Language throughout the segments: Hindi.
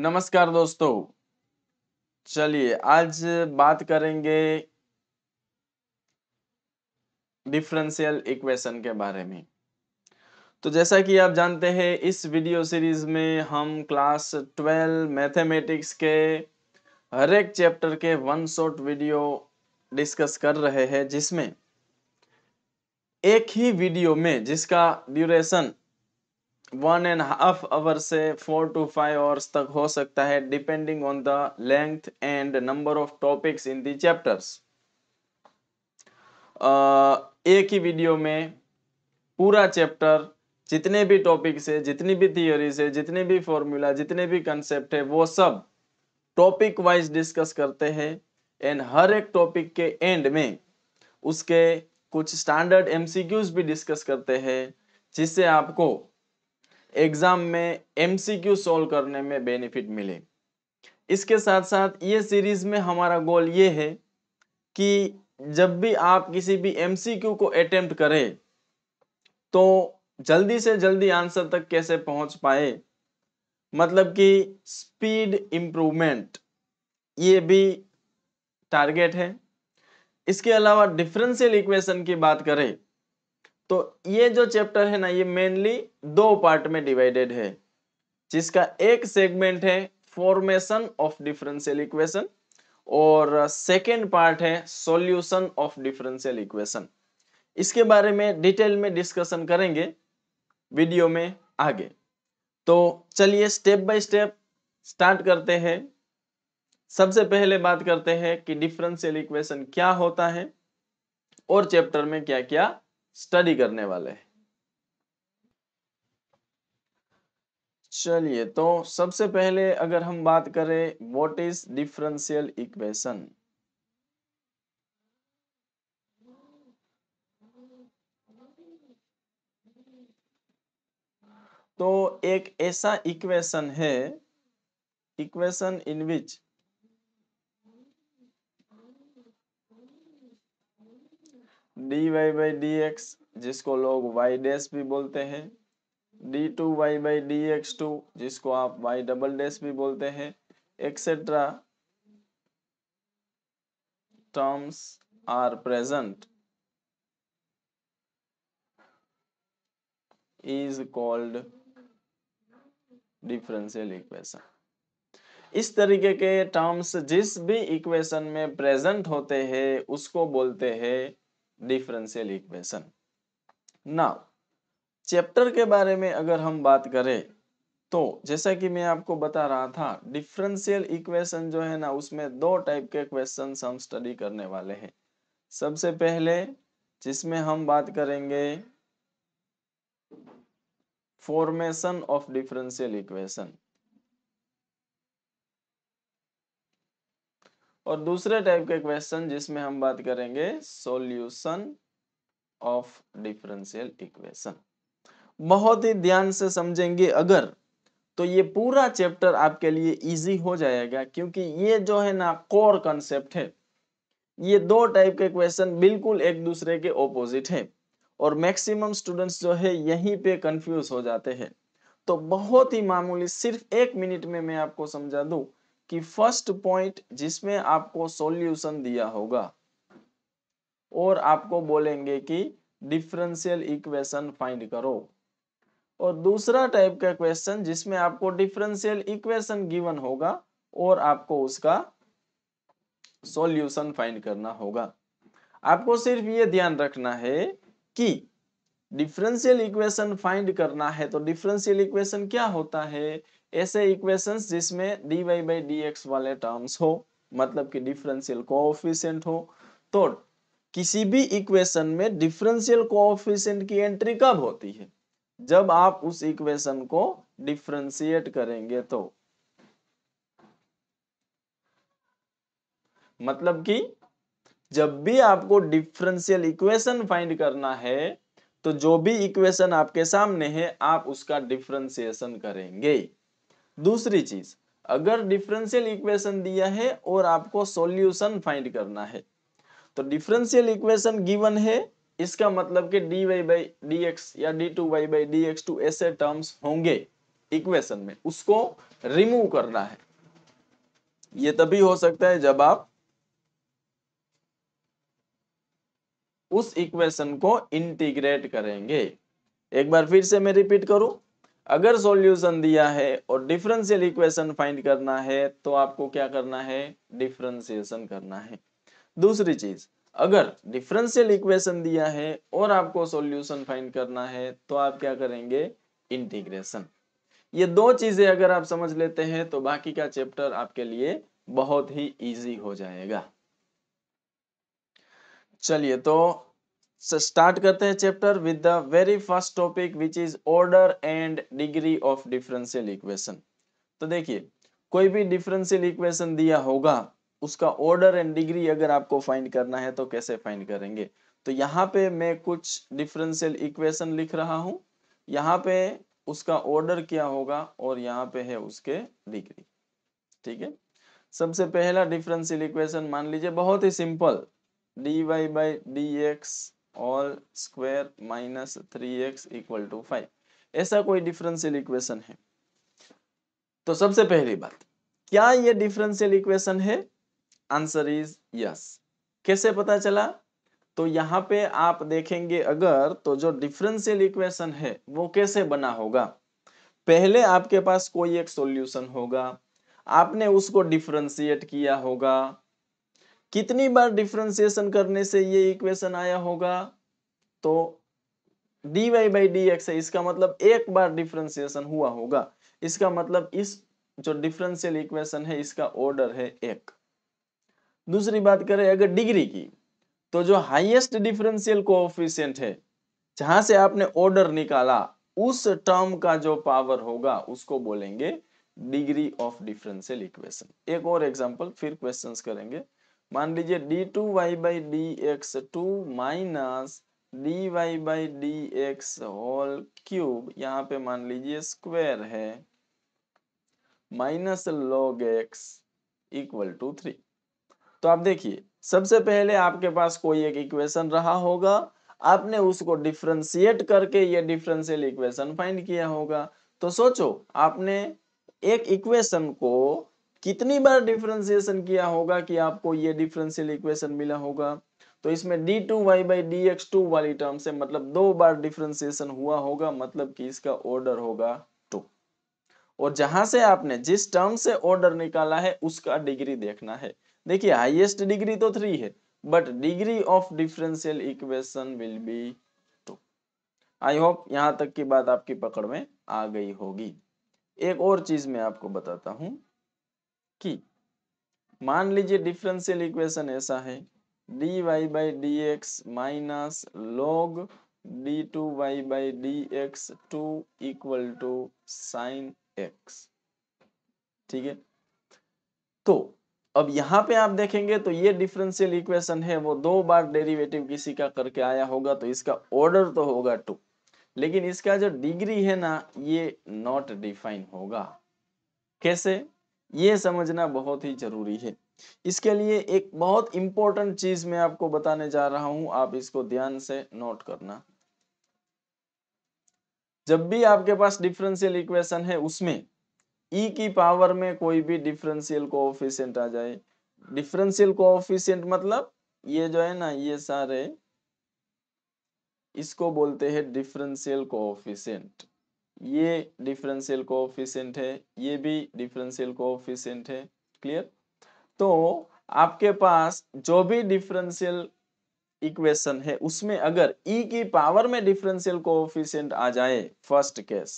नमस्कार दोस्तों चलिए आज बात करेंगे डिफरेंशियल इक्वेशन के बारे में तो जैसा कि आप जानते हैं इस वीडियो सीरीज में हम क्लास ट्वेल्व मैथमेटिक्स के हर एक चैप्टर के वन शॉट वीडियो डिस्कस कर रहे हैं जिसमें एक ही वीडियो में जिसका duration one and half hour से फोर टू फाइव आवर्स तक हो सकता है depending on the length and number of topics in the chapters एक ही वीडियो में पूरा चैप्टर जितने भी टॉपिक्स है जितनी भी थियोरीज है जितने भी फॉर्मूला जितने भी कंसेप्ट है वो सब टॉपिक वाइज डिस्कस करते हैं एंड हर एक टॉपिक के एंड में उसके कुछ स्टैंडर्ड एमसीक्यूज भी डिस्कस करते हैं जिससे आपको एग्जाम में एमसीक्यू सॉल्व करने में बेनिफिट मिले इसके साथ साथ ये सीरीज में हमारा गोल ये है कि जब भी आप किसी भी एमसीक्यू को अटेम्प्ट करें तो जल्दी से जल्दी आंसर तक कैसे पहुंच पाए मतलब कि स्पीड इम्प्रूवमेंट ये भी टारगेट है इसके अलावा डिफरेंशियल इक्वेशन की बात करें तो ये जो चैप्टर है ना ये मेनली दो पार्ट में डिवाइडेड है जिसका एक सेगमेंट है फॉर्मेशन ऑफ डिफरेंशियल इक्वेशन और सेकेंड पार्ट है सॉल्यूशन ऑफ डिफरेंशियल इक्वेशन इसके बारे में डिटेल में डिस्कशन करेंगे वीडियो में आगे तो चलिए स्टेप बाय स्टेप स्टार्ट करते हैं सबसे पहले बात करते हैं कि डिफरेंशियल इक्वेशन क्या होता है और चैप्टर में क्या क्या स्टडी करने वाले चलिए तो सबसे पहले अगर हम बात करें व्हाट इज डिफरेंशियल इक्वेशन तो एक ऐसा इक्वेशन है equation in which d Y by D x जिसको लोग वाई डैश भी बोलते हैं D two Y by D x two जिसको आप वाई डबल डैश भी बोलते हैं etcetera terms are present is called differential equation इस तरीके के टर्म्स जिस भी इक्वेशन में प्रेजेंट होते हैं उसको बोलते हैं डिफरेंशियल इक्वेशन नाउ चैप्टर के बारे में अगर हम बात करें तो जैसा कि मैं आपको बता रहा था डिफरेंशियल इक्वेशन जो है ना उसमें दो टाइप के क्वेश्चन हम स्टडी करने वाले हैं सबसे पहले जिसमें हम बात करेंगे फॉर्मेशन ऑफ डिफरेंशियल इक्वेशन और दूसरे टाइप के क्वेश्चन जिसमें हम बात करेंगे सॉल्यूशन ऑफ डिफरेंशियल इक्वेशन बहुत ही ध्यान से समझेंगे अगर तो ये पूरा चैप्टर आपके लिए इजी हो जाएगा क्योंकि ये जो है ना कोर कंसेप्ट है ये दो टाइप के क्वेश्चन बिल्कुल एक दूसरे के ऑपोजिट है और मैक्सिमम स्टूडेंट्स जो है यहीं पे कंफ्यूज हो जाते हैं तो बहुत ही मामूली सिर्फ एक मिनट में मैं आपको समझा दूं कि फर्स्ट पॉइंट जिसमें आपको सॉल्यूशन दिया होगा और आपको बोलेंगे कि डिफरेंशियल इक्वेशन फाइंड करो और दूसरा टाइप का क्वेश्चन जिसमें आपको डिफरेंशियल इक्वेशन गिवन होगा और आपको उसका सॉल्यूशन फाइंड करना होगा आपको सिर्फ ये ध्यान रखना है कि डिफरेंशियल इक्वेशन फाइंड करना है तो डिफरेंशियल इक्वेशन क्या होता है ऐसे इक्वेशंस जिसमें d Y by D x वाले टर्म्स हो मतलब कि डिफरेंशियल कोऑफिशिएंट हो तो किसी भी इक्वेशन में डिफरेंशियल कोऑफिशिएंट की एंट्री कब होती है जब आप उस इक्वेशन को डिफ्रेंशिएट करेंगे तो मतलब कि जब भी आपको डिफरेंशियल इक्वेशन फाइंड करना है तो जो भी इक्वेशन आपके सामने है आप उसका डिफ्रेंसिएशन करेंगे दूसरी चीज अगर डिफरेंशियल इक्वेशन दिया है और आपको सॉल्यूशन फाइंड करना है तो डिफरेंशियल इक्वेशन गिवन है इसका मतलब कि D Y by D x या d two Y by D x two ऐसे टर्म्स होंगे इक्वेशन में उसको रिमूव करना है ये तभी हो सकता है जब आप उस इक्वेशन को इंटीग्रेट करेंगे एक बार फिर से मैं रिपीट करूं अगर सॉल्यूशन दिया है और डिफरेंशियल इक्वेशन फाइंड करना है तो आपको क्या करना है डिफरेंशिएशन करना है दूसरी चीज अगर डिफरेंशियल इक्वेशन दिया है और आपको सॉल्यूशन फाइंड करना है तो आप क्या करेंगे इंटीग्रेशन ये दो चीजें अगर आप समझ लेते हैं तो बाकी का चैप्टर आपके लिए बहुत ही इजी हो जाएगा चलिए तो स्टार्ट करते हैं chapter with the very first topic which is order and degree of differential equation तो देखिए कोई भी डिफरेंशियल इक्वेशन दिया होगा उसका ऑर्डर एंड डिग्री अगर आपको फाइंड करना है तो कैसे फाइंड करेंगे तो यहाँ पे मैं कुछ डिफरेंशियल इक्वेशन लिख रहा हूं यहाँ पे उसका ऑर्डर क्या होगा और यहाँ पे है उसके डिग्री ठीक है सबसे पहला डिफरेंशियल इक्वेशन मान लीजिए बहुत ही simple d Y by D x all square minus three x equal to five ऐसा कोई डिफरेंशियल इक्वेशन है तो सबसे पहली बात क्या ये डिफरेंशियल इक्वेशन है आंसर इज यस कैसे पता चला तो यहाँ पे आप देखेंगे अगर तो जो डिफरेंशियल इक्वेशन है वो कैसे बना होगा पहले आपके पास कोई एक सॉल्यूशन होगा आपने उसको डिफरेंशिएट किया होगा कितनी बार डिफ्रेंसिएशन करने से ये इक्वेशन आया होगा तो d Y by D x है इसका मतलब एक बार डिफ्रेंसिएशन हुआ होगा इसका मतलब इस जो डिफरेंशियल इक्वेशन है इसका ऑर्डर है एक दूसरी बात करें अगर डिग्री की तो जो हाईएस्ट डिफरेंशियल कोऑफिशिएंट है जहां से आपने ऑर्डर निकाला उस टर्म का जो पावर होगा उसको बोलेंगे डिग्री ऑफ डिफरेंशियल इक्वेशन एक और एग्जांपल फिर क्वेश्चंस करेंगे मान लीजिए d two Y by D x two minus d Y by D x whole cube यहाँ पे मान लीजिए स्क्वायर है minus log x equal to three तो आप देखिए सबसे पहले आपके पास कोई एक इक्वेशन रहा होगा आपने उसको डिफ्रेंशिएट करके ये डिफरेंशियल इक्वेशन फाइंड किया होगा तो सोचो आपने एक इक्वेशन को कितनी बार डिफ्रेंसिएशन किया होगा कि आपको ये डिफरेंशियल इक्वेशन मिला होगा तो इसमें d two Y by D x two वाली टर्म से मतलब दो बार डिफरेंशिएशन हुआ होगा मतलब कि इसका ऑर्डर होगा टू और जहां से आपने जिस टर्म से ऑर्डर निकाला है उसका डिग्री देखना है देखिए हाईएस्ट डिग्री तो थ्री है but degree of differential equation will be two I hope यहां तक की बात आपकी पकड़ में आ गई होगी एक और चीज मैं आपको बताता हूं कि मान लीजिए डिफरेंशियल इक्वेशन ऐसा है D Y by D x minus log d two Y by D x two equal to sine x ठीक है तो अब यहाँ पे आप देखेंगे तो ये डिफरेंशियल इक्वेशन है वो दो बार डेरिवेटिव किसी का करके आया होगा तो इसका ऑर्डर तो होगा टू लेकिन इसका जो डिग्री है ना ये नॉट डिफाइन होगा कैसे ये समझना बहुत ही जरूरी है इसके लिए एक बहुत इंपॉर्टेंट चीज मैं आपको बताने जा रहा हूं आप इसको ध्यान से नोट करना जब भी आपके पास डिफरेंशियल इक्वेशन है उसमें ई e की पावर में कोई भी डिफरेंशियल को आ जाए डिफरेंशियल को मतलब ये जो है ना ये सारे इसको बोलते हैं डिफरेंशियल कोऑफिशिएंट ये डिफरेंशियल कोऑफिशिएंट है ये भी डिफरेंशियल कोऑफिशिएंट है क्लियर तो आपके पास जो भी डिफरेंशियल इक्वेशन है उसमें अगर ई e की पावर में डिफरेंशियल कोऑफिशिएंट आ जाए first case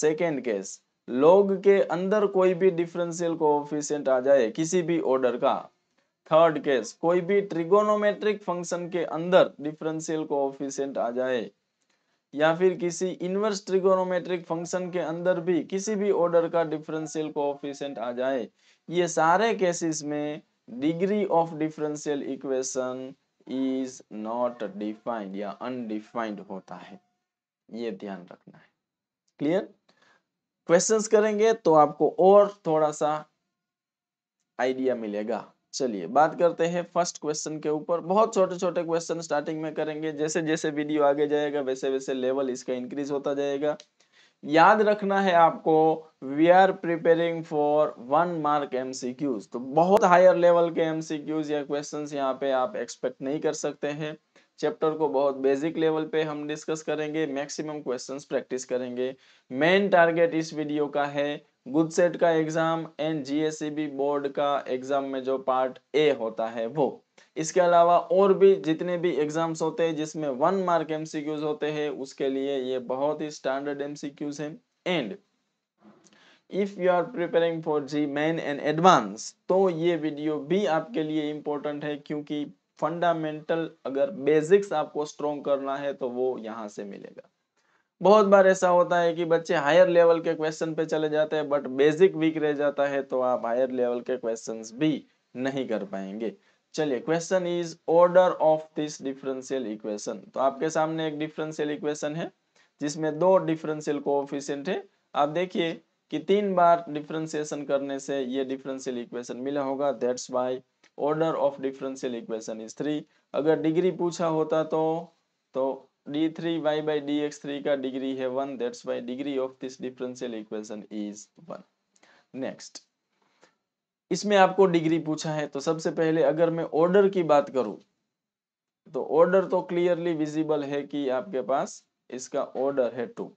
second case log के अंदर कोई भी डिफरेंशियल कोऑफिशिएंट आ जाए किसी भी ऑर्डर का थर्ड केस कोई भी ट्रिगोनोमेट्रिक फंक्शन के अंदर डिफरेंशियल कोऑफिशिएंट आ जाए या फिर किसी इनवर्स ट्रिगोनोमेट्रिक फंक्शन के अंदर भी किसी भी ऑर्डर का डिफरेंशियल कोऑफिशिएंट आ जाए ये सारे केसेस में degree of differential equation is not defined या अनडिफाइंड होता है ये ध्यान रखना है क्लियर क्वेश्चंस करेंगे तो आपको और थोड़ा सा आइडिया मिलेगा चलिए बात करते हैं फर्स्ट क्वेश्चन के ऊपर बहुत छोटे छोटे क्वेश्चन स्टार्टिंग में करेंगे जैसे जैसे वीडियो आगे जाएगा वैसे वैसे लेवल इसका इंक्रीज होता जाएगा याद रखना है आपको we are preparing for one mark MCQs तो बहुत हायर लेवल के एमसीक्यूज या क्वेश्चन यहाँ पे आप एक्सपेक्ट नहीं कर सकते हैं चैप्टर को बहुत बेसिक लेवल पे हम डिस्कस करेंगे मैक्सिमम क्वेश्चंस प्रैक्टिस करेंगे मेन टारगेट इस वीडियो का है सेट का एग्जाम एंड जीएससीबी बोर्ड का एग्जाम में जो पार्ट ए होता है वो इसके अलावा और भी जितने भी एग्जाम्स होते हैं जिसमें वन मार्क एमसीक्यूज होते हैं उसके लिए ये बहुत ही स्टैंडर्ड एमसीक्यूज हैं and if you are preparing for JEE main and advance तो ये वीडियो भी आपके लिए इम्पोर्टेंट है क्योंकि फंडामेंटल अगर बेसिक्स आपको स्ट्रॉन्ग करना है तो वो यहाँ से मिलेगा बहुत बार ऐसा होता है कि बच्चे हायर लेवल के क्वेश्चन पे चले जाते हैं बट बेसिक वीक रह जाता है तो आप हायर लेवल के क्वेश्चन भी नहीं कर पाएंगे चलिए question is order of this differential equation तो आपके सामने एक डिफरेंशियल इक्वेशन है जिसमें दो डिफरेंशियल को है आप देखिए कि तीन बार डिफरेंशिएशन करने से ये डिफरेंशियल इक्वेशन मिला होगा that's why order of differential equation is three अगर डिग्री पूछा होता तो तो d three Y by D x three का डिग्री है one that's why degree of this differential equation is one next इसमें आपको डिग्री पूछा है तो सबसे पहले अगर मैं ऑर्डर की बात करूं तो ऑर्डर तो क्लियरली विजिबल है कि आपके पास इसका ऑर्डर है टू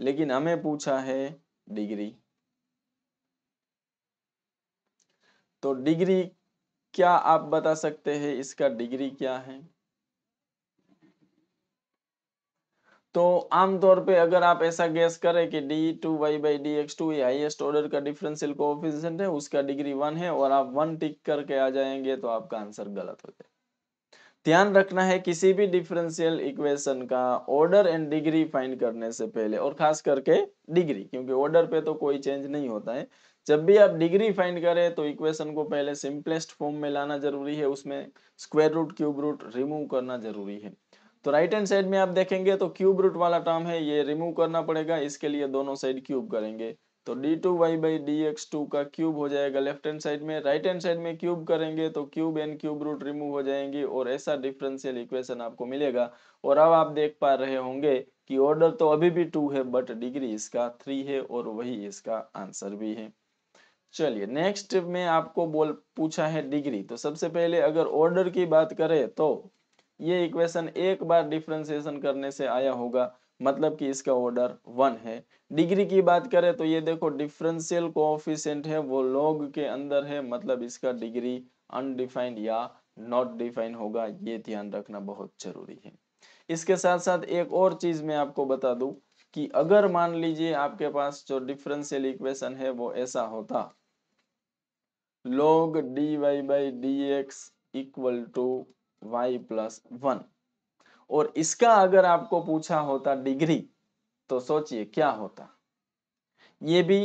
लेकिन हमें पूछा है डिग्री तो डिग्री क्या आप बता सकते हैं इसका डिग्री क्या है तो आमतौर पे अगर आप ऐसा गैस करें कि d two Y by D x two highest order का डिफरेंशियल कोफिशिएंट है उसका डिग्री वन है और आप वन टिक करके आ जाएंगे तो आपका आंसर गलत हो जाए ध्यान रखना है किसी भी डिफरेंशियल इक्वेशन का ऑर्डर एंड डिग्री फाइंड करने से पहले और खास करके डिग्री क्योंकि ऑर्डर पे तो कोई चेंज नहीं होता है जब भी आप डिग्री फाइंड करें तो इक्वेशन को पहले सिंपलेस्ट फॉर्म में लाना जरूरी है उसमें square root cube root remove करना जरूरी है तो राइट हैंड साइड में आप देखेंगे तो क्यूब रूट वाला टर्म है ये रिमूव करना पड़ेगा इसके लिए दोनों साइड क्यूब करेंगे तो D two Y by D x two का क्यूब हो जाएगा लेफ्ट हैंड साइड में राइट हैंड साइड में क्यूब करेंगे तो cube and cube root remove हो जाएंगी और ऐसा डिफरेंशियल इक्वेशन आपको मिलेगा और अब आप देख पा रहे होंगे कि ऑर्डर तो अभी भी टू है बट डिग्री इसका थ्री है और वही इसका आंसर भी है चलिए नेक्स्ट में आपको बोल पूछा है डिग्री तो सबसे पहले अगर ऑर्डर की बात करें तो ये इक्वेशन एक बार डिफ्रेंसिएशन करने से आया होगा मतलब कि इसका ऑर्डर वन है डिग्री की बात करें तो ये देखो डिफरेंशियल कोऑफिशिएंट है वो लॉग के अंदर है मतलब इसका डिग्री अनडिफाइंड या नॉट डिफाइंड होगा ये ध्यान रखना बहुत जरूरी है इसके साथ साथ एक और चीज मैं आपको बता दूं कि अगर मान लीजिए आपके पास जो डिफरेंशियल इक्वेशन है वो ऐसा होता log d Y by D x equal to y plus one और इसका अगर आपको पूछा होता डिग्री तो सोचिए क्या होता ये भी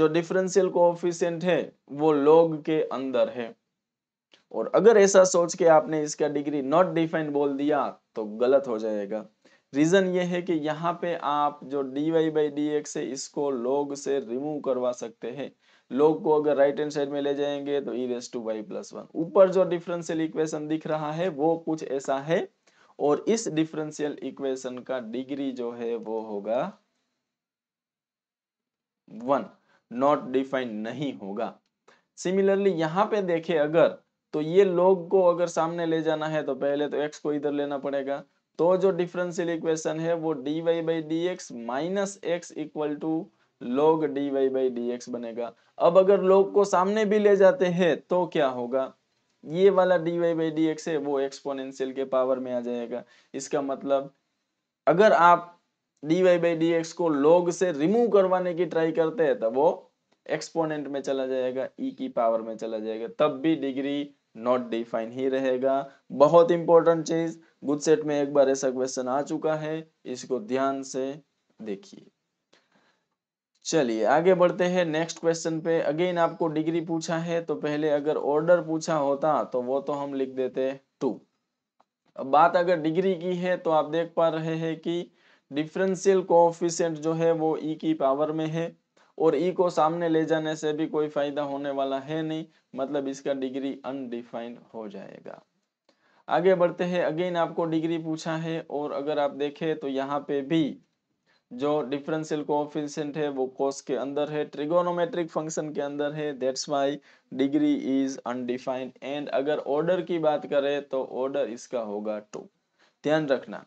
जो डिफरेंशियल कोऑफिशिएंट है वो लॉग के अंदर है और अगर ऐसा सोच के आपने इसका डिग्री नॉट डिफाइंड बोल दिया तो गलत हो जाएगा रीजन ये है कि यहाँ पे आप जो d Y by D x है इसको लॉग से रिमूव करवा सकते हैं लोग को अगर राइट हैंड साइड में ले जाएंगे तो ई raise to y plus one ऊपर जो डिफरेंशियल इक्वेशन दिख रहा है वो कुछ ऐसा है और इस डिफरेंशियल इक्वेशन का डिग्री जो है वो होगा वन नॉट डिफाइन नहीं होगा सिमिलरली यहां पे देखे अगर तो ये लोग को अगर सामने ले जाना है तो पहले तो एक्स को इधर लेना पड़ेगा तो जो डिफरेंशियल इक्वेशन है वो D Y by D x minus x equal to log dy by dx बनेगा अब अगर log को सामने भी ले जाते हैं तो क्या होगा ये वाला dy by dx है वो एक्सपोनेंशियल के पावर में आ जाएगा इसका मतलब अगर आप dy by dx को log से रिमूव करवाने की ट्राई करते हैं तो वो एक्सपोनेंट में चला जाएगा e की पावर में चला जाएगा तब भी डिग्री नॉट डिफाइन ही रहेगा बहुत इंपॉर्टेंट चीज गुड सेट में एक बार ऐसा क्वेश्चन आ चुका है इसको ध्यान से देखिए चलिए आगे बढ़ते हैं नेक्स्ट क्वेश्चन पे अगेन आपको डिग्री पूछा है तो पहले अगर ऑर्डर पूछा होता तो वो तो हम लिख देते टू अब बात अगर डिग्री की है तो आप देख पा रहे हैं कि डिफरेंशियल कोऑफिशिएंट जो है वो ई e की पावर में है और ई e को सामने ले जाने से भी कोई फायदा होने वाला है नहीं मतलब इसका डिग्री अनडिफाइंड हो जाएगा आगे बढ़ते हैं अगेन आपको डिग्री पूछा है और अगर आप देखें तो यहाँ पे भी जो डिफरेंशियल कोफिशियंट है वो कोस के अंदर है ट्रिगोनोमेट्रिक फंक्शन के अंदर है that's why degree is undefined and अगर ऑर्डर की बात करें तो ऑर्डर इसका होगा टू ध्यान रखना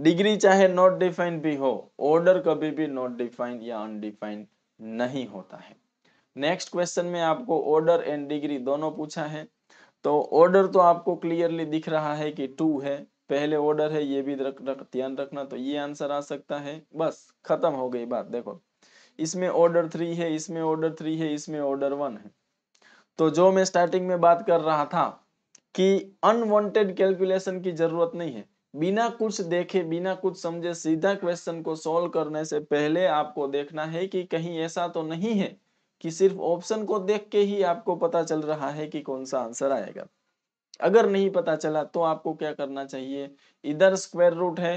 डिग्री चाहे नॉट डिफाइंड भी हो ऑर्डर कभी भी नॉट डिफाइंड या अनडिफाइंड नहीं होता है नेक्स्ट क्वेश्चन में आपको ऑर्डर एंड डिग्री दोनों पूछा है तो ऑर्डर तो आपको क्लियरली दिख रहा है कि टू है पहले ऑर्डर है ये भी रख रख ध्यान रखना तो ये आंसर आ सकता है बस खत्म हो गई बात देखो इसमें ऑर्डर थ्री है इसमें ऑर्डर थ्री है इसमें ऑर्डर वन है तो जो मैं स्टार्टिंग में बात कर रहा था कि अनवांटेड कैलकुलेशन की जरूरत नहीं है बिना कुछ देखे बिना कुछ समझे सीधा क्वेश्चन को सॉल्व करने से पहले आपको देखना है कि कहीं ऐसा तो नहीं है कि सिर्फ ऑप्शन को देख के ही आपको पता चल रहा है कि कौन सा आंसर आएगा अगर नहीं पता चला तो आपको क्या करना चाहिए इधर स्क्वायर रूट है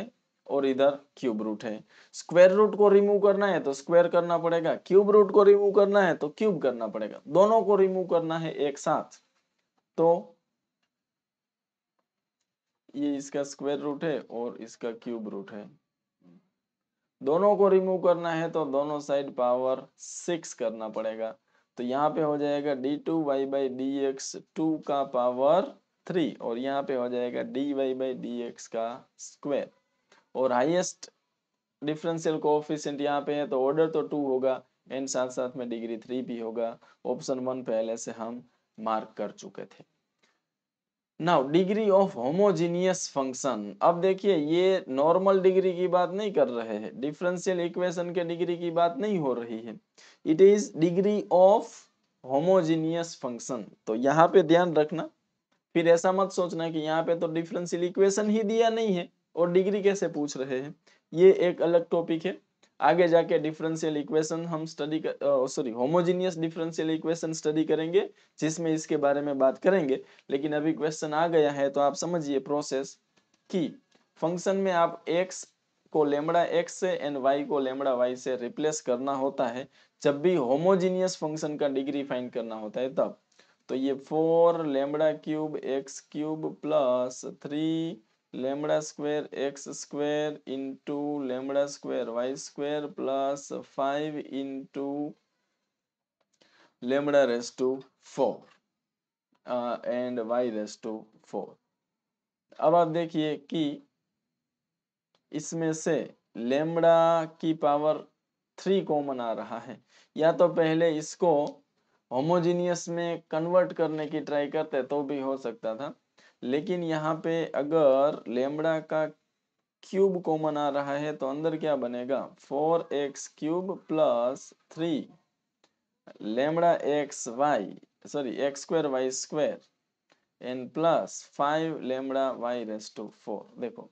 और इधर क्यूब रूट है स्क्वायर रूट को रिमूव करना है तो स्क्वायर करना पड़ेगा क्यूब रूट को रिमूव करना है तो क्यूब करना पड़ेगा दोनों को रिमूव करना है एक साथ तो ये इसका स्क्वायर रूट है और इसका क्यूब रूट है दोनों को रिमूव करना है तो दोनों साइड पावर सिक्स करना पड़ेगा तो यहाँ पे हो जाएगा d two Y by D x two का पावर थ्री और यहाँ पे हो जाएगा d Y by D x का स्क्वायर और हाईएस्ट डिफरेंशियल कोऑफिशिएंट यहाँ पे है तो ऑर्डर तो टू होगा एंड साथ साथ में डिग्री थ्री भी होगा ऑप्शन वन पहले से हम मार्क कर चुके थे now degree of homogeneous function अब देखिए ये नॉर्मल डिग्री की बात नहीं कर रहे हैं डिफरेंशियल इक्वेशन के डिग्री की बात नहीं हो रही है it is degree of homogeneous function तो यहाँ पे ध्यान रखना फिर ऐसा मत सोचना कि यहाँ पे तो डिफरेंशियल इक्वेशन ही दिया नहीं है और डिग्री कैसे पूछ रहे हैं ये एक अलग टॉपिक है आगे जाके डिफरेंशियल इक्वेशन हम study sorry homogeneous differential equation study करेंगे जिसमें इसके बारे में बात करेंगे लेकिन अभी क्वेश्चन आ गया है तो आप समझिए प्रोसेस की फंक्शन में आप एक्स को लेमड़ा एक्स से एंड वाई को लेमड़ा वाई से रिप्लेस करना होता है जब भी होमोजीनियस फंक्शन का डिग्री फाइंड करना होता है तब तो ये four lambda cube x cube plus three lambda square x square into lambda square y square plus five into lambda raise to four and y raise to four अब आप देखिए कि इसमें से लेमड़ा की पावर थ्री कॉमन आ रहा है या तो पहले इसको होमोजीनियस में कन्वर्ट करने की ट्राई करते तो भी हो सकता था लेकिन यहाँ पे अगर लेमड़ा का क्यूब कॉमन आ रहा है तो अंदर क्या बनेगा four x cube plus three lambda x y sorry x square y square n plus five lambda y raise to four देखो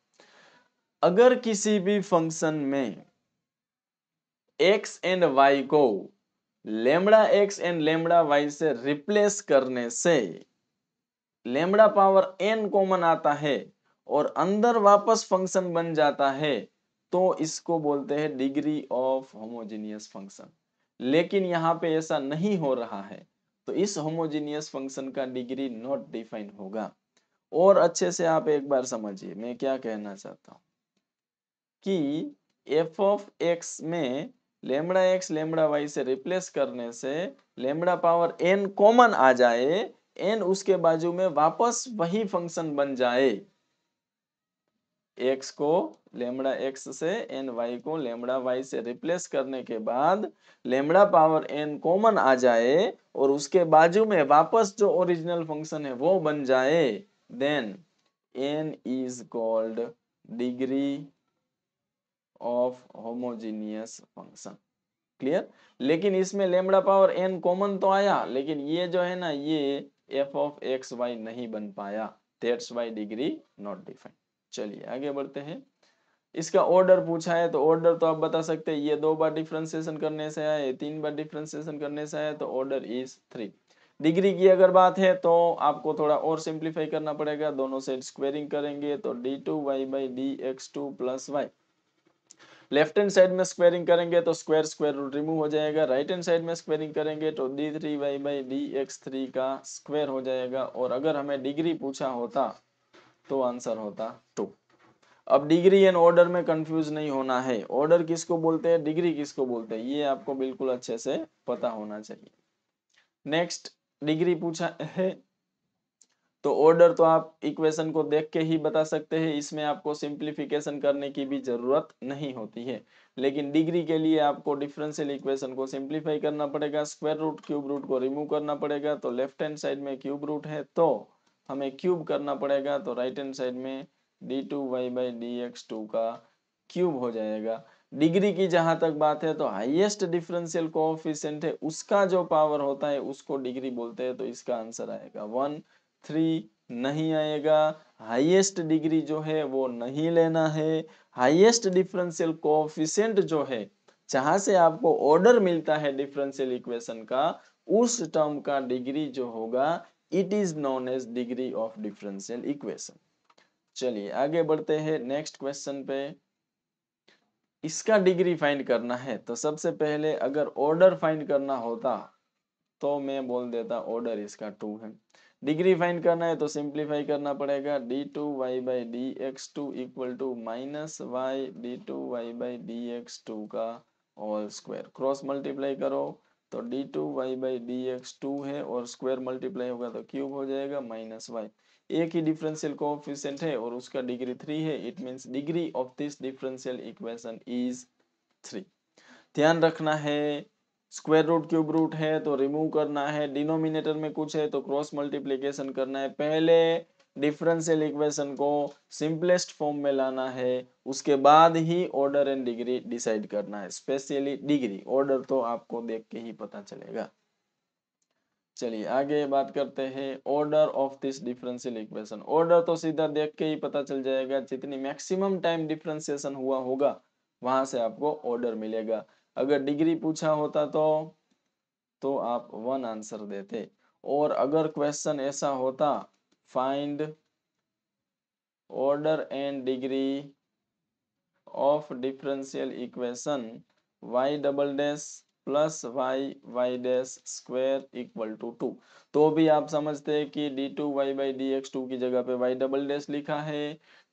अगर किसी भी फंक्शन में एक्स एंड वाई को lambda x and lambda y से रिप्लेस करने से लेमड़ा पावर एन कॉमन आता है और अंदर वापस फंक्शन बन जाता है तो इसको बोलते हैं डिग्री ऑफ होमोजीनियस फंक्शन लेकिन यहाँ पे ऐसा नहीं हो रहा है तो इस होमोजीनियस फंक्शन का डिग्री नॉट डिफाइन होगा और अच्छे से आप एक बार समझिए मैं क्या कहना चाहता हूँ कि एफ ऑफ एक्स में लेमड़ा एक्स लेमड़ा वाई से रिप्लेस करने से लेमड़ा पावर एन कॉमन आ जाए एन उसके बाजू में वापस वही फंक्शन बन जाए एक्स को लेमड़ा एक्स से एन वाई को लेमड़ा वाई से रिप्लेस करने के बाद लेमड़ा पावर एन कॉमन आ जाए और उसके बाजू में वापस जो ओरिजिनल फंक्शन है वो बन जाए then n is called degree of homogeneous function clear लेकिन इसमें लेमड़ा पावर एन कॉमन तो आया लेकिन ये जो है ना ये एफ ऑफ एक्स वाई नहीं बन पाया that's why degree not define चलिए आगे बढ़ते हैं इसका ऑर्डर पूछा है तो ऑर्डर तो आप बता सकते हैं ये दो बार डिफ्रेंसिएशन करने से आए तीन बार डिफ्रेंसिएशन करने से आया तो ऑर्डर इज थ्री डिग्री की अगर बात है तो आपको थोड़ा और सिंप्लीफाई करना पड़ेगा दोनों साइड स्क्वेयरिंग करेंगे तो D two Y by D x two plus y left hand side में स्क्वायरिंग करेंगे तो स्क्वायर स्क्वायर रूट रिमूव हो जाएगा राइट हैंड साइड में स्क्वायरिंग करेंगे तो d three Y by D x three का स्क्वायर हो जाएगा और अगर हमें डिग्री पूछा होता तो आंसर होता टू अब डिग्री एंड ऑर्डर में कंफ्यूज नहीं होना है ऑर्डर किसको बोलते हैं डिग्री किसको बोलते हैं ये आपको बिल्कुल अच्छे से पता होना चाहिए नेक्स्ट डिग्री पूछा है तो ऑर्डर तो आप इक्वेशन को देख के ही बता सकते हैं इसमें आपको सिंप्लीफिकेशन करने की भी ज़रूरत नहीं होती है लेकिन डिग्री के लिए आपको डिफरेंशियल इक्वेशन को सिंप्लीफाई करना पड़ेगा स्क्वायर रूट क्यूब रूट को रिमूव करना पड़ेगा तो लेफ्ट हैंड साइड में क्यूब रूट है तो हमें क्यूब करना पड़ेगा तो राइट हैंड साइड में d two Y by D x two का क्यूब हो जाएगा डिग्री की जहां तक बात है तो हाईएस्ट डिफरेंशियल कोऑफिशिएंट है उसका जो पावर होता है उसको डिग्री बोलते हैं तो इसका आंसर आएगा वन थ्री नहीं आएगा हाईएस्ट डिग्री जो है वो नहीं लेना है हाईएस्ट डिफरेंशियल कोफिशेंट जो है जहां से आपको ऑर्डर मिलता है डिफरेंशियल इक्वेशन का उस टर्म का डिग्री जो होगा it is known as degree of differential equation चलिए आगे बढ़ते हैं नेक्स्ट क्वेश्चन पे इसका डिग्री फाइंड करना है तो सबसे पहले अगर ऑर्डर फाइंड करना होता तो मैं बोल देता ऑर्डर इसका टू है डिग्री फाइन करना है तो सिंप्लीफाई करना पड़ेगा D two Y by D x two equal to minus Y D two Y by D x two का होल स्क्वायर क्रॉस मल्टीप्लाई करो तो D two Y by D x two है और स्क्वायर मल्टीप्लाई होगा तो क्यूब हो जाएगा माइनस वाई एक ही डिफरेंशियल कोफिशियंट है और उसका डिग्री थ्री है it means degree of this differential equation is three ध्यान रखना है स्क्वायर रूट क्यूब रूट है तो रिमूव करना है डिनोमिनेटर में कुछ है तो क्रॉस मल्टीप्लीकेशन करना है पहले डिफरेंशियल इक्वेशन को सिंपलेस्ट फॉर्म में लाना है उसके बाद ही ऑर्डर एंड डिग्री डिसाइड करना है स्पेशली डिग्री ऑर्डर तो आपको देख के ही पता चलेगा चलिए आगे बात करते हैं order of this differential equation order तो सीधा देख के ही पता चल जाएगा जितनी मैक्सिमम टाइम डिफरेंशिएशन हुआ होगा वहां से आपको ऑर्डर मिलेगा अगर डिग्री पूछा होता तो तो आप वन आंसर देते और अगर क्वेश्चन ऐसा होता find order and degree of differential equation y double dash plus y y dash square equal to two तो भी आप समझते हैं कि d two Y by D x two की जगह पे वाई डबल डैश लिखा है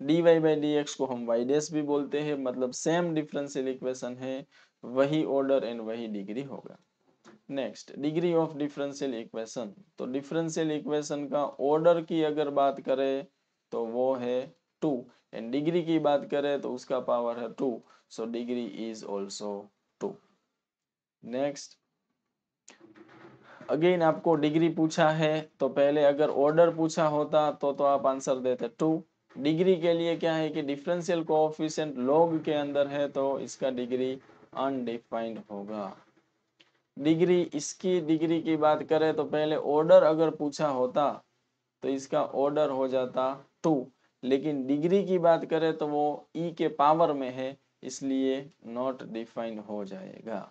D Y by D x को हम वाई डैश भी बोलते हैं मतलब सेम डिफरेंशियल इक्वेशन है वही ऑर्डर एंड वही डिग्री होगा next degree of differential equation तो डिफरेंशियल इक्वेशन का ऑर्डर की अगर बात करें तो वो है टू एंड डिग्री की बात करें तो उसका पावर है two so degree is also two next again आपको डिग्री पूछा है तो पहले अगर ऑर्डर पूछा होता तो तो आप आंसर देते टू डिग्री के लिए क्या है कि डिफरेंशियल कोऑफिशिएंट लॉग के अंदर है तो इसका डिग्री अनडिफाइंड होगा डिग्री इसकी डिग्री की बात करें तो पहले ऑर्डर अगर पूछा होता तो इसका ऑर्डर हो जाता टू लेकिन डिग्री की बात करें तो वो ई e के पावर में है इसलिए नॉट डिफाइंड हो जाएगा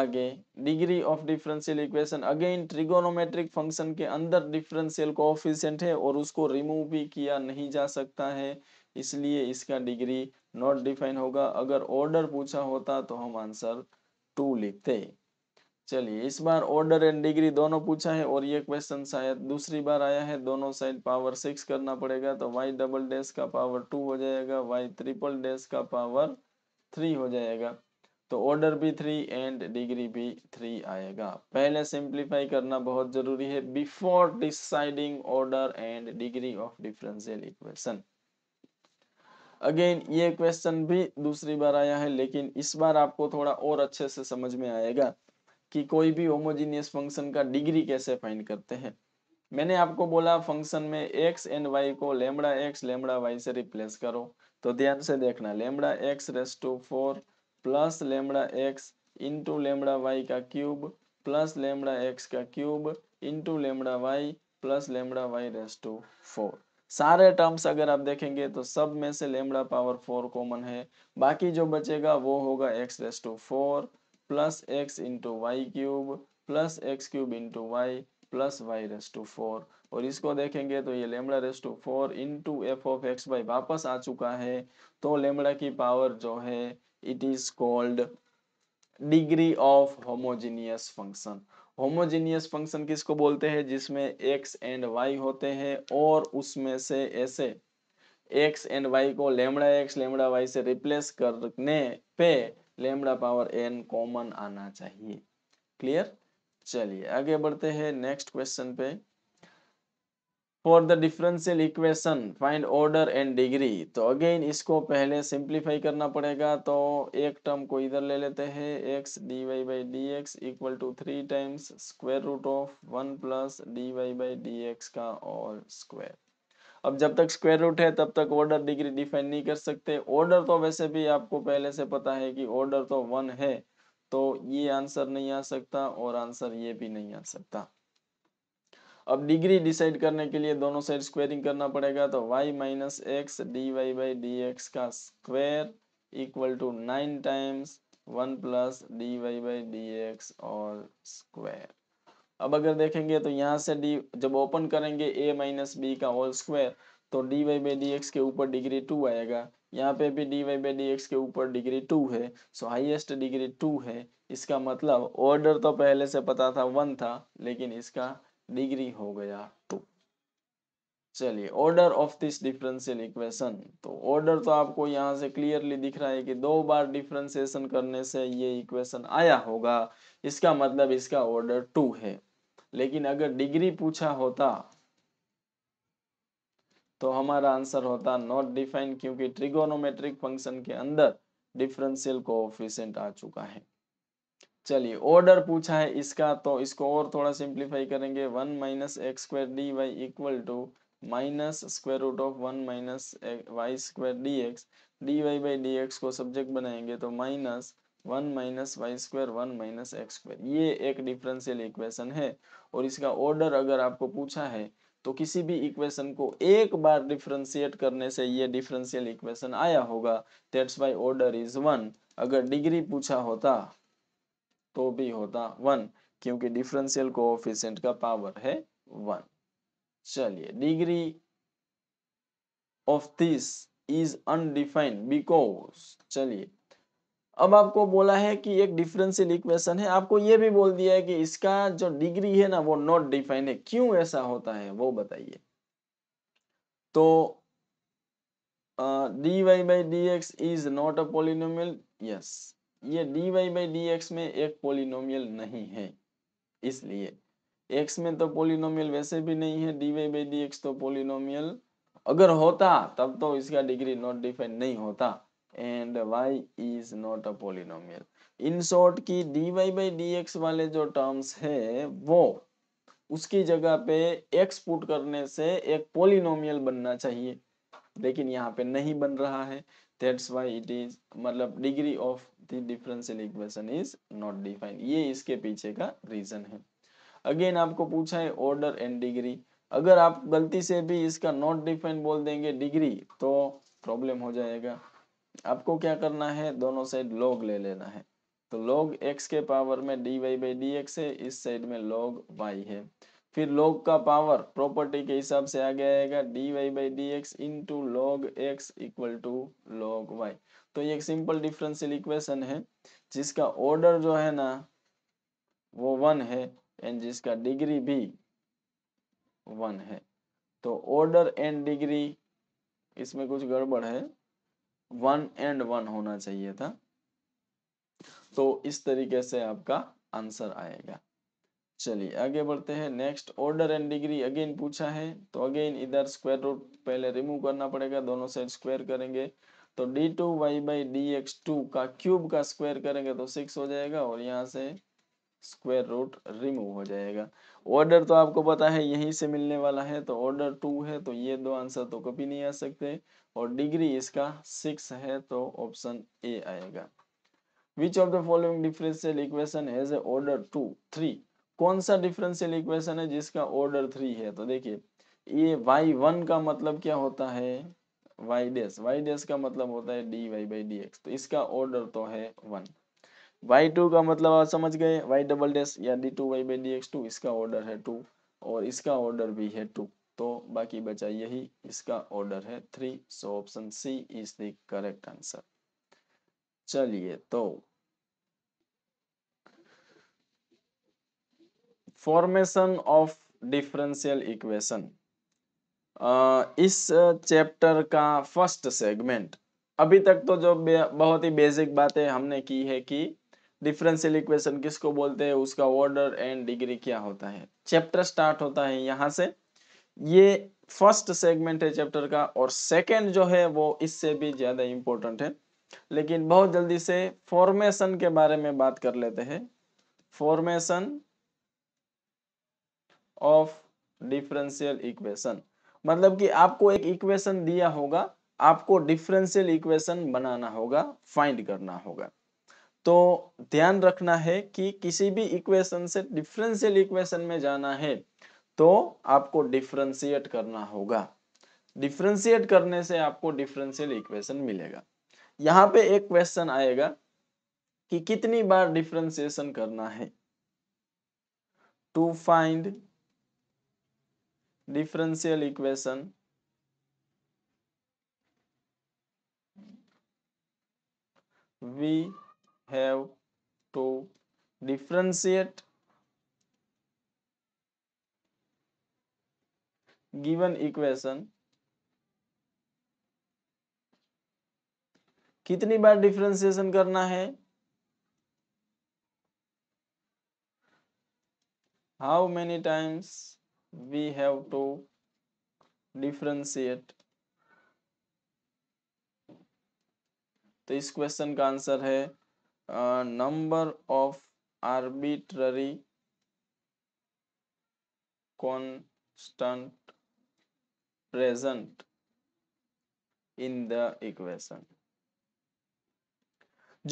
आगे degree of differential equation again trigonometric function के अंदर डिफरेंशियल कोऑफिशिएंट है और उसको रिमूव भी किया नहीं जा सकता है इसलिए इसका डिग्री नॉट डिफाइन होगा अगर ऑर्डर पूछा होता तो हम आंसर टू लिखते चलिए इस बार ऑर्डर एंड डिग्री दोनों पूछा है और ये क्वेश्चन शायद दूसरी बार आया है दोनों साइड पावर सिक्स करना पड़ेगा तो वाई डबल डैश का पावर टू हो जाएगा वाई ट्रिपल डैश का पावर थ्री हो जाएगा तो ऑर्डर भी थ्री एंड डिग्री भी थ्री आएगा पहले सिंप्लीफाई करना बहुत जरूरी है before deciding order and degree of differential equation again ये क्वेश्चन भी दूसरी बार आया है लेकिन इस बार आपको थोड़ा और अच्छे से समझ में आएगा कि कोई भी होमोजीनियस फंक्शन का डिग्री कैसे फाइन करते हैं मैंने आपको बोला फंक्शन में एक्स एंड वाई को लेमड़ा एक्स लेमड़ा वाई से रिप्लेस करो तो ध्यान से देखना lambda x raise to four plus lambda x into lambda y का क्यूब प्लस लेमड़ा एक्स का cube into lambda y plus lambda y raise to four सारे टर्म्स अगर आप देखेंगे तो सब में से लेमड़ा पावर फोर कॉमन है बाकी जो बचेगा वो होगा x raise to four plus x into y cube plus x cube into Y plus y raise to four और इसको देखेंगे तो ये lambda raise to four into f of x y वापस आ चुका है तो लेमड़ा की पावर जो है it is called degree of homogeneous function homogeneous function किसको बोलते हैं जिसमें एक्स एंड वाई होते हैं और उसमें से ऐसे एक्स एंड वाई को लेमड़ा एक्स लेमड़ा वाई से रिप्लेस करने पे लेमड़ा पावर एन कॉमन आना चाहिए क्लियर चलिए आगे बढ़ते हैं नेक्स्ट क्वेश्चन पे for the differential equation find order and degree तो अगेन इसको पहले सिंप्लीफाई करना पड़ेगा तो एक टर्म को इधर ले लेते हैं x D Y by D x equal to three times square root of one plus d Y by D x का और स्क्वेयर अब जब तक स्क्वेयर रूट है तब तक ऑर्डर डिग्री डिफाइन नहीं कर सकते ऑर्डर तो वैसे भी आपको पहले से पता है कि ऑर्डर तो वन है तो ये आंसर नहीं आ सकता और आंसर ये भी नहीं आ सकता अब डिग्री डिसाइड करने के लिए दोनों साइड स्क्वेयरिंग करना पड़ेगा तो y minus x D Y by D x का square equal to nine times one plus d Y by D x और स्क्वेयर अब अगर देखेंगे तो यहाँ से डी जब ओपन करेंगे ए माइनस बी का होल स्क्वायर तो d Y by D x के ऊपर डिग्री टू आएगा यहाँ पे भी d Y by D x के ऊपर डिग्री टू है सो हाईएस्ट डिग्री टू है इसका मतलब ऑर्डर तो पहले से पता था वन था लेकिन इसका डिग्री हो गया टू तो चलिए order of this differential equation तो ऑर्डर तो आपको यहाँ से क्लियरली दिख रहा है कि दो बार डिफ्रेंसिएशन करने से ये इक्वेशन आया होगा इसका मतलब इसका ऑर्डर टू है लेकिन अगर डिग्री पूछा होता तो हमारा आंसर होता नॉट डिफाइन क्योंकि ट्रिगोनोमेट्रिक फंक्शन के अंदर डिफरेंशियल कोऑफिशिएंट आ चुका है चलिए ऑर्डर पूछा है इसका तो इसको और थोड़ा सिंप्लीफाई करेंगे one minus x square d Y equal to minus square root of one minus y square d x D Y by D x को सब्जेक्ट बनाएंगे तो minus one minus y square one minus x square ये एक डिफरेंशियल इक्वेशन है और इसका ऑर्डर अगर आपको पूछा है तो किसी भी इक्वेशन को एक बार डिफ्रेंशिएट करने से ये डिफरेंशियल इक्वेशन आया होगा that's why order is one अगर डिग्री पूछा होता तो भी होता वन क्योंकि डिफरेंशियल को का पावर है वन चलिए degree of this is undefined because चलिए अब आपको बोला है कि एक डिफरेंशियल इक्वेशन है आपको ये भी बोल दिया है कि इसका जो डिग्री है ना वो नॉट डिफाइंड है क्यों ऐसा होता है वो बताइए तो d Y by D x is not a polynomial yes ये d Y by D x में एक पोलिनोमियल नहीं है इसलिए एक्स में तो पोलिनोमियल वैसे भी नहीं है D Y by D x तो पोलिनोमियल अगर होता तब तो इसका डिग्री नॉट डिफाइन नहीं होता and y is not a polynomial in short की d Y by D x वाले जो टर्म्स है वो उसकी जगह पे एक्स पुट करने से एक पोलिनोमियल बनना चाहिए लेकिन यहाँ पे नहीं बन रहा है दैट्स वाई इट इज मतलब degree of the differential equation is not defined ये इसके पीछे का रीजन है अगेन आपको पूछा है ऑर्डर एंड डिग्री अगर आप गलती से भी इसका नॉट डिफाइंड बोल देंगे डिग्री तो प्रॉब्लम हो जाएगा आपको क्या करना है दोनों साइड लॉग ले लेना है तो लॉग एक्स के पावर में d Y by D x है इस साइड में लॉग वाई है फिर लॉग का पावर प्रॉपर्टी के हिसाब से आगे आएगा d Y by D x into log x equal to log y तो ये एक सिंपल डिफरेंशियल इक्वेशन है जिसका ऑर्डर जो है ना वो वन है एंड जिसका डिग्री भी वन है तो ऑर्डर एंड डिग्री इसमें कुछ गड़बड़ है वन एंड वन होना चाहिए था तो इस तरीके से आपका आंसर आएगा चलिए आगे बढ़ते हैं next order and degree again पूछा है तो अगेन इधर स्क्वायर रूट पहले रिमूव करना पड़ेगा दोनों साइड स्क्वायर करेंगे तो D two Y by D x two का क्यूब का स्क्वायर करेंगे तो सिक्स हो जाएगा और यहाँ से स्क्वायर रूट रिमूव हो जाएगा ऑर्डर तो आपको पता है यहीं से मिलने वाला है तो ऑर्डर टू है तो ये दो आंसर तो कभी नहीं आ सकते और डिग्री इसका सिक्स है तो ऑप्शन ए आएगा which of the following differential equation has order two three कौन सा डिफरेंशियल इक्वेशन है जिसका ऑर्डर थ्री है तो देखिए ये वाई वन का मतलब क्या होता है वाई डेस वाई डेस का मतलब होता है D Y by D x तो इसका ऑर्डर तो है वन वाई टू का मतलब आप समझ गए वाई डबल डेस या d two Y by D x two इसका ऑर्डर है टू और इसका ऑर्डर भी है टू तो बाकी बचा यही इसका ऑर्डर है three so option c is the correct answer चलिए तो फॉर्मेशन ऑफ डिफरेंशियल इक्वेशन इस चैप्टर uh, का फर्स्ट सेगमेंट अभी तक तो जो बहुत ही बेसिक बातें हमने की है कि डिफरेंशियल इक्वेशन किसको बोलते हैं उसका ऑर्डर एंड डिग्री क्या होता है चैप्टर स्टार्ट होता है यहाँ से ये फर्स्ट सेगमेंट है चैप्टर का और सेकंड जो है वो इससे भी ज़्यादा इम्पोर्टेंट है लेकिन बहुत जल्दी से फॉर्मेशन के बारे में बात कर लेते हैं फॉर्मेशन ऑफ डिफरेंशियल इक्वेशन मतलब कि आपको एक इक्वेशन दिया होगा आपको डिफरेंशियल इक्वेशन बनाना होगा फाइंड करना होगा तो ध्यान रखना है कि किसी भी इक्वेशन से डिफरेंशियल इक्वेशन में जाना है तो आपको डिफरेंशिएट करना होगा डिफरेंशिएट करने से आपको डिफरेंशियल इक्वेशन मिलेगा यहाँ पे एक क्वेश्चन आएगा कि कितनी बार डिफरेंशिएशन करना है to find differential equation we have to differentiate given equation कितनी बार डिफ्रेंसिएशन करना है how many times we have to differentiate तो इस क्वेश्चन का आंसर है number of arbitrary constant present in the equation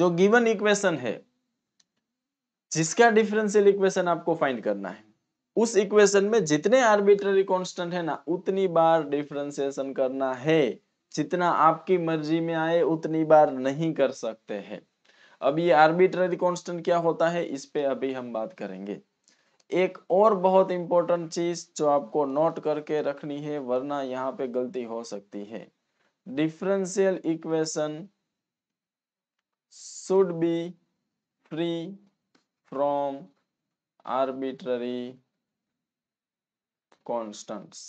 जो गिवन इक्वेशन है जिसका डिफरेंशियल इक्वेशन आपको फाइंड करना है उस इक्वेशन में जितने आर्बिट्ररी कांस्टेंट है ना उतनी बार डिफ्रेंसिएशन करना है जितना आपकी मर्जी में आए उतनी बार नहीं कर सकते हैं अब ये आर्बिट्ररी कांस्टेंट क्या होता है इस पे अभी हम बात करेंगे एक और बहुत इंपॉर्टेंट चीज जो आपको नोट करके रखनी है वरना यहाँ पे गलती हो सकती है differential equation should be free from arbitrary constants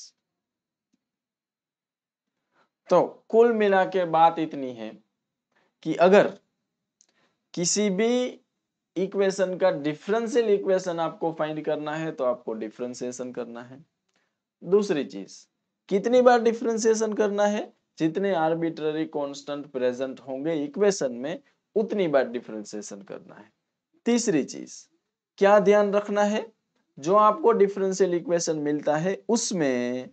तो कुल मिला के बात इतनी है कि अगर किसी भी इक्वेशन का डिफरेंशियल इक्वेशन आपको फाइंड करना है तो आपको डिफरेंशिएशन करना है दूसरी चीज कितनी बार डिफरेंशिएशन करना है जितने आर्बिट्ररी कांस्टेंट प्रेजेंट होंगे इक्वेशन में उतनी बार डिफरेंशिएशन करना है तीसरी चीज क्या ध्यान रखना है जो आपको डिफरेंशियल इक्वेशन मिलता है उसमें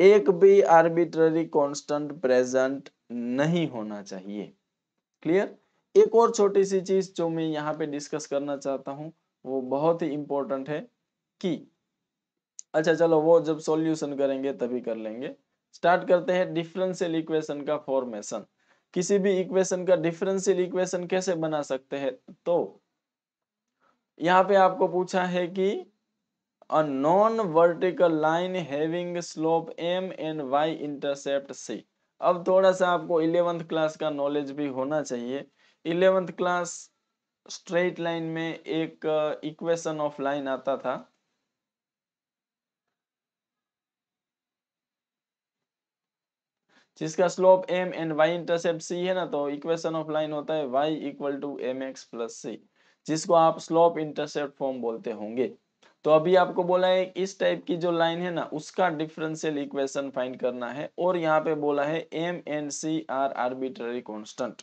एक भी आर्बिट्ररी कांस्टेंट प्रेजेंट नहीं होना चाहिए क्लियर एक और छोटी सी चीज जो मैं यहाँ पे डिस्कस करना चाहता हूँ वो बहुत ही इंपॉर्टेंट है कि अच्छा चलो वो जब सॉल्यूशन करेंगे तभी कर लेंगे स्टार्ट करते हैं डिफरेंशियल इक्वेशन का फॉर्मेशन किसी भी इक्वेशन का डिफरेंशियल इक्वेशन कैसे बना सकते हैं तो यहाँ पे आपको पूछा है कि a non-vertical line having slope m and y intercept c. अब थोड़ा सा आपको इलेवेंथ क्लास का नॉलेज भी होना चाहिए इलेवेंथ क्लास स्ट्रेट लाइन में एक इक्वेशन ऑफ लाइन आता था जिसका slope m and y intercept c है ना तो इक्वेशन ऑफ लाइन होता है y equal to m x plus c जिसको आप स्लोप इंटरसेप्ट फॉर्म बोलते होंगे तो अभी आपको बोला है इस टाइप की जो लाइन है ना उसका डिफरेंशियल इक्वेशन फाइंड करना है और यहाँ पे बोला है m and C are arbitrary constant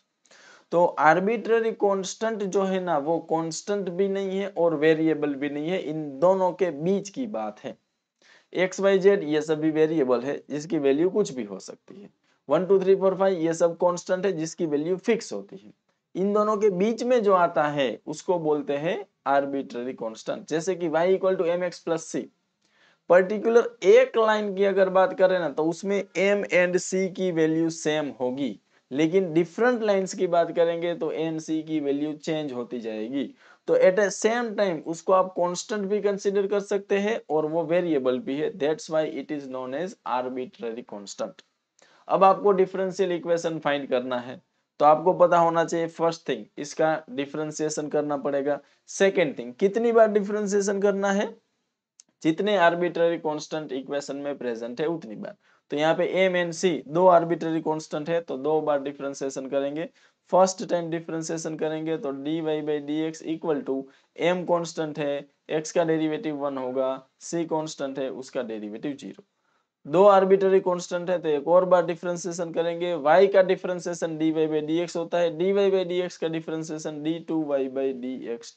तो आर्बिट्ररी कॉन्स्टेंट जो है ना वो कॉन्स्टेंट भी नहीं है और वेरिएबल भी नहीं है इन दोनों के बीच की बात है एक्स वाई जेड ये सभी वेरिएबल है जिसकी वैल्यू कुछ भी हो सकती है one two three four five ये सब कॉन्स्टेंट है जिसकी वैल्यू फिक्स होती है इन दोनों के बीच में जो आता है उसको बोलते हैं आर्बिट्ररी कांस्टेंट जैसे कि y equal to m x plus c particular एक लाइन की अगर बात करें ना तो उसमें एम एंड सी की वैल्यू सेम होगी लेकिन डिफरेंट लाइंस की बात करेंगे तो एन सी की वैल्यू चेंज होती जाएगी तो एट ए सेम टाइम उसको आप कांस्टेंट भी कंसिडर कर सकते हैं और वो वेरिएबल भी है that's why it is known as arbitrary constant अब आपको डिफरेंशियल इक्वेशन फाइंड करना है तो आपको पता होना चाहिए फर्स्ट थिंग इसका डिफ्रेंसिएशन करना पड़ेगा सेकेंड थिंग कितनी बार डिफ्रेंसिएशन करना है जितने आर्बिट्ररी कॉन्स्टेंट इक्वेशन में प्रेजेंट है उतनी बार तो यहाँ पे एम एंड सी दो आर्बिट्ररी कॉन्स्टेंट है तो दो बार डिफ्रेंसिएशन करेंगे फर्स्ट टाइम डिफ्रेंसिएशन करेंगे तो d Y by D x equal to m constant है एक्स का डेरिवेटिव वन होगा सी कॉन्स्टेंट है उसका डेरिवेटिव जीरो दो आर्बिटरी कांस्टेंट है तो एक और बार डिफ्रेंसिएशन करेंगे y का डिफ्रेंसिएशन dy वाई बाई होता है dy वाई बाई का differentiation d2y two Y by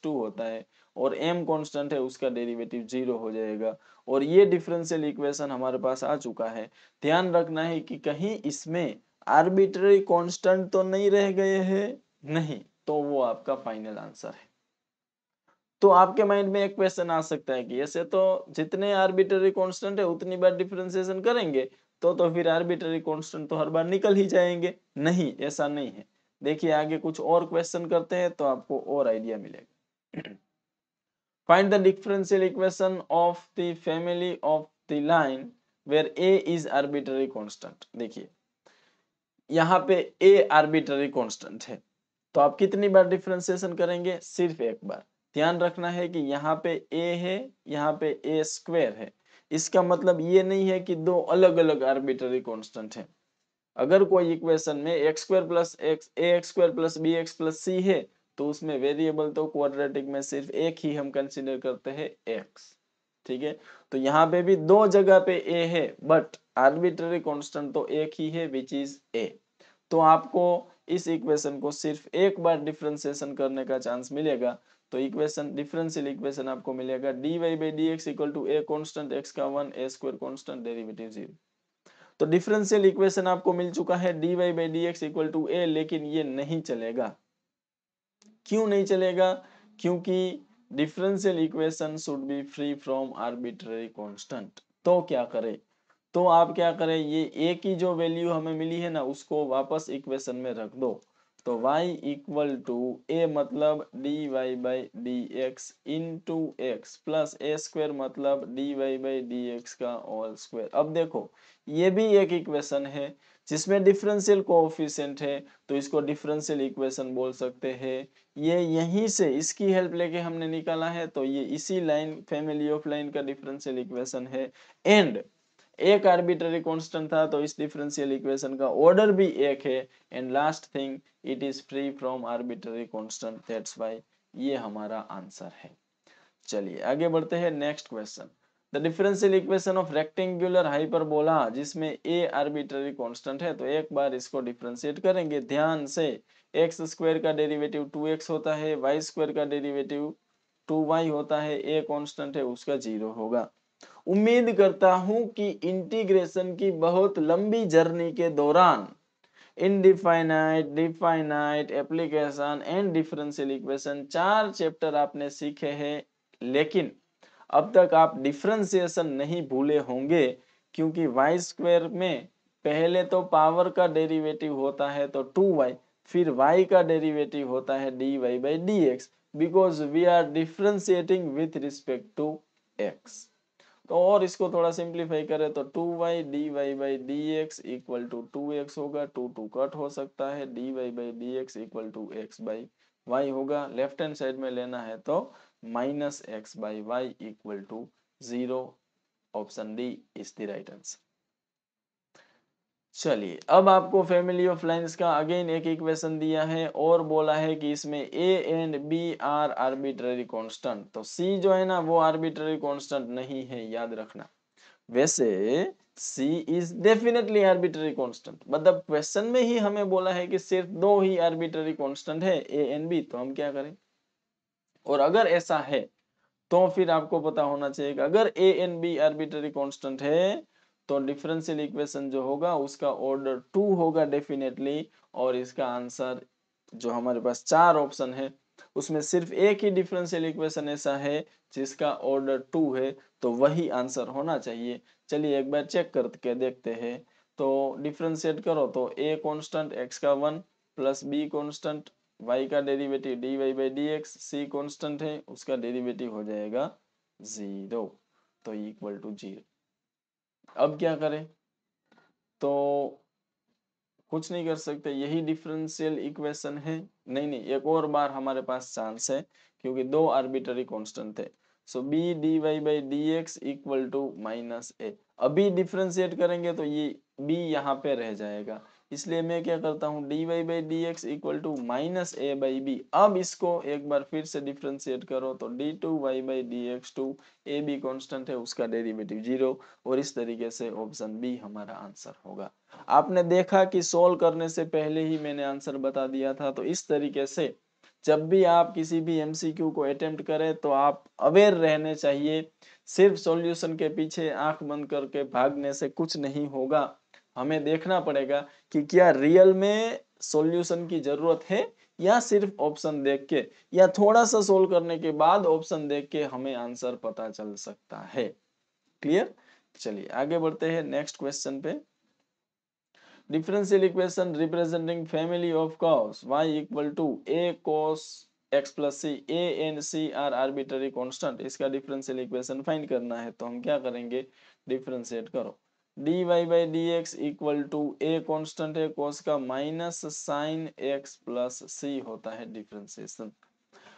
होता है और m कांस्टेंट है उसका डेरिवेटिव जीरो हो जाएगा और ये डिफरेंशियल इक्वेशन हमारे पास आ चुका है ध्यान रखना है कि कहीं इसमें आर्बिटरी कॉन्स्टेंट तो नहीं रह गए हैं नहीं तो वो आपका फाइनल आंसर है तो आपके माइंड में एक क्वेश्चन आ सकता है कि ऐसे तो जितने आर्बिटरी कांस्टेंट है उतनी बार डिफ्रेंसिएशन करेंगे तो तो फिर आर्बिटरी कांस्टेंट तो हर बार निकल ही जाएंगे नहीं ऐसा नहीं है देखिए आगे कुछ और क्वेश्चन करते हैं तो आपको और आइडिया मिलेगा find the differential equation of the family of the line where a is arbitrary constant देखिए यहाँ पे ए आर्बिटरी कॉन्स्टेंट है तो आप कितनी बार डिफ्रेंसिएशन करेंगे सिर्फ एक बार ध्यान रखना है कि यहाँ पे ए है यहाँ पे ए स्क्वेयर है इसका मतलब ये नहीं है कि दो अलग अलग आर्बिटरी कॉन्स्टेंट है अगर कोई इक्वेशन में x square plus x a x square plus b x plus c है तो उसमें वेरिएबल तो क्वाड्रेटिक में सिर्फ एक ही हम कंसीडर करते हैं एक्स ठीक है तो यहाँ पे भी दो जगह पे ए है बट आर्बिटरी कांस्टेंट तो एक ही है विच इज ए तो आपको इस इक्वेशन को सिर्फ एक बार डिफ्रेंसिएशन करने का चांस मिलेगा तो इक्वेशन डिफरेंशियल इक्वेशन आपको मिलेगा d Y by D x equal to A constant x का one a square constant derivative zero तो डिफरेंशियल इक्वेशन आपको मिल चुका है D Y by D x equal to a लेकिन ये नहीं चलेगा क्यों नहीं चलेगा क्योंकि differential equation should be free from arbitrary constant तो क्या करें तो आप क्या करें ये ए की जो वैल्यू हमें मिली है ना उसको वापस इक्वेशन में रख दो तो y इक्वल टू ए मतलब d Y by D x into x plus a square मतलब d Y by D x का ऑल स्क्वायर अब देखो ये भी एक इक्वेशन है जिसमें डिफरेंशियल कोऑफिशिएंट है तो इसको डिफरेंशियल इक्वेशन बोल सकते हैं ये यहीं से इसकी हेल्प लेके हमने निकाला है तो ये इसी लाइन फैमिली ऑफ लाइन का डिफरेंशियल इक्वेशन है एंड एक आर्बिटरी कॉन्स्टेंट था तो इस डिफरेंशियल इक्वेशन का ऑर्डर भी एक है and last thing it is free from arbitrary constant that's why ये हमारा आंसर है चलिए आगे बढ़ते हैं next question the differential equation of rectangular hyperbola जिसमें ए आर्बिटरी कांस्टेंट है तो एक बार इसको डिफरेंशिएट करेंगे ध्यान से एक्स स्क्वायर का डेरिवेटिव टू एक्स होता है वाई स्क्वायर का डेरिवेटिव टू वाई होता है ए कांस्टेंट है उसका जीरो होगा उम्मीद करता हूं कि इंटीग्रेशन की बहुत लंबी जर्नी के दौरान indefinite definite application and differential equation चार चैप्टर आपने सीखे हैं लेकिन अब तक आप डिफ्रेंसिएशन नहीं भूले होंगे क्योंकि वाई स्क्वेयर में पहले तो पावर का डेरिवेटिव होता है तो टू वाई फिर वाई का डेरिवेटिव होता है D Y by D x because we are differentiating with respect to x तो और इसको थोड़ा सिंप्लीफाई करें तो two y D Y by D x equal to two x होगा टू टू कट हो सकता है D Y by D x equal to x by y होगा लेफ्ट हैंड साइड में लेना है तो minus x by y equal to zero option d is the right answer चलिए अब आपको फैमिली ऑफ लाइंस का अगेन एक इक्वेशन दिया है और बोला है कि इसमें a and b are arbitrary constant तो सी जो है ना वो आर्बिट्ररी कांस्टेंट नहीं है याद रखना वैसे C is definitely arbitrary constant मतलब क्वेश्चन में ही हमें बोला है कि सिर्फ दो ही आर्बिट्ररी कॉन्स्टेंट है ए एंड बी तो हम क्या करें और अगर ऐसा है तो फिर आपको पता होना चाहिए कि अगर A and B arbitrary constant है तो डिफरेंशियल इक्वेशन जो होगा उसका ऑर्डर टू होगा डेफिनेटली और इसका आंसर जो हमारे पास चार ऑप्शन है उसमें सिर्फ एक ही डिफरेंशियल इक्वेशन ऐसा है जिसका ऑर्डर टू है तो वही आंसर होना चाहिए चलिए एक बार चेक करके देखते हैं तो डिफ्रेंशिएट करो तो ए कॉन्स्टेंट एक्स का one plus B constant Y का derivative D Y by D X C constant है उसका डेरिवेटिव हो जाएगा जीरो तो इक्वल टू जीरो अब क्या करें तो कुछ नहीं कर सकते यही डिफरेंशियल इक्वेशन है नहीं नहीं एक और बार हमारे पास चांस है क्योंकि दो आर्बिटरी कांस्टेंट थे so B D Y by D x equal to minus A अभी डिफ्रेंशिएट करेंगे तो ये बी यहाँ पे रह जाएगा इसलिए मैं क्या करता हूँ D Y by D x equal to minus A by B अब इसको एक बार फिर से डिफ्रेंशिएट करो तो D two Y by D x two A B constant है उसका डेरिवेटिव जीरो और इस तरीके से ऑप्शन बी हमारा आंसर होगा आपने देखा कि सोल्व करने से पहले ही मैंने आंसर बता दिया था तो इस तरीके से जब भी आप किसी भी एमसीक्यू को अटेम्प्ट करें तो आप अवेयर रहने चाहिए सिर्फ सॉल्यूशन के पीछे आंख बंद करके भागने से कुछ नहीं होगा हमें देखना पड़ेगा कि क्या रियल में सॉल्यूशन की जरूरत है या सिर्फ ऑप्शन देख के या थोड़ा सा सोल्व करने के बाद ऑप्शन देख के हमें आंसर पता चल सकता है क्लियर चलिए आगे बढ़ते हैं नेक्स्ट क्वेश्चन पे differential equation representing family of cos Y equal to A cos X plus C A and C are arbitrary constant इसका डिफरेंशियल इक्वेशन फाइंड करना है तो हम क्या करेंगे डिफ्रेंशिएट करो D Y by D x equal to A constant है कॉस का minus sine X plus C होता है डिफ्रेंसिएशन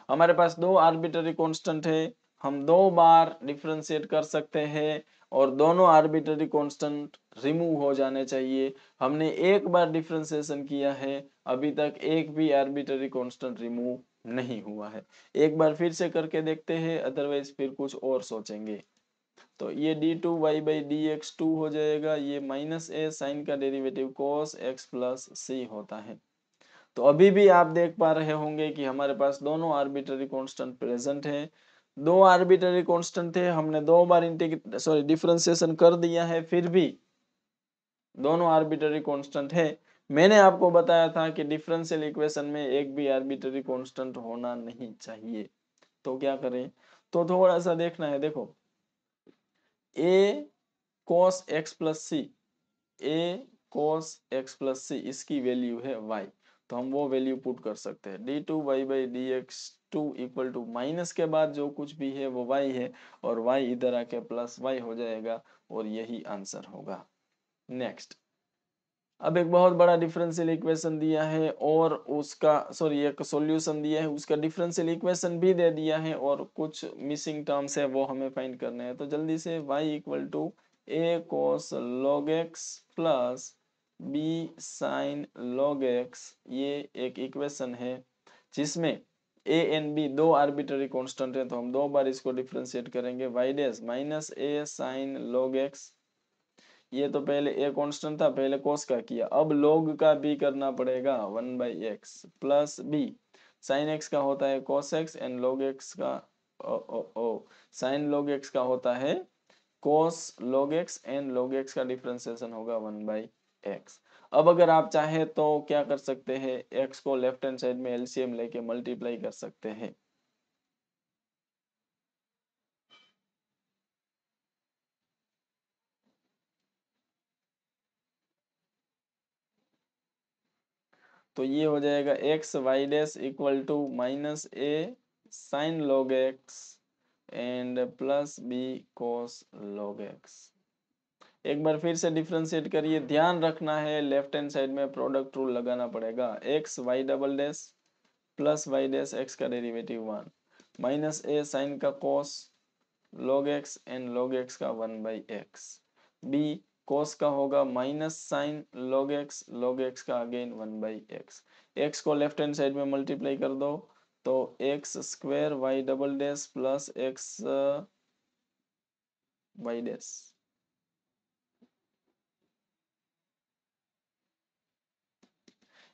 हमारे पास दो आर्बिटरी कांस्टेंट है हम दो बार डिफ्रेंशिएट कर सकते हैं और दोनों आर्बिटरी कांस्टेंट रिमूव हो जाने चाहिए हमने एक बार डिफ्रेंसिएशन किया है अभी तक एक भी आर्बिटरी कांस्टेंट रिमूव नहीं हुआ है एक बार फिर से करके देखते हैं अदरवाइज फिर कुछ और सोचेंगे तो ये D two Y by D x two हो जाएगा ये माइनस ए साइन का derivative cos X plus C होता है तो अभी भी आप देख पा रहे होंगे कि हमारे पास दोनों आर्बिटरी कांस्टेंट प्रेजेंट है दो आर्बिटरी कांस्टेंट थे हमने दो बार इंटीग्रेट सॉरी डिफ्रेंसिएशन कर दिया है फिर भी दोनों आर्बिटरी कांस्टेंट है मैंने आपको बताया था कि डिफरेंशियल इक्वेशन में एक भी आर्बिटरी कांस्टेंट होना नहीं चाहिए तो क्या करें तो थोड़ा सा देखना है देखो A cos X plus C A cos X plus C इसकी वैल्यू है वाई तो हम वो वैल्यू पुट कर सकते हैं D two Y by D x two equal to minus के बाद जो कुछ भी है वो वाई है और वाई इधर आके प्लस वाई हो जाएगा और यही आंसर होगा नेक्स्ट अब एक बहुत बड़ा डिफरेंशियल इक्वेशन दिया है और उसका सॉरी एक सॉल्यूशन दिया है उसका डिफरेंशियल इक्वेशन भी दे दिया है और कुछ मिसिंग टर्म्स है वो हमें फाइंड करने हैं तो जल्दी से Y equal to A cos log X plus B sine log x ये एक इक्वेशन है जिसमें ए एंड बी दो आर्बिटरी कॉन्स्टेंट है तो हम दो बार इसको डिफ्रेंशिएट करेंगे Y dash minus A sine log x ये तो पहले ए कांस्टेंट था पहले कोस का किया अब लॉग का भी करना पड़ेगा one by x plus B sine X का होता है cos X and log x का oh oh oh sine log x का होता है cos log X and log x का डिफ्रेंसिएशन होगा वन बाई एक्स अब अगर आप चाहें तो क्या कर सकते हैं एक्स को लेफ्ट हैंड साइड में एलसीएम लेके मल्टीप्लाई कर सकते हैं तो ये हो जाएगा X Y dash equal to minus A sine log X and plus B cos log X एक बार फिर से डिफ्रेंशिएट करिए ध्यान रखना है लेफ्ट हैंड साइड में प्रोडक्ट रूल लगाना पड़ेगा X Y double dash plus Y dash X का derivative one minus A sine का cos log X and log x का one by X B cos का होगा minus sine log X log x का again one by X X को लेफ्ट हैंड साइड में मल्टीप्लाई कर दो तो X square Y double dash plus x Y dash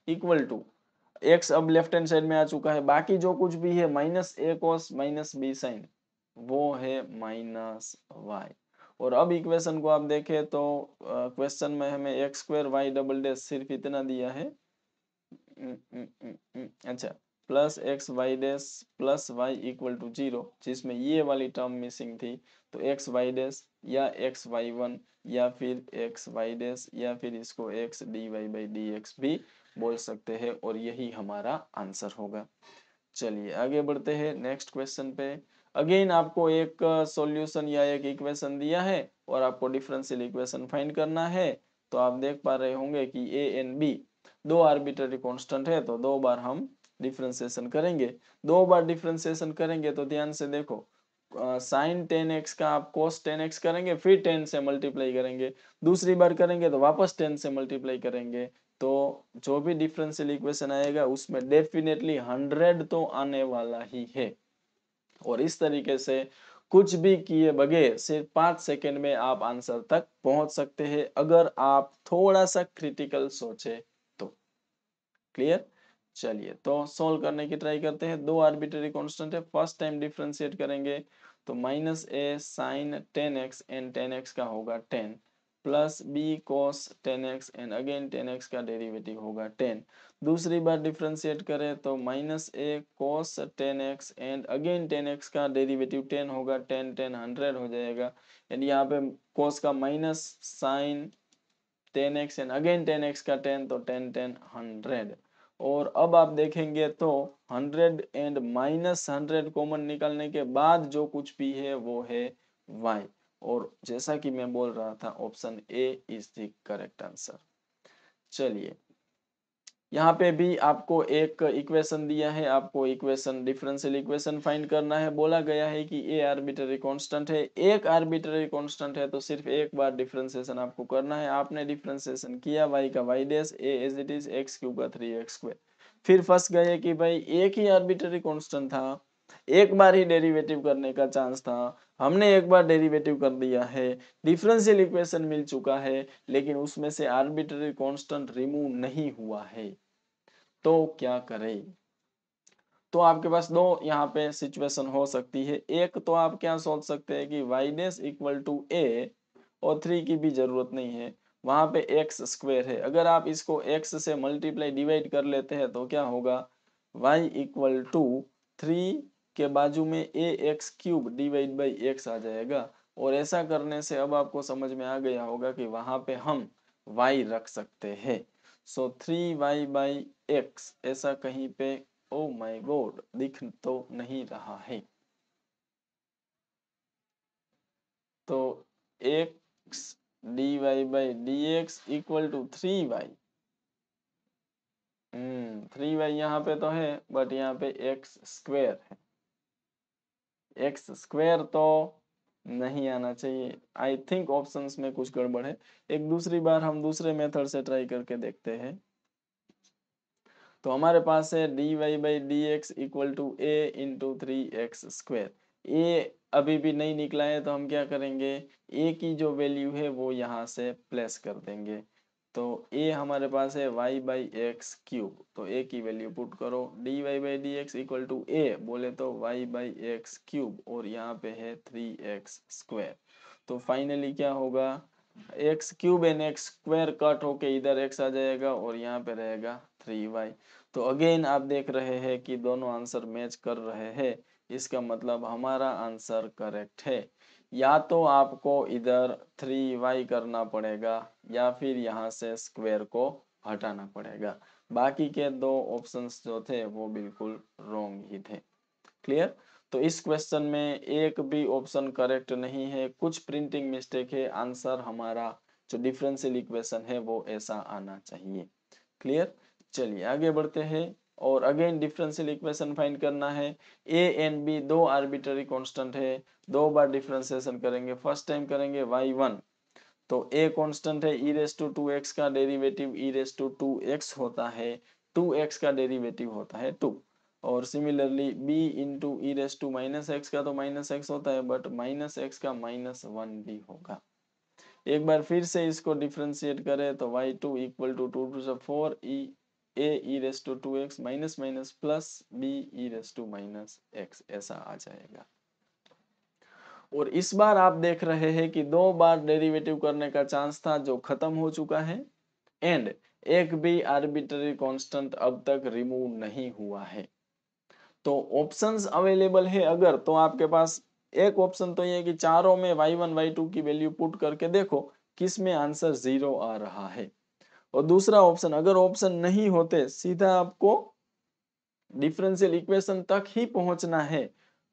equal to X अब लेफ्ट हैंड साइड में आ चुका है बाकी जो कुछ भी है minus A cos minus B sine वो है माइनस वाई और अब इक्वेशन को आप देखें तो क्वेश्चन में हमें X square Y double dash सिर्फ इतना दिया है हम्म, हम्म, हम्म, अच्छा plus x Y dash plus Y equal to zero जिसमें ये वाली टर्म मिसिंग थी तो एक्स वाई डैश या एक्स वाई वन या फिर एक्स वाई डैश या फिर इसको X D Y by D x भी बोल सकते हैं और यही हमारा आंसर होगा चलिए आगे बढ़ते हैं नेक्स्ट क्वेश्चन पे अगेन आपको एक सॉल्यूशन या एक इक्वेशन दिया है और आपको डिफरेंशियल इक्वेशन फाइंड करना है तो आप देख पा रहे होंगे कि ए एन बी दो आर्बिटरी कांस्टेंट है तो दो बार हम डिफरेंशिएशन करेंगे दो बार डिफरेंशिएशन करेंगे तो ध्यान से देखो साइन टेन एक्स का आप कोस टेन एक्स करेंगे फिर टेन से मल्टीप्लाई करेंगे दूसरी बार करेंगे तो वापस टेन से मल्टीप्लाई करेंगे तो जो भी डिफरेंशियल इक्वेशन आएगा उसमें डेफिनेटली हंड्रेड तो आने वाला ही है और इस तरीके से कुछ भी किए बगैर सिर्फ पांच सेकेंड में आप आंसर तक पहुंच सकते हैं अगर आप थोड़ा सा क्रिटिकल सोचे तो क्लियर चलिए तो सोल्व करने की ट्राई करते हैं दो आर्बिटरी कांस्टेंट है फर्स्ट टाइम डिफ्रेंशिएट करेंगे तो minus A sine ten X and ten x का होगा ten plus B cos ten X and again ten x का डेरिवेटिव होगा टेन दूसरी बार डिफ्रेंशिएट करें तो minus A cos ten X and again ten x का डेरिवेटिव टेन होगा टेन टेन हंड्रेड हो जाएगा एंड यहाँ पे कॉस का minus sine ten X and again ten x का टेन तो टेन टेन हंड्रेड और अब आप देखेंगे तो hundred and minus hundred common निकालने के बाद जो कुछ भी है वो है वाई और जैसा कि मैं बोल रहा था option A is the correct answer चलिए यहाँ पे भी आपको एक इक्वेशन दिया है आपको इक्वेशन डिफरेंशियल इक्वेशन फाइंड करना है बोला गया है कि ए आर्बिटरी कांस्टेंट है एक आर्बिटरी कांस्टेंट है तो सिर्फ एक बार डिफरेंशिएशन आपको करना है आपने डिफरेंशिएशन किया वाई का Y dash A as it is X cube का थ्री एक्स स्क्वायर फिर फंस गए कि भाई एक ही आर्बिटरी कॉन्स्टेंट था एक बार ही डेरिवेटिव करने का चांस था हमने एक बार डेरिवेटिव कर दिया है डिफरेंशियल इक्वेशन मिल चुका है लेकिन उसमें से आर्बिट्ररी कांस्टेंट रिमूव नहीं हुआ है तो क्या करें तो आपके पास दो यहाँ पे सिचुएशन हो सकती है एक तो आप क्या सोच सकते हैं कि Y dash equal to A और थ्री की भी जरूरत नहीं है वहां पे एक्स स्क्वेयर है अगर आप इसको एक्स से मल्टीप्लाई डिवाइड कर लेते हैं तो क्या होगा वाई इक्वल टू थ्री के बाजू में A X cube divide by X आ जाएगा और ऐसा करने से अब आपको समझ में आ गया होगा कि वहां पे हम वाई रख सकते हैं so three Y by x ऐसा कहीं पे ओ माय गॉड दिख तो नहीं रहा है तो X D Y by D x equal to three Y three Y यहाँ पे तो है बट यहाँ पे एक्स स्क्वेयर है एक्स स्क्वेयर तो नहीं आना चाहिए आई थिंक ऑप्शन में कुछ गड़बड़ है एक दूसरी बार हम दूसरे मेथड से ट्राई करके देखते हैं तो हमारे पास है D Y by D x equal to A into three X square A अभी भी नहीं निकला है तो हम क्या करेंगे ए की जो वैल्यू है वो यहाँ से प्लेस कर देंगे तो ए हमारे पास है वाई बाई एक्स क्यूब तो ए की वैल्यू पुट करो D Y by D x equal to A बोले तो वाई बाई एक्स क्यूब और यहाँ पे है थ्री एक्स स्क्वायर तो फाइनली क्या होगा X cube and X square cut होके इधर एक्स आ जाएगा और यहाँ पे रहेगा थ्री वाई तो अगेन आप देख रहे हैं कि दोनों आंसर मैच कर रहे हैं इसका मतलब हमारा आंसर करेक्ट है या तो आपको इधर थ्री वाई करना पड़ेगा या फिर यहाँ से स्क्वेयर को हटाना पड़ेगा बाकी के दो ऑप्शंस जो थे वो बिल्कुल रॉन्ग ही थे क्लियर तो इस क्वेश्चन में एक भी ऑप्शन करेक्ट नहीं है कुछ प्रिंटिंग मिस्टेक है आंसर हमारा जो डिफरेंशियल इक्वेशन है वो ऐसा आना चाहिए क्लियर चलिए आगे बढ़ते हैं और अगेन डिफरेंशियल इक्वेशन फाइंड करना है ए एंड बी दो आर्बिटरी कांस्टेंट है दो बार डिफरेंशिएशन करेंगे फर्स्ट टाइम करेंगे वाई वन तो ए कांस्टेंट है ई रेस टू टू एक्स का derivative E raise to two x होता है टू एक्स का डेरिवेटिव होता है टू और similarly B into E raise to minus X का तो माइनस एक्स होता है बट माइनस एक्स का माइनस वन भी होगा एक बार फिर से इसको डिफ्रेंशिएट करें तो Y two equal to two two four E A E raise to two x minus minus plus B E raise to minus X ऐसा आ जाएगा और इस बार आप देख रहे हैं कि दो बार डेरिवेटिव करने का चांस था जो खत्म हो चुका है एंड एक भी आर्बिटरी कांस्टेंट अब तक रिमूव नहीं हुआ है तो ऑप्शंस अवेलेबल है अगर तो आपके पास एक ऑप्शन तो ये है कि चारों में y1 y2 की वैल्यू पुट करके देखो किस में आंसर जीरो आ रहा है और दूसरा ऑप्शन अगर ऑप्शन नहीं होते सीधा आपको डिफरेंशियल इक्वेशन तक ही पहुंचना है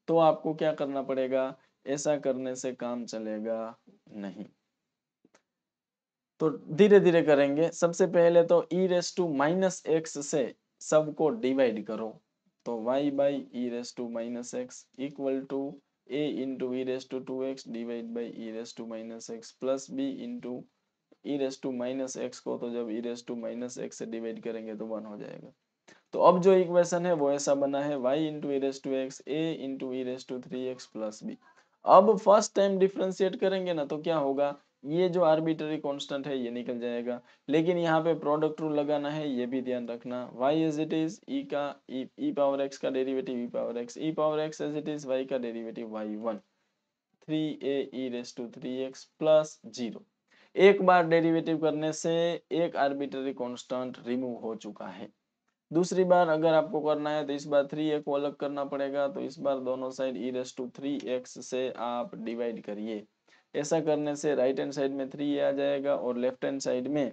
तो आपको क्या करना पड़ेगा ऐसा करने से काम चलेगा नहीं तो धीरे धीरे करेंगे सबसे पहले तो ई रेस टू माइनस एक्स से सबको डिवाइड करो तो y by E raise to minus x equal to A into E raise to two X divide by E raise to minus x plus B into E raise to minus X को तो जब E raise to minus X से डिवाइड करेंगे तो वन हो जाएगा तो अब जो इक्वेशन है वो ऐसा बना है Y into E raise to X A into E raise to three X plus B अब फर्स्ट टाइम डिफ्रेंशिएट करेंगे ना तो क्या होगा ये जो आर्बिटरी कॉन्स्टेंट है ये निकल जाएगा लेकिन यहाँ पे प्रोडक्ट रूल लगाना है ये भी ध्यान रखना Y as it is E का ई पावर एक्स का derivative E power X E power X as it is Y का derivative Y one three A E raise to three X plus zero एक बार डेरिवेटिव करने से एक आर्बिटरी कांस्टेंट रिमूव हो चुका है दूसरी बार अगर आपको करना है तो इस बार थ्री ए को अलग करना पड़ेगा तो इस बार दोनों side E raise to three x से आप डिवाइड करिए ऐसा करने से राइट हैंड साइड में थ्री ए आ जाएगा और लेफ्ट हैंड साइड में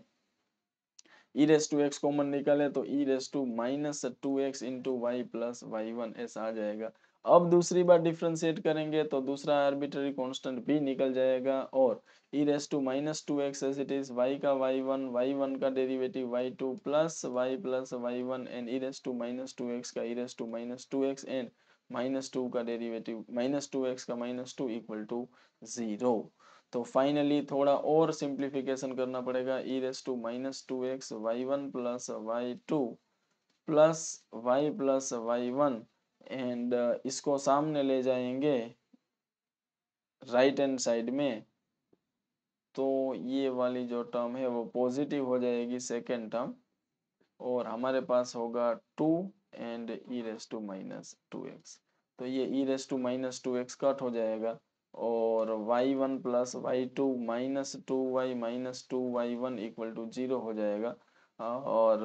E raise to X common निकाले तो ई raise to minus two x into Y plus Y one ऐसा आ जाएगा अब दूसरी बार डिफ्रेंशिएट करेंगे तो दूसरा आर्बिट्री कांस्टेंट भी निकल जाएगा और ई raise to minus two X as it is Y का वाई वन वाई वन का derivative Y two plus Y plus Y one and E raise to minus two X का E raise to minus two X and minus two का डेरिवेटिव माइनस टू एक्स का minus two equal to zero तो फाइनली थोड़ा और सिंप्लीफिकेशन करना पड़ेगा E raise to minus two x Y one plus Y two plus Y plus Y one and uh, इसको सामने ले जाएंगे राइट हैंड साइड में तो ये वाली जो टर्म है वो पॉजिटिव हो जाएगी सेकेंड टर्म और हमारे पास होगा two and E raise to minus two x तो ये E raise to minus two X cut हो जाएगा और Y one plus Y two minus two Y minus two Y one equal to zero हो जाएगा और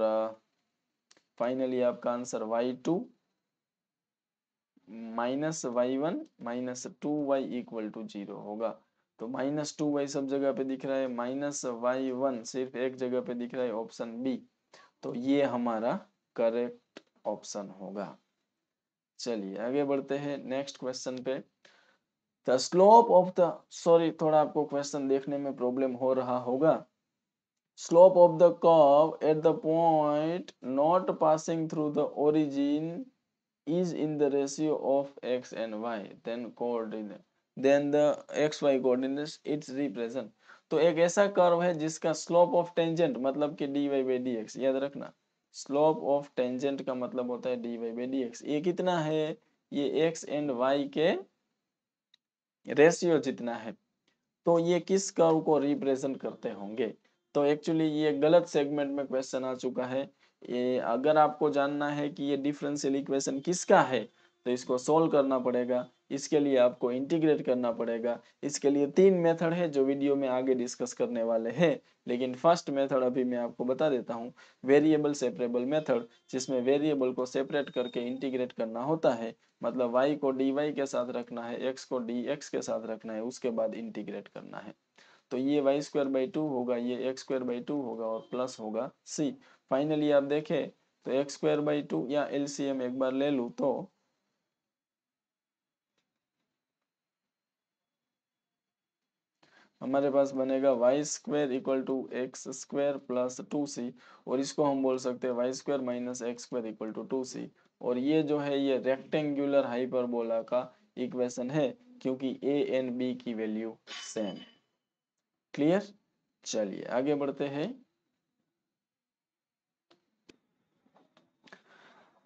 फाइनली uh, आपका answer Y two minus Y one minus two Y equal to zero होगा तो माइनस टू वाई सब जगह पे दिख रहा है माइनस वाई वन सिर्फ एक जगह पे दिख रहा है ऑप्शन बी तो ये हमारा करेक्ट ऑप्शन होगा चलिए आगे बढ़ते हैं नेक्स्ट क्वेश्चन पे the slope of the sorry थोड़ा आपको क्वेश्चन देखने में प्रॉब्लम हो रहा होगा slope of the curve at the point not passing through the origin is in the ratio of x and y then coordinate then the x y coordinates it's represent तो एक ऐसा कर्व है जिसका स्लोप ऑफ टेंजेंट मतलब कि D Y by D X याद रखना स्लोप ऑफ टेंजेंट का मतलब होता है D Y by D x ये कितना है ये एक्स एंड वाई के रेशियो जितना है तो ये किस कर्व को रिप्रेजेंट करते होंगे तो एक्चुअली ये गलत सेगमेंट में क्वेश्चन आ चुका है ये अगर आपको जानना है कि ये डिफरेंशियल इक्वेशन किसका है तो इसको सोल्व करना पड़ेगा इसके लिए आपको इंटीग्रेट करना पड़ेगा इसके लिए तीन मेथड है जो वीडियो में आगे डिस्कस करने वाले हैं लेकिन फर्स्ट मेथड अभी मैं आपको बता देता हूँ वेरिएबल सेपरेबल मेथड जिसमें वेरिएबल को सेपरेट करके इंटीग्रेट करना होता है मतलब वाई को डी वाई के साथ रखना है एक्स को डी एक्स के साथ रखना है उसके बाद इंटीग्रेट करना है तो ये वाई स्क्वायर बाई टू होगा ये एक्स स्क्वायर बाई टू होगा और प्लस होगा सी फाइनली आप देखें तो एक्स स्क्वायर बाई टू या एलसीएम एक बार ले लू तो हमारे पास बनेगा Y square equal to x square plus two सी और इसको हम बोल सकते हैं Y square minus x square equal to two सी और ये जो है ये रेक्टेंगुलर हाइपरबोला का इक्वेशन है क्योंकि ए एंड बी की वैल्यू सेम है क्लियर चलिए आगे बढ़ते हैं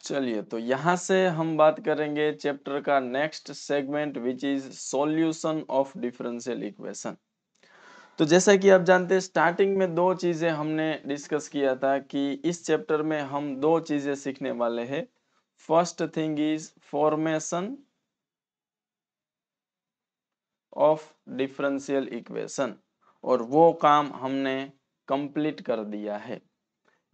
चलिए तो यहाँ से हम बात करेंगे चैप्टर का next segment which is solution of differential equation तो जैसा कि आप जानते हैं स्टार्टिंग में दो चीजें हमने डिस्कस किया था कि इस चैप्टर में हम दो चीजें सीखने वाले हैं first thing is formation of differential equation और वो काम हमने कंप्लीट कर दिया है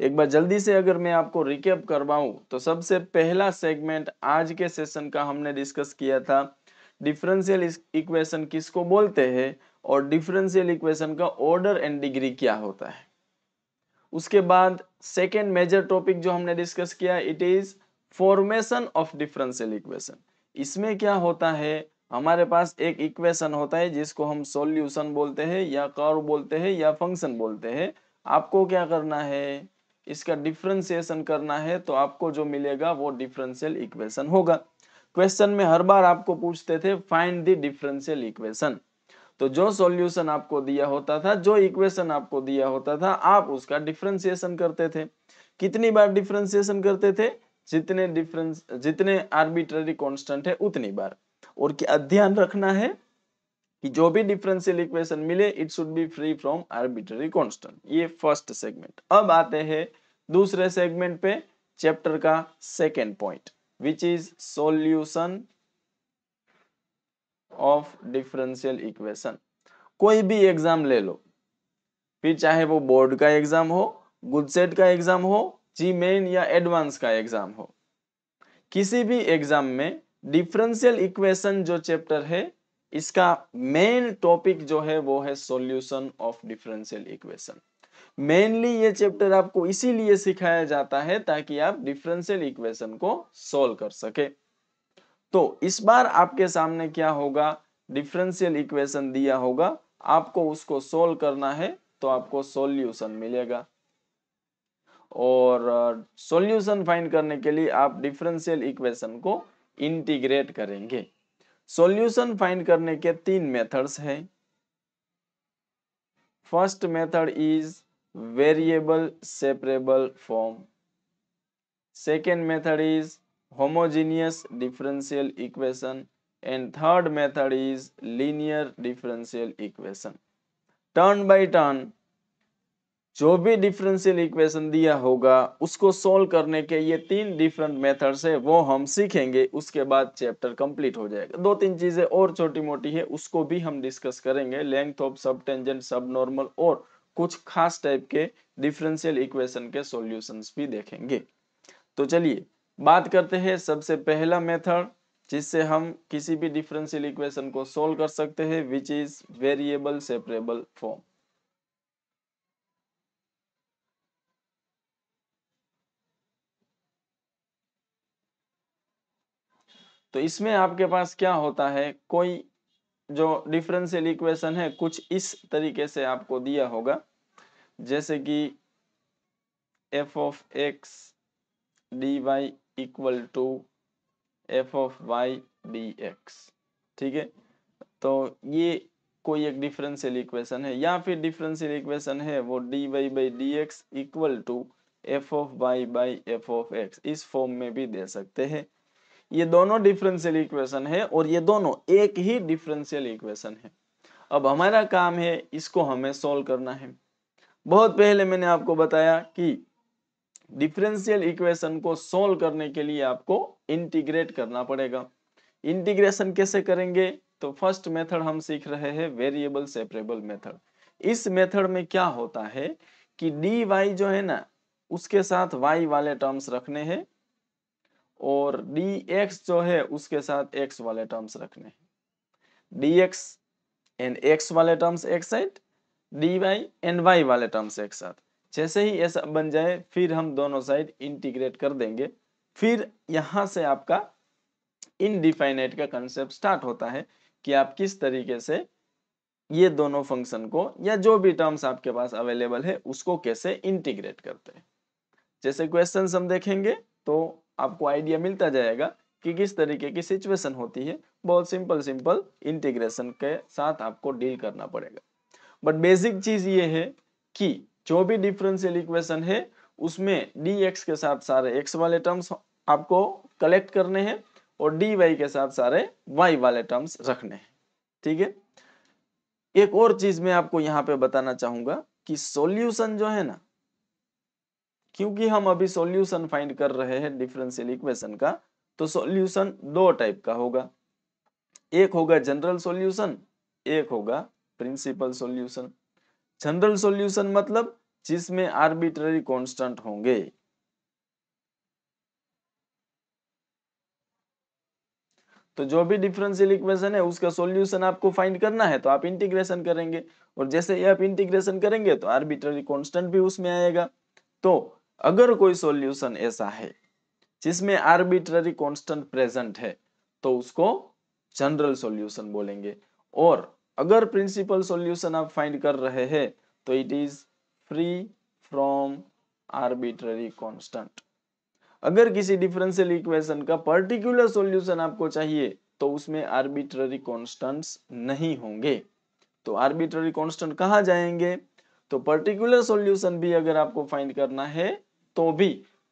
एक बार जल्दी से अगर मैं आपको रिकेप करवाऊं तो सबसे पहला सेगमेंट आज के सेशन का हमने डिस्कस किया था डिफरेंशियल इक्वेशन किसको बोलते हैं और डिफरेंशियल इक्वेशन का ऑर्डर एंड डिग्री क्या होता है उसके बाद सेकेंड मेजर टॉपिक जो हमने डिस्कस किया it is formation of differential equation इसमें क्या होता है हमारे पास एक इक्वेशन होता है जिसको हम सॉल्यूशन बोलते हैं या कर्व बोलते हैं या फंक्शन बोलते हैं आपको क्या करना है इसका डिफ्रेंसिएशन करना है तो आपको जो मिलेगा वो डिफरेंशियल इक्वेशन होगा क्वेश्चन में हर बार आपको पूछते थे फाइंड द डिफरेंशियल इक्वेशन तो जो सॉल्यूशन आपको दिया होता था जो इक्वेशन आपको दिया होता था आप उसका डिफ्रेंसिएशन करते थे कितनी बार डिफरेंशिएशन करते थे जितने डिफरेंस जितने आर्बिट्ररी कांस्टेंट है उतनी बार और क्या ध्यान रखना है कि जो भी डिफरेंशियल इक्वेशन मिले it should be free from arbitrary constant ये फर्स्ट सेगमेंट अब आते हैं दूसरे सेगमेंट पे चैप्टर का second point which is solution of differential equation कोई भी एग्जाम ले लो फिर चाहे वो बोर्ड का एग्जाम हो गुडसेट का एग्जाम हो जी मेन या एडवांस का एग्जाम हो किसी भी एग्जाम में डिफरेंशियल इक्वेशन जो चैप्टर है इसका मेन टॉपिक जो है वो है solution of differential equation mainly ये चैप्टर आपको इसीलिए सिखाया जाता है ताकि आप डिफरेंशियल इक्वेशन को सोल्व कर सके तो इस बार आपके सामने क्या होगा डिफरेंशियल इक्वेशन दिया होगा आपको उसको सोल्व करना है तो आपको सॉल्यूशन मिलेगा और सॉल्यूशन फाइंड करने के लिए आप डिफरेंशियल इक्वेशन को इंटीग्रेट करेंगे सॉल्यूशन फाइंड करने के तीन मेथड्स हैं first method is variable separable form second method is homogeneous differential equation and third method is linear differential equation turn by turn जो भी डिफरेंशियल इक्वेशन दिया होगा उसको सोल्व करने के ये तीन डिफरेंट मेथड्स है वो हम सीखेंगे उसके बाद चैप्टर कंप्लीट हो जाएगा दो तीन चीजें और छोटी मोटी है उसको भी हम डिस्कस करेंगे length of sub tangent sub normal और कुछ खास टाइप के डिफरेंशियल इक्वेशन के सोल्यूशन भी देखेंगे तो चलिए बात करते हैं सबसे पहला मेथड जिससे हम किसी भी डिफरेंशियल इक्वेशन को सोल्व कर सकते हैं which is variable separable form तो इसमें आपके पास क्या होता है कोई जो डिफरेंशियल इक्वेशन है कुछ इस तरीके से आपको दिया होगा जैसे कि F of x D Y equal to F of Y D X ठीक है तो ये कोई एक डिफरेंशियल इक्वेशन है या फिर डिफरेंशियल इक्वेशन है वो D Y by D x equal to F of Y by F of x इस फॉर्म में भी दे सकते हैं ये दोनों डिफरेंशियल इक्वेशन है और ये दोनों एक ही डिफरेंशियल इक्वेशन है अब हमारा काम है इसको हमें सोल्व करना है बहुत पहले मैंने आपको बताया कि डिफरेंशियल इक्वेशन को सोल्व करने के लिए आपको इंटीग्रेट करना पड़ेगा इंटीग्रेशन कैसे करेंगे तो फर्स्ट मेथड हम सीख रहे हैं वेरिएबल सेपरेबल मेथड इस मेथड में क्या होता है कि डी वाई जो है ना उसके साथ वाई वाले टर्म्स रखने हैं और डी एक्स जो है उसके साथ एक्स वाले टर्म्स रखने हैं डी एक्स एंड एक्स वाले टर्म्स एक side D Y and Y वाले टर्म्स एक साथ जैसे ही ऐसा बन जाए फिर हम दोनों साइड इंटीग्रेट कर देंगे फिर यहां से आपका इनडिफाइनेट का कंसेप्ट स्टार्ट होता है कि आप किस तरीके से ये दोनों फंक्शन को या जो भी टर्म्स आपके पास अवेलेबल है उसको कैसे इंटीग्रेट करते हैं जैसे क्वेश्चन हम देखेंगे तो आपको आइडिया मिलता जाएगा कि किस तरीके की सिचुएशन होती है बहुत सिंपल सिंपल इंटीग्रेशन के साथ आपको डील करना पड़ेगा बट बेसिक चीज ये है कि जो भी डिफरेंशियल इक्वेशन है उसमें डी एक्स के साथ सारे एक्स वाले टर्म्स आपको कलेक्ट करने हैं और डी वाई के साथ सारे वाई वाले टर्म्स रखने हैं ठीक है एक और चीज मैं आपको यहाँ पे बताना चाहूंगा कि सॉल्यूशन जो है ना क्योंकि हम अभी सॉल्यूशन फाइंड कर रहे हैं डिफरेंशियल इक्वेशन का तो सॉल्यूशन दो टाइप का होगा एक होगा जनरल सॉल्यूशन एक होगा प्रिंसिपल सॉल्यूशन जनरल सॉल्यूशन मतलब जिसमें आर्बिट्ररी कांस्टेंट होंगे तो जो भी डिफरेंशियल इक्वेशन है उसका सॉल्यूशन आपको फाइंड करना है तो आप इंटीग्रेशन करेंगे और जैसे ही आप इंटीग्रेशन करेंगे तो आर्बिट्ररी कांस्टेंट भी उसमें आएगा तो अगर कोई सॉल्यूशन ऐसा है जिसमें आर्बिट्ररी कांस्टेंट प्रेजेंट है तो उसको जनरल सॉल्यूशन बोलेंगे और अगर प्रिंसिपल सॉल्यूशन आप फाइंड कर रहे हैं तो it is free from arbitrary constant अगर किसी डिफरेंशियल इक्वेशन का पर्टिकुलर सॉल्यूशन आपको चाहिए तो उसमें आर्बिट्ररी कॉन्स्टेंट नहीं होंगे तो आर्बिट्ररी कॉन्स्टेंट कहा जाएंगे तो पर्टिकुलर सॉल्यूशन भी अगर आपको फाइंड करना है तो भी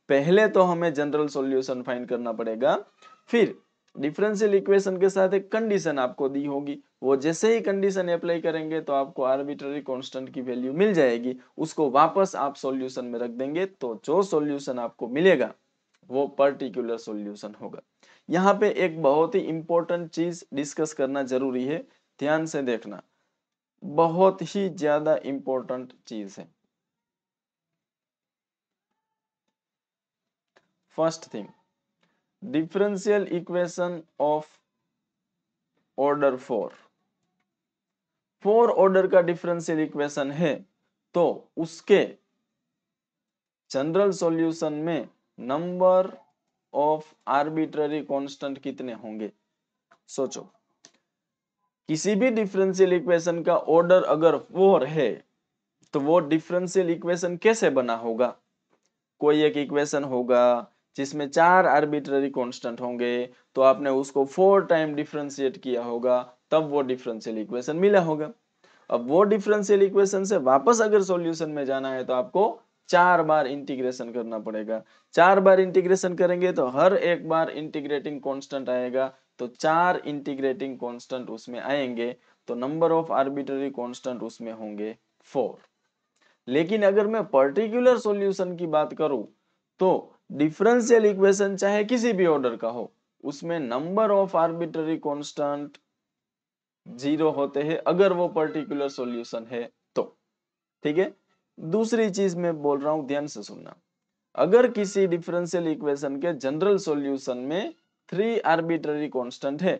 पहले तो हमें जनरल सॉल्यूशन फाइंड करना पड़ेगा फिर डिफरेंशियल इक्वेशन के साथ एक कंडीशन आपको दी होगी वो जैसे ही कंडीशन अप्लाई करेंगे तो आपको आर्बिट्ररी कांस्टेंट की वैल्यू मिल जाएगी उसको वापस आप सॉल्यूशन में रख देंगे तो जो सॉल्यूशन आपको मिलेगा वो पर्टिकुलर सॉल्यूशन होगा यहाँ पे एक बहुत ही इंपॉर्टेंट चीज डिस्कस करना जरूरी है ध्यान से देखना बहुत ही ज्यादा इंपॉर्टेंट चीज है first thing differential equation of order four four order ka differential equation hai to uske general solution mein number of arbitrary constant kitne honge socho किसी भी डिफरेंशियल इक्वेशन का ऑर्डर अगर फोर है तो वो डिफरेंशियल इक्वेशन कैसे बना होगा कोई एक इक्वेशन होगा जिसमें चार आर्बिट्ररी कॉन्स्टेंट होंगे तो आपने उसको फोर टाइम डिफ्रेंशिएट किया होगा तब वो डिफरेंशियल इक्वेशन मिला होगा अब वो डिफरेंशियल इक्वेशन से वापस अगर सॉल्यूशन में जाना है तो आपको चार बार इंटीग्रेशन करना पड़ेगा चार बार इंटीग्रेशन करेंगे तो हर एक बार इंटीग्रेटिंग कांस्टेंट आएगा तो चार इंटीग्रेटिंग कांस्टेंट उसमें आएंगे तो नंबर ऑफ आर्बिटरी कांस्टेंट उसमें होंगे फोर लेकिन अगर मैं पर्टिकुलर सॉल्यूशन की बात करूं तो डिफरेंशियल इक्वेशन चाहे किसी भी ऑर्डर का हो उसमें number of arbitrary constant zero होते हैं अगर वो पर्टिकुलर सॉल्यूशन है तो ठीक है दूसरी चीज मैं बोल रहा हूं ध्यान से सुनना अगर किसी डिफरेंशियल इक्वेशन के जनरल सॉल्यूशन में थ्री आर्बिटरी कांस्टेंट है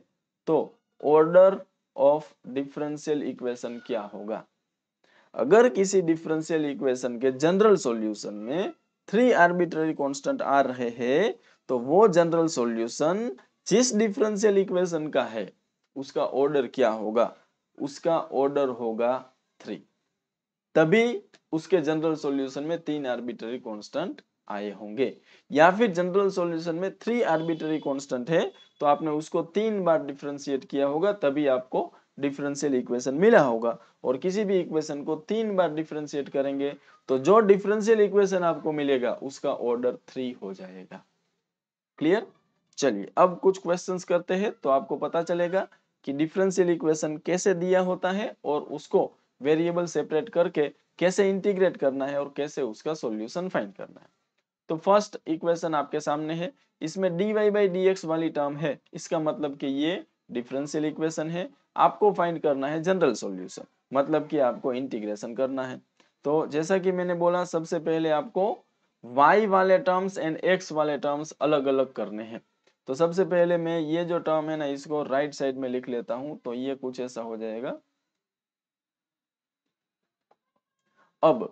तो ऑर्डर ऑफ डिफरेंशियल इक्वेशन क्या होगा अगर किसी डिफरेंशियल इक्वेशन के जनरल सॉल्यूशन में थ्री आर्बिट्ररी कांस्टेंट आ रहे हैं तो वो जनरल सॉल्यूशन जिस डिफरेंशियल इक्वेशन का है उसका ऑर्डर क्या होगा उसका ऑर्डर होगा थ्री तभी उसके जनरल सॉल्यूशन में तीन आर्बिट्ररी कांस्टेंट आए होंगे या फिर जनरल सॉल्यूशन में थ्री आर्बिट्ररी कांस्टेंट है तो आपने उसको तीन बार डिफ्रेंशिएट किया होगा तभी आपको डिफरेंशियल इक्वेशन मिला होगा और किसी भी इक्वेशन को तीन बार डिफरेंशिएट करेंगे तो जो डिफरेंशियल इक्वेशन आपको मिलेगा उसका ऑर्डर थ्री हो जाएगा क्लियर चलिए अब कुछ क्वेश्चंस करते हैं तो आपको पता चलेगा कि डिफरेंशियल इक्वेशन कैसे दिया होता है और उसको वेरिएबल सेपरेट करके कैसे इंटीग्रेट करना है और कैसे उसका सॉल्यूशन फाइंड करना है तो फर्स्ट इक्वेशन आपके सामने है इसमें dy बाई डी वाली टर्म है इसका मतलब कि ये डिफरेंशियल इक्वेशन है आपको फाइंड करना है जनरल सॉल्यूशन मतलब कि आपको इंटीग्रेशन करना है तो जैसा कि मैंने बोला सबसे पहले आपको y वाले टर्म्स एंड x वाले टर्म्स अलग अलग करने हैं तो सबसे पहले मैं ये जो टर्म है ना इसको राइट right साइड में लिख लेता हूं तो ये कुछ ऐसा हो जाएगा अब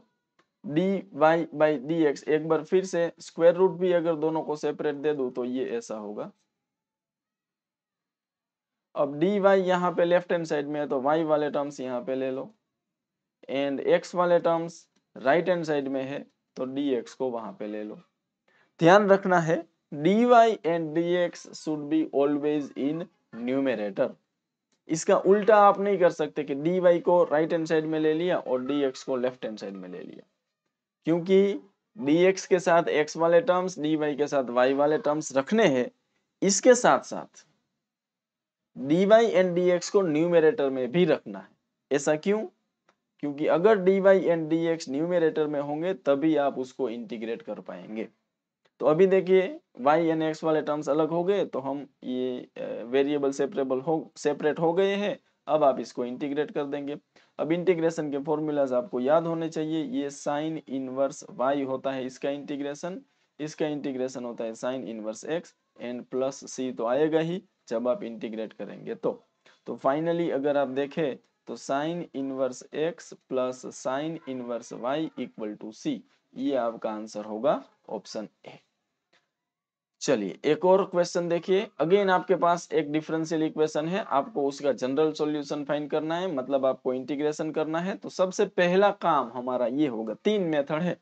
D Y by D X एक बार फिर से स्क्वायर रूट भी अगर दोनों को सेपरेट दे दू तो ये ऐसा होगा अब डी वाई यहाँ पे लेफ्ट हैंड साइड में है तो वाई वाले टर्म्स यहाँ पे ले लो एंड एक्स वाले टर्म्स राइट हैंड साइड में है तो डी एक्स को वहां पे ले लो ध्यान रखना है D Y and D X should be always in numerator इसका उल्टा आप नहीं कर सकते कि डी वाई को राइट हैंड साइड में ले लिया और डी एक्स को लेफ्ट हैंड साइड में ले लिया क्योंकि डी एक्स के साथ एक्स वाले टर्म्स डी वाई के साथ वाई वाले टर्म्स रखने हैं इसके साथ साथ D Y and D x को न्यूमेरेटर में भी रखना है ऐसा क्यों क्योंकि अगर D Y and D X numerator में होंगे तभी आप उसको इंटीग्रेट कर पाएंगे तो अभी देखिए y एन एक्स वाले टर्म्स अलग हो गए तो हम ये वेरिएबल सेपरेबल हो सेपरेट हो गए हैं अब आप इसको इंटीग्रेट कर देंगे अब इंटीग्रेशन के फॉर्मूलाज आपको याद होने चाहिए ये साइन इनवर्स वाई होता है इसका इंटीग्रेशन इसका इंटीग्रेशन होता है sine inverse X and plus सी तो आएगा ही जब आप इंटीग्रेट करेंगे तो तो फाइनली अगर आप देखें तो sine inverse x plus sine inverse Y equal to सी ये आपका आंसर होगा ऑप्शन ए चलिए एक और क्वेश्चन देखिए अगेन आपके पास एक डिफरेंशियल इक्वेशन है आपको उसका जनरल सॉल्यूशन फाइंड करना है मतलब आपको इंटीग्रेशन करना है तो सबसे पहला काम हमारा ये होगा तीन मेथड है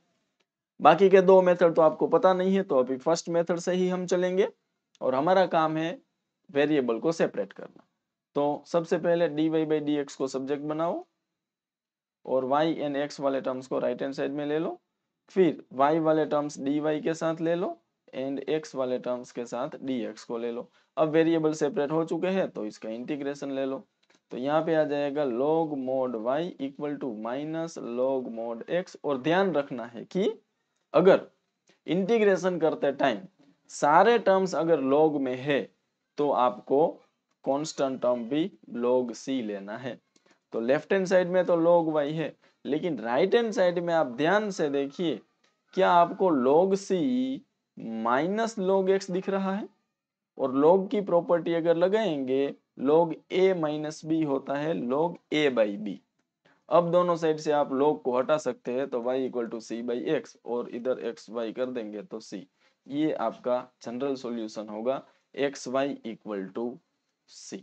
बाकी के दो मेथड तो आपको पता नहीं है तो अभी फर्स्ट मेथड से ही हम चलेंगे और हमारा काम है वेरिएबल को सेपरेट करना तो सबसे पहले D Y by D x को सब्जेक्ट बनाओ और वाई एंड एक्स वाले टर्म्स को राइट हैंड साइड में ले लो फिर वाई वाले टर्म्स डी वाई के साथ ले लो एंड एक्स वाले टर्म्स के साथ डी एक्स को ले लो अब वेरिएबल सेपरेट हो चुके हैं तो इसका इंटीग्रेशन ले लो तो यहाँ पे आ जाएगा log mod Y equal to minus log mod x और ध्यान रखना है कि अगर इंटीग्रेशन करते टाइम सारे टर्म्स अगर लॉग में है तो आपको कॉन्स्टेंट टर्म भी लॉग सी लेना है तो लेफ्ट हैंड साइड में तो लॉग वाई है लेकिन राइट हैंड साइड में आप ध्यान से देखिए क्या आपको लॉग सी माइनस लॉग एक्स दिख रहा है और लॉग की प्रॉपर्टी अगर लगाएंगे लॉग ए माइनस बी होता है लॉग ए बाई बी अब दोनों साइड से आप लॉग को हटा सकते हैं तो Y equal to C by x और इधर एक्स वाई कर देंगे तो सी ये आपका जनरल सॉल्यूशन होगा X Y equal to C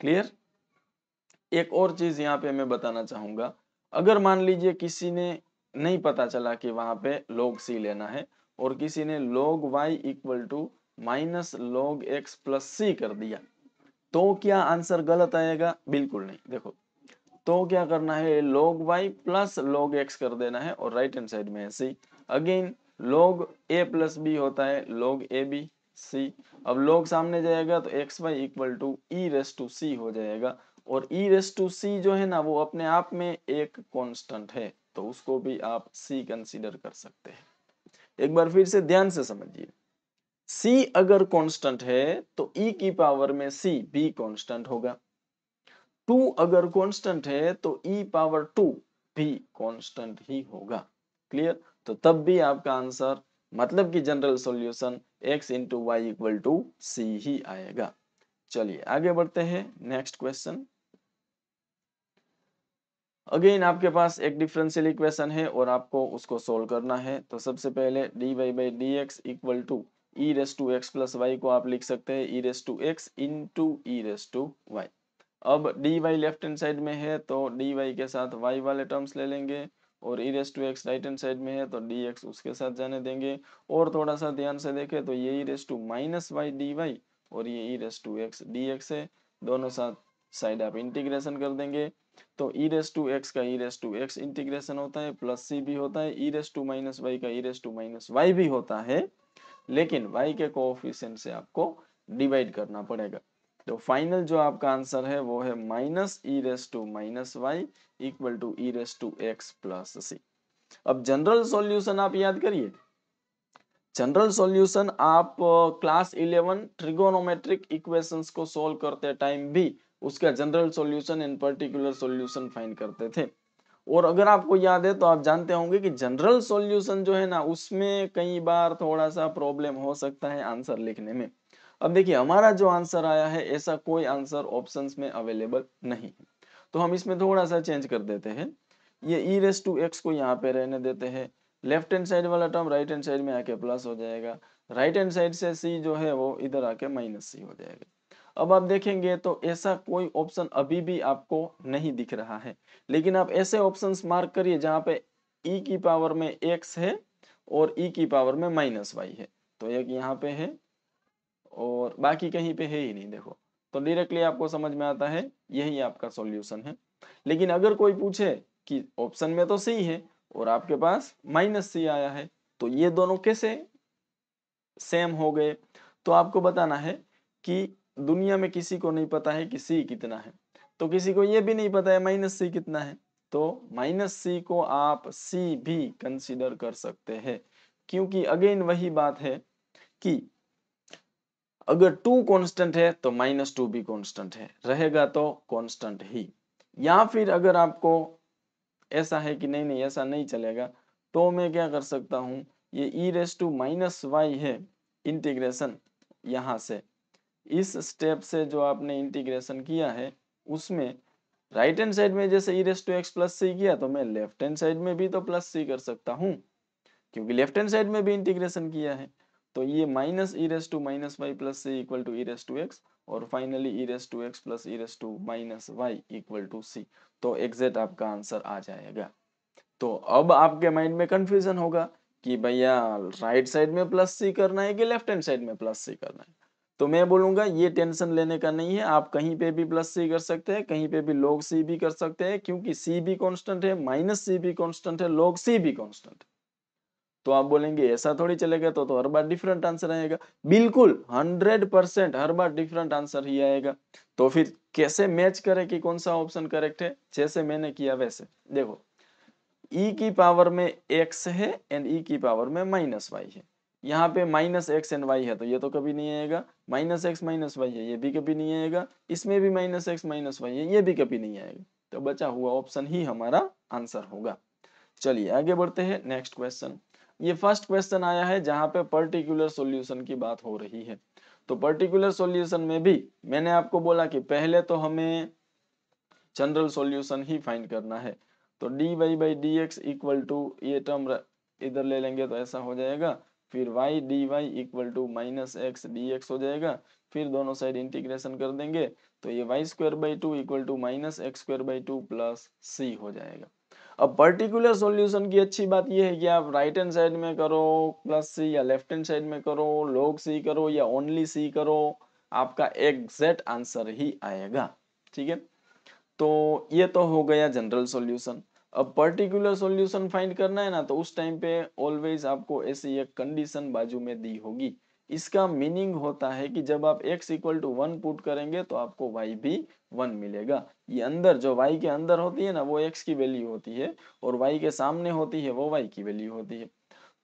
clear एक और चीज यहाँ पे मैं बताना चाहूंगा अगर मान लीजिए किसी ने नहीं पता चला कि वहां पे लोग सी लेना है और किसी ने log Y equal to minus log X plus C कर दिया तो क्या आंसर गलत आएगा बिल्कुल नहीं देखो तो क्या करना है log Y plus log X कर देना है और राइट हैंड साइड में है C again log A plus B होता है लॉग ए बी सी अब लोग सामने जाएगा तो X Y equal to E raise to C हो जाएगा और ई रेस टू सी जो है ना वो अपने आप में एक कांस्टेंट है तो उसको भी आप सी कंसीडर कर सकते हैं एक बार फिर से ध्यान से समझिए सी अगर कांस्टेंट है तो ई e की पावर में सी भी कांस्टेंट होगा टू अगर कांस्टेंट है तो ई e पावर टू भी कांस्टेंट ही होगा क्लियर तो तब भी आपका आंसर मतलब कि general solution X into Y equal to C ही आएगा चलिए आगे बढ़ते हैं नेक्स्ट क्वेश्चन अगेन आपके पास एक डिफरेंशियल इक्वेशन है और आपको उसको सोल्व करना है तो सबसे पहले D Y by D x equal to E raise to x plus Y को आप लिख सकते हैं E raise to X into E raise to Y अब D Y left hand side में है तो डी वाई के साथ वाई वाले टर्म्स ले लेंगे और ई raise to X right hand side में है तो डी एक्स उसके साथ जाने देंगे और थोड़ा सा ध्यान से देखें तो ये E raise to minus Y D Y और ये E raise to x D x है दोनों साथ साइड आप इंटीग्रेशन कर देंगे तो ई रेस टू एक्स का E raise to X integration होता है प्लस सी भी होता है ई रेस टू माइनस वाई का E raise to minus Y भी होता है लेकिन वाई के कोऑफिशिएंट से आपको डिवाइड करना पड़ेगा तो फाइनल जो आपका आंसर है वो है minus E raise to minus Y equal to E raise to x plus C अब जनरल सॉल्यूशन आप याद करिए जनरल सॉल्यूशन आप क्लास इलेवन ट्रिगोनोमेट्रिक इक्वेशंस को सोल्व करते टाइम भी उसका general solution in particular solution find करते थे और अगर आपको याद है तो आप जानते होंगे कि जनरल सॉल्यूशन जो है ना उसमें कई बार थोड़ा सा प्रॉब्लम हो सकता है आंसर लिखने में अब देखिए हमारा जो आंसर आया है ऐसा कोई आंसर ऑप्शन में अवेलेबल नहीं है तो हम इसमें थोड़ा सा चेंज कर देते हैं ये ई रेस टू एक्स को यहाँ पे रहने देते हैं लेफ्ट हैंड साइड वाला टर्म राइट हैंड साइड में आके प्लस हो जाएगा राइट हैंड साइड से सी जो है वो इधर आके माइनस सी हो जाएगा अब आप देखेंगे तो ऐसा कोई ऑप्शन अभी भी आपको नहीं दिख रहा है लेकिन आप ऐसे ऑप्शन मार्क करिए जहाँ पे ई e की पावर में एक्स है और ई e की पावर में माइनस वाई है तो एक यहाँ पे है और बाकी कहीं पे है ही नहीं देखो तो डायरेक्टली आपको समझ में आता है यही आपका सॉल्यूशन है लेकिन अगर कोई पूछे कि ऑप्शन में तो सी है और आपके पास माइनस सी आया है तो ये दोनों कैसे सेम हो गए तो आपको बताना है कि दुनिया में किसी को नहीं पता है कि सी कितना है तो किसी को ये भी नहीं पता है माइनस सी कितना है तो माइनस सी को आप सी भी कंसिडर कर सकते हैं क्योंकि अगेन वही बात है कि अगर टू कांस्टेंट है तो माइनस टू भी कांस्टेंट है रहेगा तो कांस्टेंट ही या फिर अगर आपको ऐसा है कि नहीं नहीं ऐसा नहीं चलेगा तो मैं क्या कर सकता हूँ ये E raise to minus Y है इंटीग्रेशन यहाँ से इस स्टेप से जो आपने इंटीग्रेशन किया है उसमें राइट हैंड साइड में जैसे E raise to x plus C किया तो मैं लेफ्ट हैंड साइड में भी तो प्लस सी कर सकता हूँ क्योंकि लेफ्ट हैंड साइड में भी इंटीग्रेशन किया है तो ये minus E raise to minus Y plus C equal to E raise to X और finally E raise to x plus E raise to minus Y equal to C तो एग्जैक्ट आपका आंसर आ जाएगा तो अब आपके माइंड में कंफ्यूजन होगा कि भैया राइट साइड में प्लस सी करना है कि लेफ्ट हैंड साइड में प्लस सी करना है तो मैं बोलूंगा ये टेंशन लेने का नहीं है आप कहीं पे भी प्लस सी कर सकते हैं कहीं पे भी लॉग सी भी कर सकते हैं क्योंकि सी भी कांस्टेंट है माइनस सी भी कांस्टेंट है लॉग सी भी कांस्टेंट तो आप बोलेंगे ऐसा थोड़ी चलेगा तो तो हर बार डिफरेंट आंसर आएगा बिल्कुल हंड्रेड परसेंट हर बार डिफरेंट आंसर ही आएगा तो फिर कैसे मैच करें कि कौन सा ऑप्शन करेक्ट है जैसे मैंने किया वैसे देखो e की पावर में x है एंड e की पावर में माइनस वाई है यहाँ पे माइनस एक्स एंड वाई है तो ये तो कभी नहीं आएगा माइनस एक्स माइनस वाई है ये भी कभी नहीं आएगा इसमें भी माइनस एक्स माइनस वाई है ये भी कभी नहीं आएगा तो बचा हुआ ऑप्शन ही हमारा आंसर होगा चलिए आगे बढ़ते हैं नेक्स्ट क्वेश्चन ये फर्स्ट क्वेश्चन आया है जहां पे पर्टिकुलर सॉल्यूशन की बात हो रही है तो पर्टिकुलर सॉल्यूशन में भी मैंने आपको बोला कि पहले तो हमें जनरल सॉल्यूशन ही फाइंड करना है तो d Y by D x equal to ये टर्म इधर ले लेंगे तो ऐसा हो जाएगा फिर y D Y equal to minus x D x हो जाएगा फिर दोनों साइड इंटीग्रेशन कर देंगे तो ये y square by two equal to minus x square by two plus c हो जाएगा अब पर्टिकुलर सॉल्यूशन की अच्छी बात यह है कि आप राइट हैंड साइड में करो प्लस सी या लेफ्ट हैंड साइड में करो लोग सी करो या ओनली सी करो आपका एग्जैक्ट आंसर ही आएगा ठीक है तो ये तो हो गया जनरल सॉल्यूशन अब पर्टिकुलर सॉल्यूशन फाइंड करना है ना तो उस टाइम पे ऑलवेज आपको ऐसी एक कंडीशन बाजू में दी होगी इसका मीनिंग होता है कि जब आप x equal to one put करेंगे तो आपको y भी वन मिलेगा ये अंदर जो y के अंदर होती है ना वो x की वैल्यू होती है और y के सामने होती है वो y की वैल्यू होती है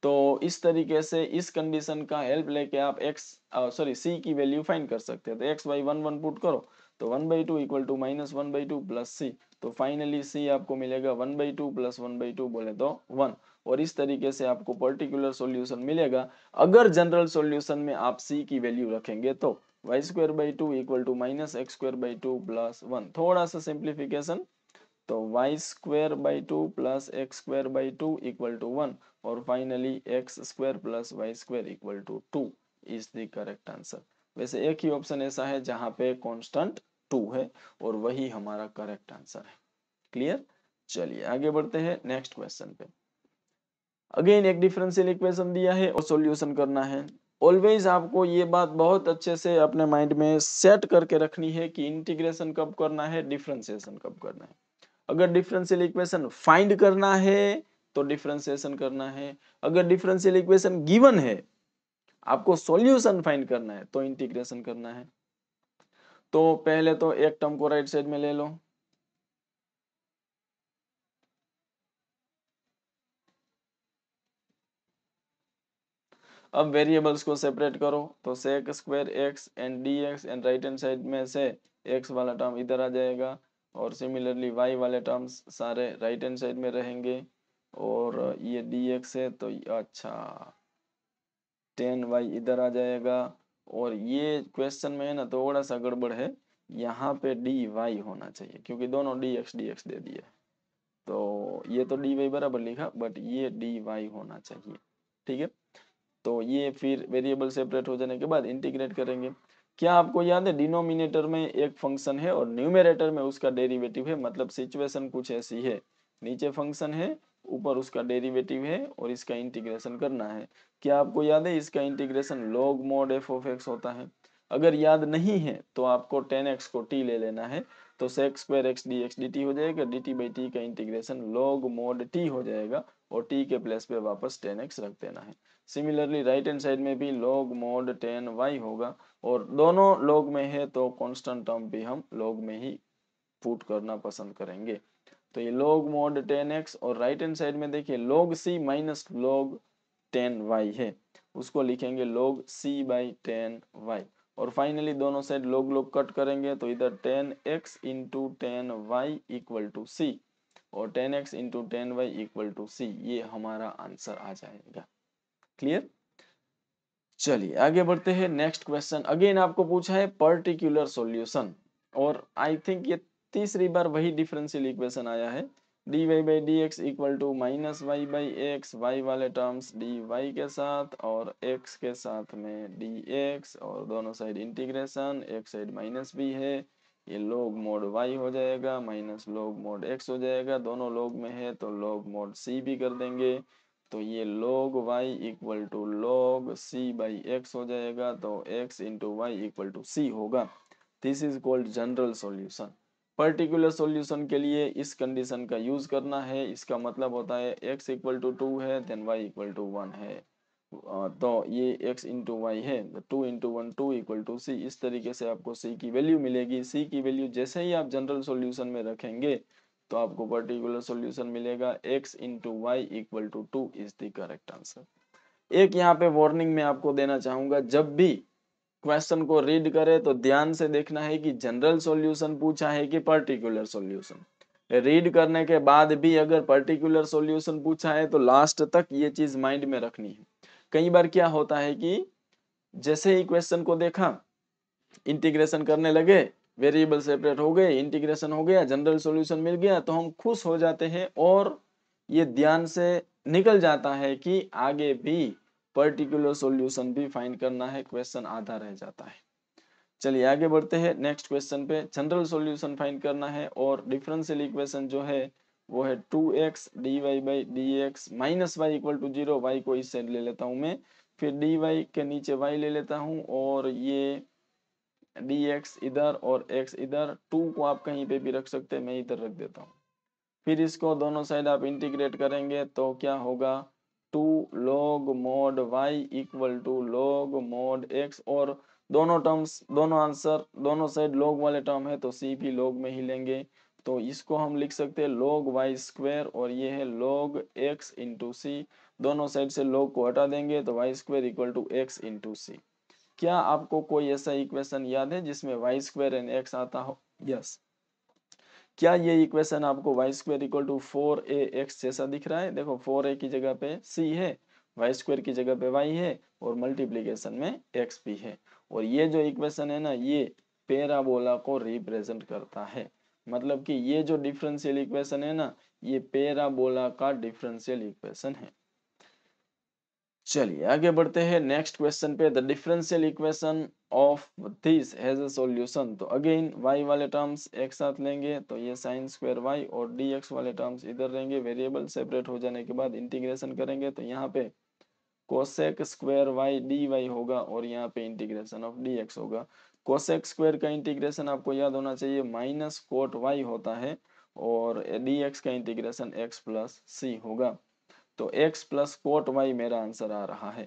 तो इस तरीके से इस कंडीशन का हेल्प लेके आप x सॉरी c की वैल्यू फाइंड कर सकते हैं तो x by one one put करो तो one by two equal to minus one by two plus सी तो फाइनली सी आपको मिलेगा one by two plus one by two बोले तो वन और इस तरीके से आपको पर्टिकुलर सॉल्यूशन मिलेगा अगर जनरल सॉल्यूशन में आप सी की वैल्यू रखेंगे तो y square by two equal to minus x square by two plus one थोड़ा सा सिंप्लीफिकेशन तो y square by two plus x square by two equal to one और finally x square plus y square equal to two is the correct answer वैसे एक ही ऑप्शन ऐसा है जहां पे कॉन्स्टेंट टू है और वही हमारा करेक्ट आंसर है क्लियर चलिए आगे बढ़ते हैं नेक्स्ट क्वेश्चन पे अगेन एक डिफरेंशियल इक्वेशन दिया है और सॉल्यूशन करना है ऑलवेज आपको ये बात बहुत अच्छे से अपने माइंड में सेट करके रखनी है कि इंटीग्रेशन कब करना है डिफ्रेंसिएशन कब करना है अगर डिफरेंशियल इक्वेशन फाइंड करना है तो डिफरेंशिएशन करना है अगर डिफरेंशियल इक्वेशन गिवन है आपको सॉल्यूशन फाइंड करना है तो इंटीग्रेशन करना है तो पहले तो एक टर्म को राइट साइड में ले लो अब वेरिएबल्स को सेपरेट करो तो sec square x and D x and right hand side में से एक्स वाला टर्म इधर आ जाएगा और सिमिलरली वाई वाले टर्म्स सारे राइट हैंड साइड में रहेंगे और ये डी एक्स है तो अच्छा टेन वाई इधर आ जाएगा और ये क्वेश्चन में है ना थोड़ा सा गड़बड़ है यहाँ पे डी वाई होना चाहिए क्योंकि दोनों डी एक्स डी एक्स दे दिए तो ये तो डी वाई बराबर लिखा बट ये डी वाई होना चाहिए ठीक है तो ये फिर वेरिएबल सेपरेट हो जाने के बाद इंटीग्रेट करेंगे क्या आपको याद है डिनोमिनेटर में एक फंक्शन है और न्यूमेरेटर में उसका डेरिवेटिव है मतलब सिचुएशन कुछ ऐसी है नीचे फंक्शन है ऊपर उसका डेरिवेटिव है और इसका इंटीग्रेशन करना है क्या आपको याद है इसका integration log mod f of x होता है अगर याद नहीं है तो आपको टेन एक्स को टी ले लेना है तो sec square x D x d t हो जाएगा डी टी बाई टी का इंटीग्रेशन लॉग मोड टी हो जाएगा और टी के प्लेस पे वापस टेन एक्स रख देना है सिमिलरली राइट हैंड साइड में भी लॉग मोड टेन वाई होगा और दोनों लॉग में है तो कांस्टेंट टर्म भी हम लॉग में ही पुट करना पसंद करेंगे तो ये लॉग मोड टेन एक्स और राइट हैंड साइड में देखिए लॉग सी माइनस लॉग टेन वाई है उसको लिखेंगे log c by tan y और फाइनली दोनों साइड लॉग लॉग कट करेंगे तो इधर tan x into tan y equal to सी और tan x into tan y equal to सी ये हमारा आंसर आ जाएगा क्लियर चलिए आगे बढ़ते हैं नेक्स्ट क्वेश्चन अगेन आपको पूछा है पर्टिकुलर सॉल्यूशन और आई थिंक ये तीसरी बार वही डिफरेंशियल इक्वेशन आया है D Y by D x equal to minus y by x y वाले टर्म्स डी वाई के साथ और एक्स के साथ में डी एक्स और दोनों साइड इंटीग्रेशन एक साइड माइनस भी है ये लॉग मोड वाई हो जाएगा माइनस लॉग मोड एक्स हो जाएगा दोनों लॉग में है तो लॉग मोड सी भी कर देंगे तो ये log y equal to log c by x हो जाएगा तो x into Y equal to c होगा this is called general solution particular solution के लिए इस कंडीशन का यूज करना है इसका मतलब होता है x इक्वल टू टू है then y equal to one है तो ये x इंटू वाई है two into one two equal to c इस तरीके से आपको c की वैल्यू मिलेगी c की वैल्यू जैसे ही आप जनरल सोल्यूशन में रखेंगे तो आपको पर्टिकुलर सॉल्यूशन मिलेगा x into Y equal to two is the correct answer एक यहाँ पे वार्निंग में आपको देना चाहूंगा जब भी क्वेश्चन को रीड करें तो ध्यान से देखना है कि जनरल सॉल्यूशन पूछा है कि पर्टिकुलर सॉल्यूशन रीड करने के बाद भी अगर पर्टिकुलर सॉल्यूशन पूछा है तो लास्ट तक ये चीज माइंड में रखनी है कई बार क्या होता है कि जैसे ही क्वेश्चन को देखा इंटीग्रेशन करने लगे वेरिएबल सेपरेट हो गए इंटीग्रेशन हो गया जनरल सॉल्यूशन मिल गया तो हम खुश हो जाते हैं और ये ध्यान से निकल जाता है कि आगे भी पर्टिकुलर सॉल्यूशन भी फाइंड करना है क्वेश्चन आधा रह जाता है चलिए आगे बढ़ते हैं नेक्स्ट क्वेश्चन पे जनरल सॉल्यूशन फाइंड करना है और डिफरेंशियल इक्वेशन जो है वो है two x D Y by D x minus Y equal to zero y को इस साइड ले लेता हूँ मैं फिर डी वाई के नीचे वाई ले लेता हूँ और ये डी एक्स इधर और एक्स इधर टू को आप कहीं पे भी रख सकते हैं मैं इधर रख देता हूँ फिर इसको दोनों साइड आप इंटीग्रेट करेंगे तो क्या होगा two log mod Y equal to log mod x और दोनों टर्म्स दोनों आंसर दोनों साइड लॉग वाले टर्म है तो सी भी लॉग में ही लेंगे तो इसको हम लिख सकते हैं लॉग वाई स्क्वेयर और ये है लॉग एक्स इंटू सी दोनों साइड से लॉग को हटा देंगे तो y square equal to x into c क्या आपको कोई ऐसा इक्वेशन याद है जिसमें वाई स्क्वायर एन एक्स आता हो यस क्या ये इक्वेशन आपको y square equal to four a x जैसा दिख रहा है देखो फोर ए की जगह पे सी है वाई स्क्वायर की जगह पे वाई है और मल्टीप्लीकेशन में एक्स भी है और ये जो इक्वेशन है ना ये पेराबोला को रिप्रेजेंट करता है मतलब कि ये जो डिफरेंशियल इक्वेशन है ना ये पेराबोला का डिफरेंशियल इक्वेशन है चलिए आगे बढ़ते हैं नेक्स्ट क्वेश्चन पे the differential equation of this has a solution तो अगेन वाई वाले टर्म्स एक साथ लेंगे तो ये साइन स्क्वायर वाई और डी एक्स वाले टर्म्स इधर रहेंगे वेरिएबल सेपरेट हो जाने के बाद इंटीग्रेशन करेंगे तो यहाँ पे cosec square y D y होगा और यहाँ पे इंटीग्रेशन ऑफ डी एक्स होगा कोसेक स्क्वायर का इंटीग्रेशन आपको याद होना चाहिए माइनस कोट वाई होता है और डी एक्स का इंटीग्रेशन एक्स प्लस सी होगा तो x प्लस कोट वाई मेरा आंसर आ रहा है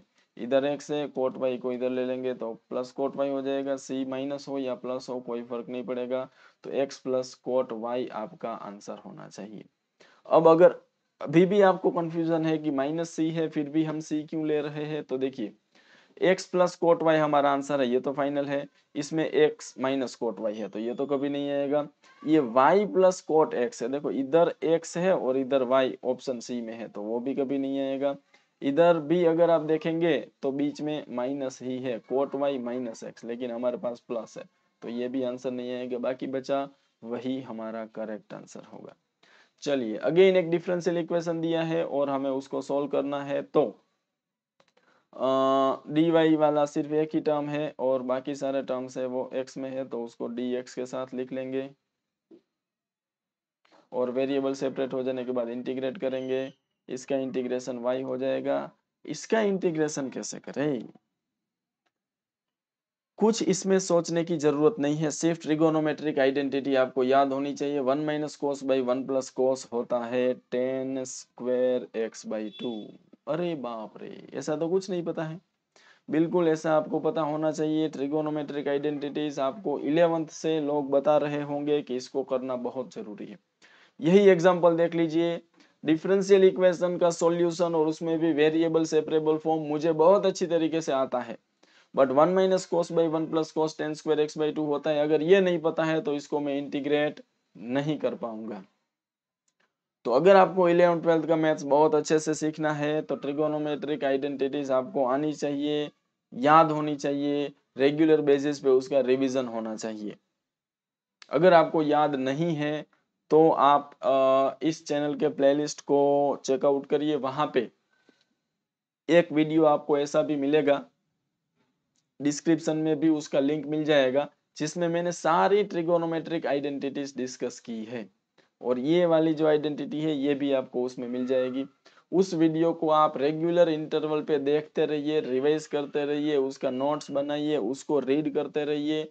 इधर x है कोट वाई को इधर ले लेंगे तो प्लस कोट वाई हो जाएगा सी माइनस हो या प्लस हो कोई फर्क नहीं पड़ेगा तो एक्स प्लस कोट वाई आपका आंसर होना चाहिए अब अगर अभी भी आपको कंफ्यूजन है कि माइनस सी है फिर भी हम सी क्यों ले रहे हैं तो देखिए एक्स प्लस कोट वाई हमारा आंसर है ये तो फाइनल है इसमें एक्स माइनस कोट वाई है तो ये तो कभी नहीं आएगा ये वाई प्लस कोट एक्स है देखो इधर एक्स है और इधर वाई ऑप्शन सी में है तो वो भी कभी नहीं आएगा इधर भी अगर आप देखेंगे तो बीच में माइनस ही है कोट वाई माइनस एक्स लेकिन हमारे पास प्लस है तो ये भी आंसर नहीं आएगा बाकी बचा वही हमारा करेक्ट आंसर होगा चलिए अगेन एक डिफरेंशियल इक्वेशन दिया है और हमें उसको सोल्व करना है तो डी वाई वाला सिर्फ एक ही टर्म है और बाकी सारे टर्म्स है वो एक्स में है तो उसको डी एक्स के साथ लिख लेंगे और वेरिएबल सेपरेट हो जाने के बाद इंटीग्रेट करेंगे इसका इंटीग्रेशन वाई हो जाएगा इसका इंटीग्रेशन कैसे करें कुछ इसमें सोचने की जरूरत नहीं है सिर्फ ट्रिगोनोमेट्रिक आइडेंटिटी आपको याद होनी चाहिए one minus cos by one plus cos होता है tan square x by two अरे बाप रे ऐसा तो कुछ नहीं पता है बिल्कुल ऐसा आपको पता होना चाहिए ट्रिगोनोमेट्रिक आइडेंटिटीज आपको इलेवंथ से लोग बता रहे होंगे कि इसको करना बहुत जरूरी है यही एग्जाम्पल देख लीजिए डिफरेंशियल इक्वेशन का सॉल्यूशन और उसमें भी वेरिएबल सेपरेबल फॉर्म मुझे बहुत अच्छी तरीके से आता है but one minus cos by one plus cos tan square x by two होता है अगर ये नहीं पता है तो इसको मैं इंटीग्रेट नहीं कर पाऊंगा तो अगर आपको इलेवन ट्वेल्थ का मैथ्स बहुत अच्छे से सीखना है तो ट्रिगोनोमेट्रिक आइडेंटिटीज आपको आनी चाहिए याद होनी चाहिए रेगुलर बेसिस पे उसका रिवीजन होना चाहिए अगर आपको याद नहीं है तो आप इस चैनल के प्लेलिस्ट को चेकआउट करिए वहां पे एक वीडियो आपको ऐसा भी मिलेगा डिस्क्रिप्शन में भी उसका लिंक मिल जाएगा जिसमें मैंने सारी ट्रिगोनोमेट्रिक आइडेंटिटीज डिस्कस की है और ये वाली जो आइडेंटिटी है ये भी आपको उसमें मिल जाएगी उस वीडियो को आप रेगुलर इंटरवल पे देखते रहिए रिवाइज करते रहिए उसका नोट्स बनाइए उसको रीड करते रहिए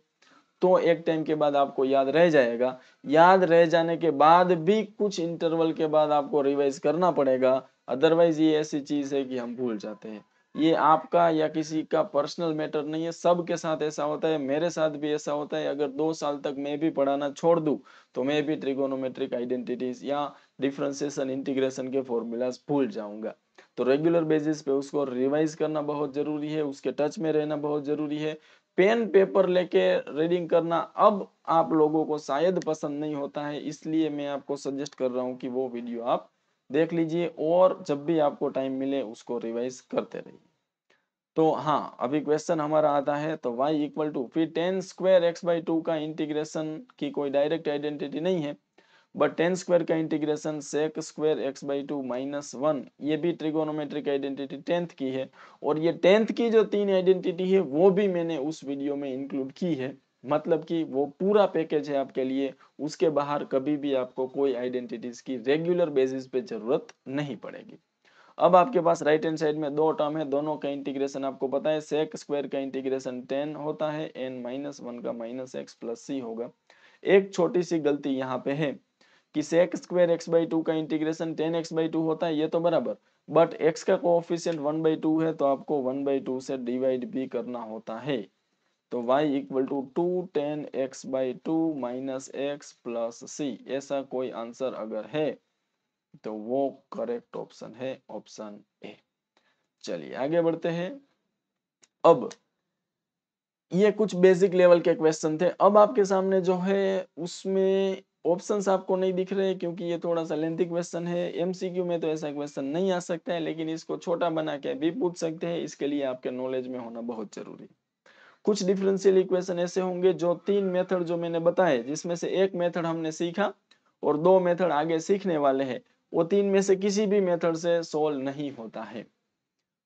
तो एक टाइम के बाद आपको याद रह जाएगा याद रह जाने के बाद भी कुछ इंटरवल के बाद आपको रिवाइज करना पड़ेगा अदरवाइज ये ऐसी चीज है कि हम भूल जाते हैं ये आपका या किसी का पर्सनल मैटर नहीं है सबके साथ ऐसा होता है मेरे साथ भी ऐसा होता है अगर दो साल तक मैं भी पढ़ाना छोड़ दू तो मैं भी ट्रिगोनोमेट्रिक आइडेंटिटीज या डिफ्रेंसिएशन इंटीग्रेशन के फॉर्मूलाज भूल जाऊंगा तो रेगुलर बेसिस पे उसको रिवाइज करना बहुत जरूरी है उसके टच में रहना बहुत जरूरी है पेन पेपर लेके रीडिंग करना अब आप लोगों को शायद पसंद नहीं होता है इसलिए मैं आपको सजेस्ट कर रहा हूँ कि वो वीडियो आप देख लीजिए और जब भी आपको टाइम मिले उसको रिवाइज करते रहिए तो हाँ अभी क्वेश्चन हमारा आता है तो y इक्वल टू फिर tan square x by two का इंटीग्रेशन की कोई डायरेक्ट आइडेंटिटी नहीं है बट टेन स्क्वायर का integration sec square x by two minus one ये भी ट्रिगोनोमेट्रिक आइडेंटिटी टेंथ की है और ये टेंथ की जो तीन आइडेंटिटी है वो भी मैंने उस वीडियो में इंक्लूड की है मतलब कि वो पूरा पैकेज है आपके लिए उसके बाहर कभी भी आपको कोई आइडेंटिटीज की रेगुलर बेसिस पे जरूरत नहीं पड़ेगी अब आपके पास राइट हैंड साइड में दो टर्म है दोनों का इंटीग्रेशन आपको पता है सेक स्क्वायर का इंटीग्रेशन टेन होता है एन माइनस वन का माइनस एक्स प्लस सी होगा एक छोटी सी गलती यहाँ पे है कि sec square x by two का integration tan x by two होता है ये तो बराबर बट एक्स का कोऑफिशिएंट वन बाई टू है तो आपको वन बाई टू से डिवाइड भी करना होता है तो y equal to two tan x by two minus x plus c ऐसा कोई आंसर अगर है तो वो करेक्ट ऑप्शन है ऑप्शन ए चलिए आगे बढ़ते हैं अब ये कुछ बेसिक लेवल के क्वेश्चन थे अब आपके सामने जो है उसमें ऑप्शंस आपको नहीं दिख रहे हैं क्योंकि ये थोड़ा सा लेंथी क्वेश्चन है एमसीक्यू में तो ऐसा क्वेश्चन नहीं आ सकता है लेकिन इसको छोटा बना के भी पूछ सकते हैं इसके लिए आपके नॉलेज में होना बहुत जरूरी कुछ डिफरेंशियल इक्वेशन ऐसे होंगे जो तीन मेथड जो मैंने बताए जिसमें से एक मेथड हमने सीखा और दो मेथड आगे सीखने वाले हैं वो तीन में से किसी भी मेथड से सोल्व नहीं होता है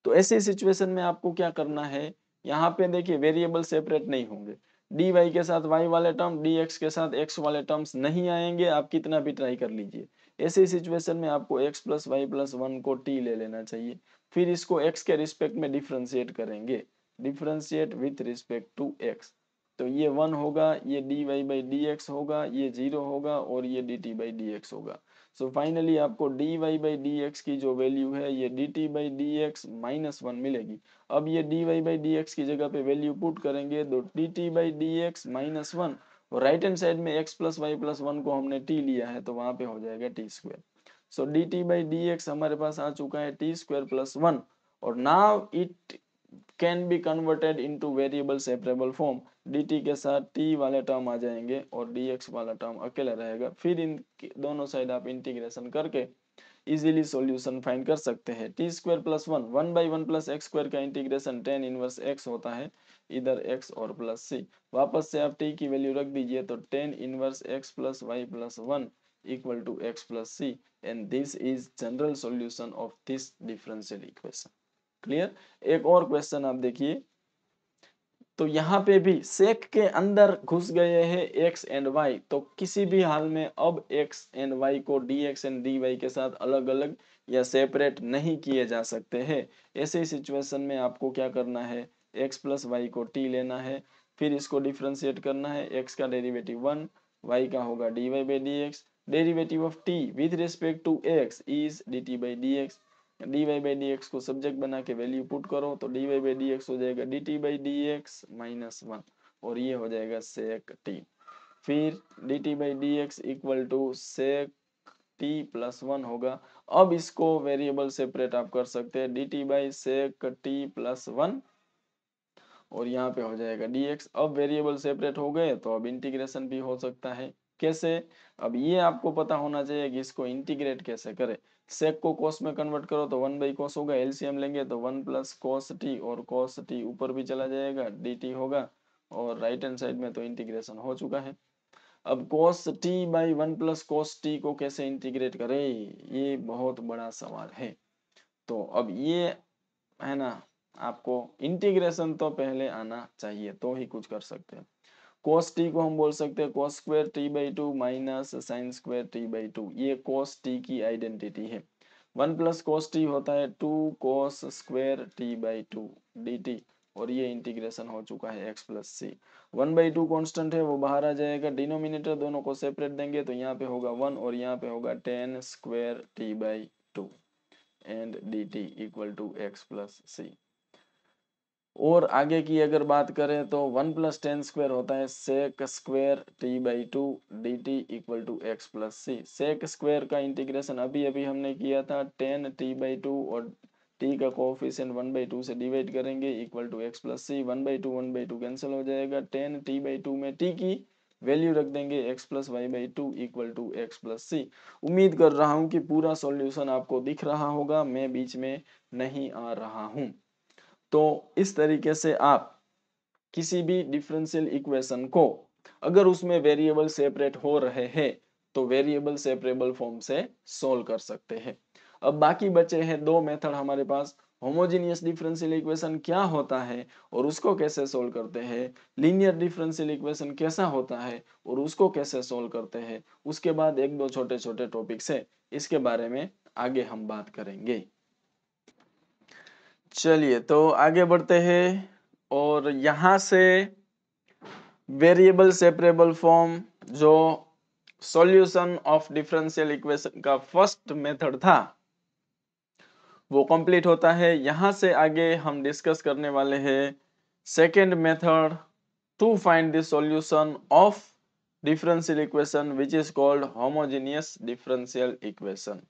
तो ऐसे सिचुएशन में आपको क्या करना है यहाँ पे देखिए वेरिएबल सेपरेट नहीं होंगे डी वाई के साथ वाई वाले टर्म डी एक्स के साथ एक्स वाले टर्म्स नहीं आएंगे आप कितना भी ट्राई कर लीजिए ऐसे सिचुएशन में आपको x plus Y plus one को टी ले लेना चाहिए फिर इसको एक्स के रिस्पेक्ट में डिफ्रेंशिएट करेंगे differentiate with respect to x तो ये वन होगा ये d Y by D x होगा ये जीरो होगा और ये d t by D x होगा सो so फाइनली आपको d Y by D x की जो वैल्यू है ये d t by D x minus one मिलेगी अब ये d Y by D x की जगह पे वैल्यू पुट करेंगे तो d t by D x minus one और राइट हैंड साइड में x plus Y plus one को हमने टी लिया है तो वहां पे हो जाएगा t square so d t by D x हमारे पास आ चुका है टी स्क्वायर प्लस वन और now it can be converted into variable separable form d t के साथ टी वाले टर्म आ जाएंगे और डी एक्स वाला टर्म अकेला रहेगा फिर इन दोनों साइड आप इंटीग्रेशन करके इजीली सॉल्यूशन फाइंड कर सकते हैं t square plus one one by one plus x square का इंटीग्रेशन टेन इनवर्स एक्स होता है इधर एक्स और प्लस सी वापस से आप टी की वैल्यू रख दीजिए तो tan inverse x plus Y plus one equal to x plus c and this is general solution of this differential equation clear एक और क्वेश्चन आप देखिए तो यहाँ पे भी सेक के अंदर घुस गए हैं एक्स एंड वाई तो किसी भी हाल में अब एक्स एंड वाई को d x and d y के साथ अलग अलग या सेपरेट नहीं किए जा सकते हैं ऐसे सिचुएशन में आपको क्या करना है एक्स प्लस वाई को टी लेना है फिर इसको डिफ्रेंशिएट करना है एक्स का डेरिवेटिव वन वाई का होगा d Y by D x derivative of t with respect to x is d t by D x d by D x को सब्जेक्ट बना के वैल्यू पुट करो तो डीवाई बाई डी एक्स हो जाएगा d t by D x minus one और ये हो जाएगा सेक टी फिर d t by D x equal to sec t plus one होगा अब इसको वेरिएबल सेपरेट आप कर सकते हैं d t by sec t plus one और यहाँ पे हो जाएगा डी एक्स अब वेरिएबल सेपरेट हो गए तो अब इंटीग्रेशन भी हो सकता है कैसे अब ये आपको पता होना चाहिए कि इसको इंटीग्रेट कैसे करें सेक को कोस में कन्वर्ट करो तो वन बाई कोस होगा एलसीएम लेंगे तो वन प्लस कोस टी और कोस टी ऊपर भी चला जाएगा डी होगा और राइट हैंड साइड में तो इंटीग्रेशन हो चुका है अब cos t by one plus cos t को कैसे इंटीग्रेट करें ये बहुत बड़ा सवाल है तो अब ये है ना आपको इंटीग्रेशन तो पहले आना चाहिए तो ही कुछ कर सकते हैं कोस टी को हम बोल सकते हैं cos square t by two minus sin square t by two ये कोस टी की आइडेंटिटी है वन प्लस कोस टी होता है two cos square t by two d t और ये इंटीग्रेशन हो चुका है x plus c one by two constant है वो बाहर आ जाएगा डिनोमिनेटर दोनों को सेपरेट देंगे तो यहाँ पे होगा वन और यहाँ पे होगा tan square t by two and d t equal to x plus c और आगे की अगर बात करें तो वन प्लस टेन स्क्वायर होता है sec square t by two d t equal to x plus c sec square का इंटीग्रेशन अभी अभी हमने किया था टेन टी बाई टू और टी का कोफिशियन वन बाई टू से डिवाइड करेंगे equal to x plus c one by two one by two cancel हो जाएगा टेन टी बाई टू में टी की वैल्यू रख देंगे x plus y by two equal to x plus c उम्मीद कर रहा हूँ कि पूरा सॉल्यूशन आपको दिख रहा होगा मैं बीच में नहीं आ रहा हूँ तो इस तरीके से आप किसी भी डिफरेंशियल इक्वेशन को अगर उसमें वेरिएबल सेपरेट हो रहे हैं तो वेरिएबल सेपरेबल फॉर्म से सोल्व कर सकते हैं अब बाकी बचे हैं दो मेथड हमारे पास होमोजीनियस डिफरेंशियल इक्वेशन क्या होता है और उसको कैसे सोल्व करते हैं लीनियर डिफरेंशियल इक्वेशन कैसा होता है और उसको कैसे सोल्व करते हैं उसके बाद एक दो छोटे छोटे टॉपिक्स है इसके बारे में आगे हम बात करेंगे चलिए तो आगे बढ़ते हैं और यहाँ से वेरिएबल सेपरेबल फॉर्म जो सॉल्यूशन ऑफ डिफरेंशियल इक्वेशन का फर्स्ट मेथड था वो कंप्लीट होता है यहाँ से आगे हम डिस्कस करने वाले हैं second method to find the solution of differential equation which is called homogeneous differential equation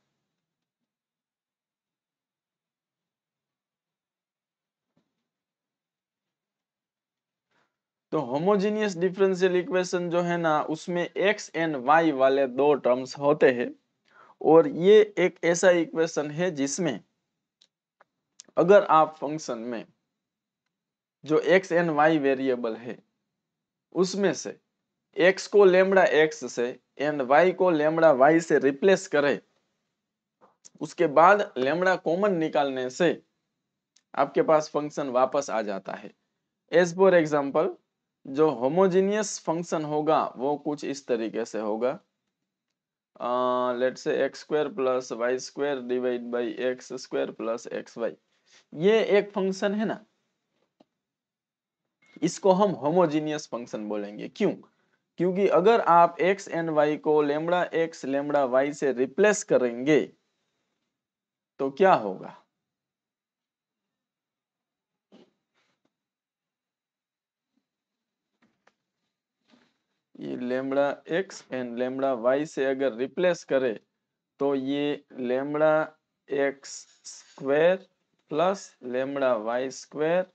तो होमोजीनियस डिफरेंशियल इक्वेशन जो है ना उसमें एक्स एंड वाई वाले दो टर्म्स होते हैं और ये एक ऐसा इक्वेशन है जिसमें अगर आप फंक्शन में जो एक्स एंड वाई वेरिएबल है उसमें से एक्स को लेमड़ा एक्स से एंड वाई को लेमड़ा वाई से रिप्लेस करें उसके बाद लेमड़ा कॉमन निकालने से आपके पास फंक्शन वापस आ जाता है एज फॉर एग्जाम्पल जो होमोजीनियस फंक्शन होगा वो कुछ इस तरीके से होगा let say x square plus y square divide by x square plus x y ये एक फंक्शन है ना इसको हम होमोजीनियस फंक्शन बोलेंगे क्यों क्योंकि अगर आप x एंड y को लेमड़ा x लेमड़ा y से रिप्लेस करेंगे तो क्या होगा ये lambda x and lambda y से अगर रिप्लेस करें तो ये lambda x square plus lambda y square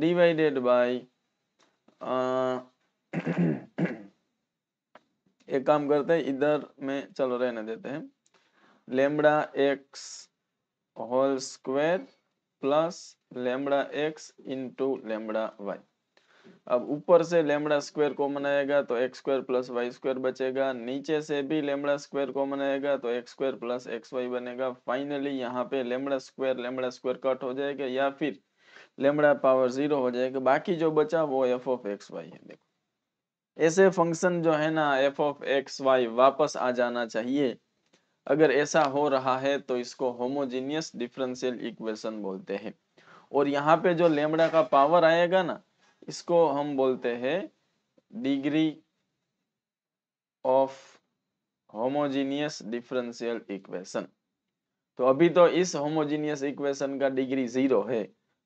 divided by एक काम करते हैं इधर में चलो रहने देते हैं lambda x whole square plus lambda x into lambda y अब ऊपर से लेमड़ा स्क्वायर कॉमन आएगा तो x square plus y square बचेगा नीचे से भी लेमड़ा स्क्वायर कॉमन आएगा तो x square plus x y बनेगा फाइनली यहाँ पे lambda square lambda square cut हो जाएगा या फिर लेमड़ा पावर जीरो हो जाएगा बाकी जो बचा वो एफ ऑफ एक्स वाई है देखो ऐसे फंक्शन जो है ना एफ ऑफ एक्स वाई वापस आ जाना चाहिए अगर ऐसा हो रहा है तो इसको होमोजीनियस डिफरेंशियल इक्वेशन बोलते हैं और यहाँ पे जो लेमड़ा का पावर आएगा ना इसको हम बोलते हैं degree of homogeneous differential equation तो अभी तो इस होमोजीनियस इक्वेशन का डिग्री जीरो है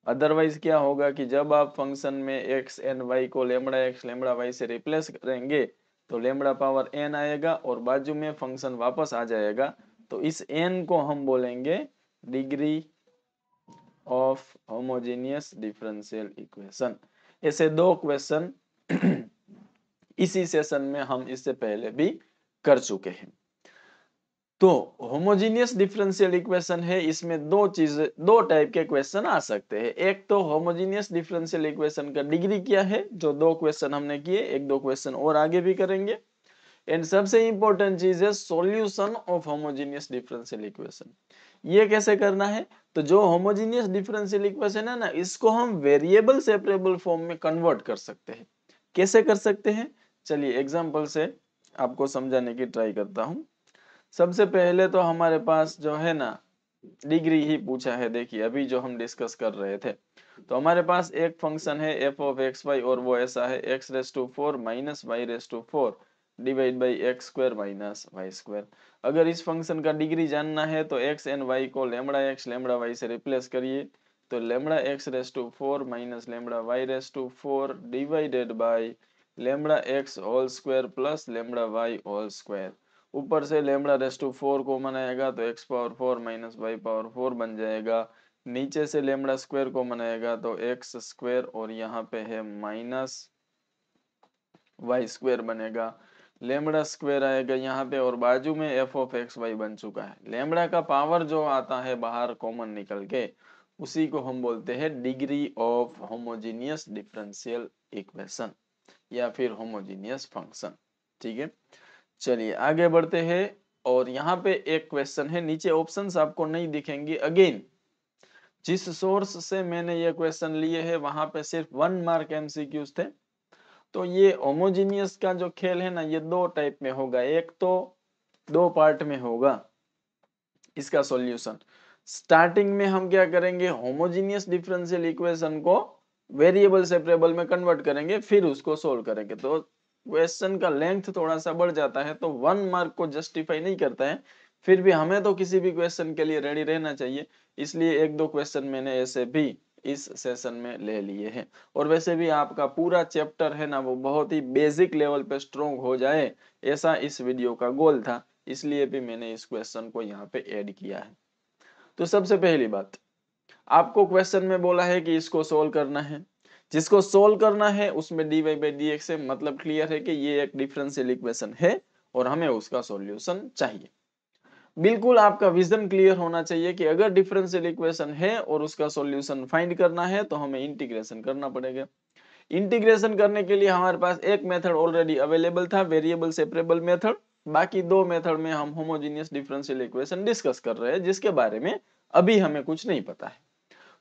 अदरवाइज क्या होगा कि जब आप फंक्शन में एक्स एन वाई को लेमड़ा एक्स लेमड़ा वाई से रिप्लेस करेंगे तो लेमड़ा पावर एन आएगा और बाजू में फंक्शन वापस आ जाएगा तो इस एन को हम बोलेंगे degree of homogeneous differential equation ऐसे दो क्वेश्चन इसी सेशन में हम इससे पहले भी कर चुके हैं तो होमोजीनियस डिफरेंशियल इक्वेशन है इसमें दो चीज दो टाइप के क्वेश्चन आ सकते हैं एक तो होमोजीनियस डिफरेंशियल इक्वेशन का डिग्री क्या है जो दो क्वेश्चन हमने किए एक दो क्वेश्चन और आगे भी करेंगे एंड सबसे इंपॉर्टेंट चीज है solution of homogeneous differential equation ये कैसे करना है तो जो होमोजीनियस डिफरेंशियल इक्वेशन है ना इसको हम वेरिएबल सेपरेबल फॉर्म में कन्वर्ट कर सकते हैं कैसे कर सकते हैं चलिए एग्जांपल से आपको समझाने की ट्राई करता हूं सबसे पहले तो हमारे पास जो है ना डिग्री ही पूछा है देखिए अभी जो हम डिस्कस कर रहे थे तो हमारे पास एक फंक्शन है एफ ऑफ एक्स वाई और वो ऐसा है x raise to four minus y raise to four divide by x square minus y square अगर इस फंक्शन का डिग्री जानना है तो एक्स एंड वाई को लेमड़ा एक्स लेमड़ा वाई से रिप्लेस करिए तो lambda x raise to four minus lambda y raise to four divided by lambda x whole square plus lambda y whole square ऊपर से lambda raise to four common आएगा तो x power four minus y power four बन जाएगा नीचे से लेमड़ा स्क्वायर कॉमन आएगा तो एक्स स्क्वायर और यहाँ पे है माइनस वाई स्क्वायर बनेगा लेमड़ा स्क्वेयर आएगा यहाँ पे और बाजू में एफ ऑफ एक्स वाई बन चुका है लेमड़ा का पावर जो आता है बाहर कॉमन निकल के उसी को हम बोलते हैं degree of homogeneous differential equation या फिर होमोजीनियस फंक्शन ठीक है चलिए आगे बढ़ते हैं और यहाँ पे एक क्वेश्चन है नीचे ऑप्शंस आपको नहीं दिखेंगे अगेन जिस सोर्स से मैंने ये क्वेश्चन लिए है वहां पे सिर्फ वन मार्क एमसीक्यूज थे तो ये होमोजीनियस का जो खेल है ना ये दो टाइप में होगा एक तो दो पार्ट में होगा इसका सॉल्यूशन स्टार्टिंग में हम क्या करेंगे होमोजीनियस डिफरेंशियल इक्वेशन को वेरिएबल सेपरेबल में कन्वर्ट करेंगे फिर उसको सोल्व करेंगे तो क्वेश्चन का लेंथ थोड़ा सा बढ़ जाता है तो वन मार्क को जस्टिफाई नहीं करता है फिर भी हमें तो किसी भी क्वेश्चन के लिए रेडी रहना चाहिए इसलिए एक दो क्वेश्चन मैंने ऐसे भी इस सेशन में ले लिए हैं और वैसे भी आपका पूरा चैप्टर है ना वो बहुत ही बेसिक लेवल पे स्ट्रोंग हो जाए ऐसा इस वीडियो का गोल था इसलिए भी मैंने इस क्वेश्चन को यहाँ पे ऐड किया है तो सबसे पहली बात आपको क्वेश्चन में बोला है कि इसको सोल्व करना है जिसको सोल्व करना है उसमें d Y by D x मतलब क्लियर है कि ये एक डिफरेंशियल इक्वेशन है और हमें उसका सॉल्यूशन चाहिए बिल्कुल आपका विजन क्लियर होना चाहिए कि अगर डिफरेंशियल इक्वेशन है और उसका सॉल्यूशन फाइंड करना है तो हमें इंटीग्रेशन करना पड़ेगा इंटीग्रेशन करने के लिए हमारे पास एक मेथड ऑलरेडी अवेलेबल था वेरिएबल सेपरेबल मेथड बाकी दो मेथड में हम होमोजीनियस डिफरेंशियल इक्वेशन डिस्कस कर रहे हैं जिसके बारे में अभी हमें कुछ नहीं पता है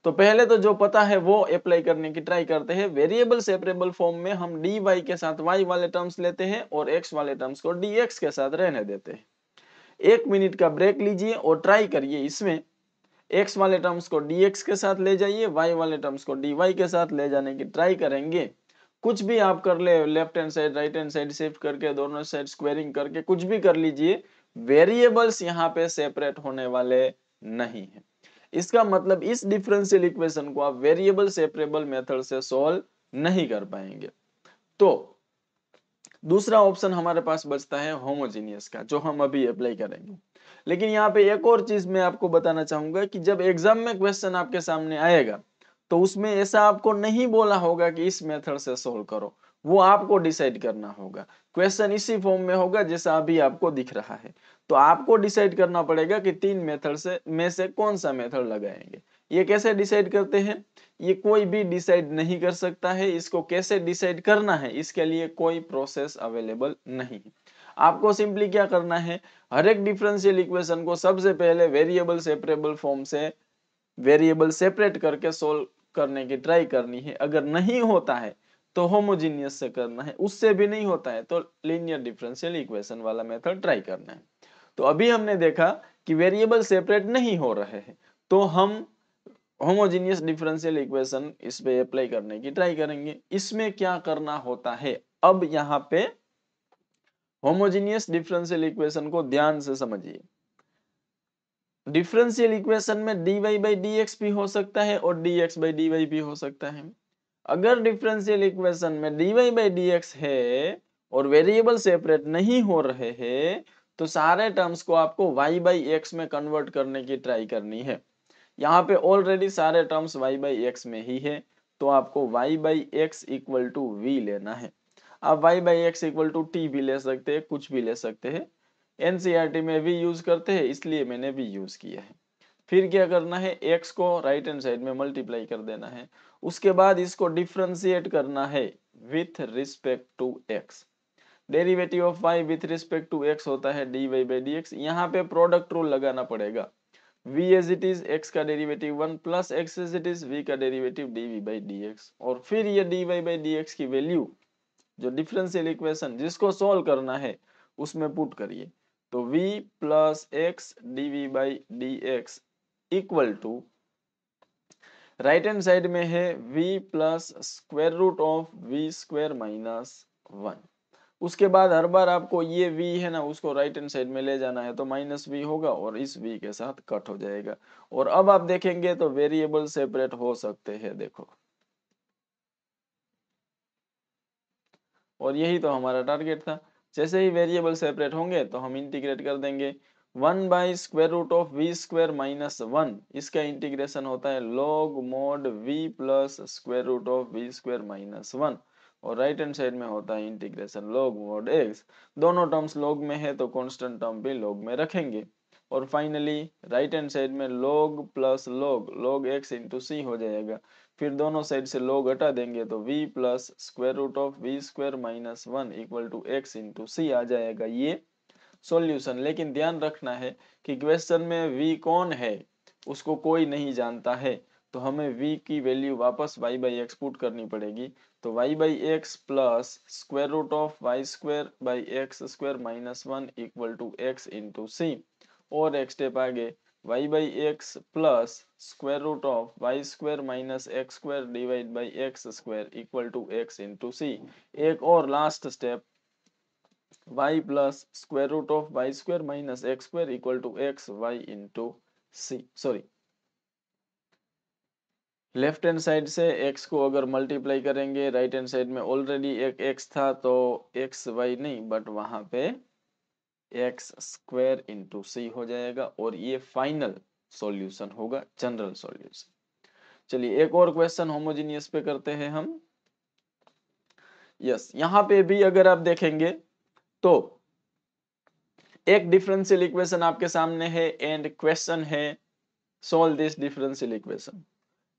तो पहले तो जो पता है वो अप्लाई करने की ट्राई करते हैं वेरिएबल सेपरेबल फॉर्म में हम डी वाई के साथ वाई वाले टर्म्स लेते हैं और एक्स वाले टर्म्स को डी एक्स के साथ रहने देते हैं एक मिनट का ब्रेक लीजिए और ट्राई करिए इसमें एक्स वाले टर्म्स को डी एक्स के साथ ले जाइए वाई वाले टर्म्स को डी वाई के साथ ले जाने की ट्राई करेंगे कुछ भी आप कर ले left hand side right hand side shift करके दोनों साइड स्क्वेरिंग करके कुछ भी कर लीजिए वेरिएबल्स यहाँ पे सेपरेट होने वाले नहीं है इसका मतलब इस डिफरेंशियल इक्वेशन को आप वेरिएबल सेपरेबल मेथड से सॉल्व नहीं कर पाएंगे तो दूसरा ऑप्शन हमारे पास बचता है होमोजीनियस का जो हम अभी अप्लाई करेंगे लेकिन यहाँ पे एक और चीज मैं आपको बताना चाहूंगा कि जब एग्जाम में क्वेश्चन आपके सामने आएगा तो उसमें ऐसा आपको नहीं बोला होगा कि इस मेथड से सोल्व करो वो आपको डिसाइड करना होगा क्वेश्चन इसी फॉर्म में होगा जैसा अभी आपको दिख रहा है तो आपको डिसाइड करना पड़ेगा कि तीन मेथड से में से कौन सा मेथड लगाएंगे ये कैसे डिसाइड करते हैं ये कोई भी डिसाइड नहीं कर सकता है इसको कैसे डिसाइड करना है इसके लिए कोई प्रोसेस अवेलेबल नहीं है आपको सिंपली क्या करना है हर एक डिफरेंशियल इक्वेशन को सबसे पहले वेरिएबल सेपरेबल फॉर्म से वेरिएबल सेपरेट करके सोल्व करने की ट्राई करनी है अगर नहीं होता है तो होमोजीनियस से करना है उससे भी नहीं होता है तो लीनियर डिफरेंशियल इक्वेशन वाला मेथड ट्राई करना है तो अभी हमने देखा कि वेरिएबल सेपरेट नहीं हो रहे हैं तो हम होमोजीनियस डिफरेंशियल इक्वेशन इस पे अप्लाई करने की ट्राई करेंगे इसमें क्या करना होता है अब यहाँ पे होमोजीनियस डिफरेंशियल इक्वेशन को ध्यान से समझिए डिफरेंशियल इक्वेशन में d Y by D x भी हो सकता है और D x by d y भी हो सकता है अगर डिफरेंशियल इक्वेशन में d Y by D x है और वेरिएबल सेपरेट नहीं हो रहे हैं तो सारे टर्म्स को आपको y बाई एक्स में कन्वर्ट करने की ट्राई करनी है यहाँ पे ऑलरेडी सारे टर्म्स y बाई एक्स में ही है तो आपको y by x equal to v लेना है आप y by x equal to t भी ले सकते हैं कुछ भी ले सकते हैं एनसीईआरटी e में भी यूज करते हैं इसलिए मैंने भी यूज किया है फिर क्या करना है x को राइट हैंड साइड में मल्टीप्लाई कर देना है उसके बाद इसको डिफ्रेंशिएट करना है with respect to x derivative of y with respect to x होता है dy y by D x यहाँ पे प्रोडक्ट रूल लगाना पड़ेगा v as it is x का derivative one plus x as it is v का डेरिवेटिव dv by dx और फिर ये dy by dx की वैल्यू जो डिफरेंशियल इक्वेशन जिसको सॉल्व करना है उसमें पुट करिए तो v plus x d v by D x equal to right hand side में है v plus square root of v square minus one उसके बाद हर बार आपको ये वी है ना उसको राइट हैंड साइड में ले जाना है तो माइनस वी होगा और इस वी के साथ कट हो जाएगा और अब आप देखेंगे तो वेरिएबल सेपरेट हो सकते हैं देखो और यही तो हमारा टारगेट था जैसे ही वेरिएबल सेपरेट होंगे तो हम इंटीग्रेट कर देंगे one by square root of v square minus one इसका इंटीग्रेशन होता है log mod v plus square root of v square minus one और राइट हैंड साइड में होता है इंटीग्रेशन लॉग मोड एक्स दोनों टर्म्स लॉग में है तो कांस्टेंट टर्म भी लॉग में रखेंगे और फाइनली राइट हैंड साइड में log plus log log x into c हो जाएगा फिर दोनों साइड से लॉग हटा देंगे तो v plus square root of v square minus one equal to x into c आ जाएगा ये सॉल्यूशन लेकिन ध्यान रखना है कि क्वेश्चन में वी कौन है उसको कोई नहीं जानता है तो हमें v की वैल्यू वापस y बाई एक्स पुट करनी पड़ेगी तो y by x plus square root of y square by x square minus one equal to x into c और एक स्टेप आगे y by x plus square root of y square minus x square divide by x square equal to x into c एक और last step y plus square root of y square minus x square equal to x y into c sorry left hand side से एक्स को अगर मल्टीप्लाई करेंगे राइट हैंड साइड में ऑलरेडी एक एक्स था तो एक्स वाई नहीं बट वहां पे एक्स स्क्वायर इंटू सी हो जाएगा और ये फाइनल सॉल्यूशन होगा जनरल सॉल्यूशन चलिए एक और क्वेश्चन होमोजीनियस पे करते हैं हम यस yes, यहाँ पे भी अगर आप देखेंगे तो एक डिफरेंशियल इक्वेशन आपके सामने है एंड क्वेश्चन है सोल्व दिस डिफरेंशियल इक्वेशन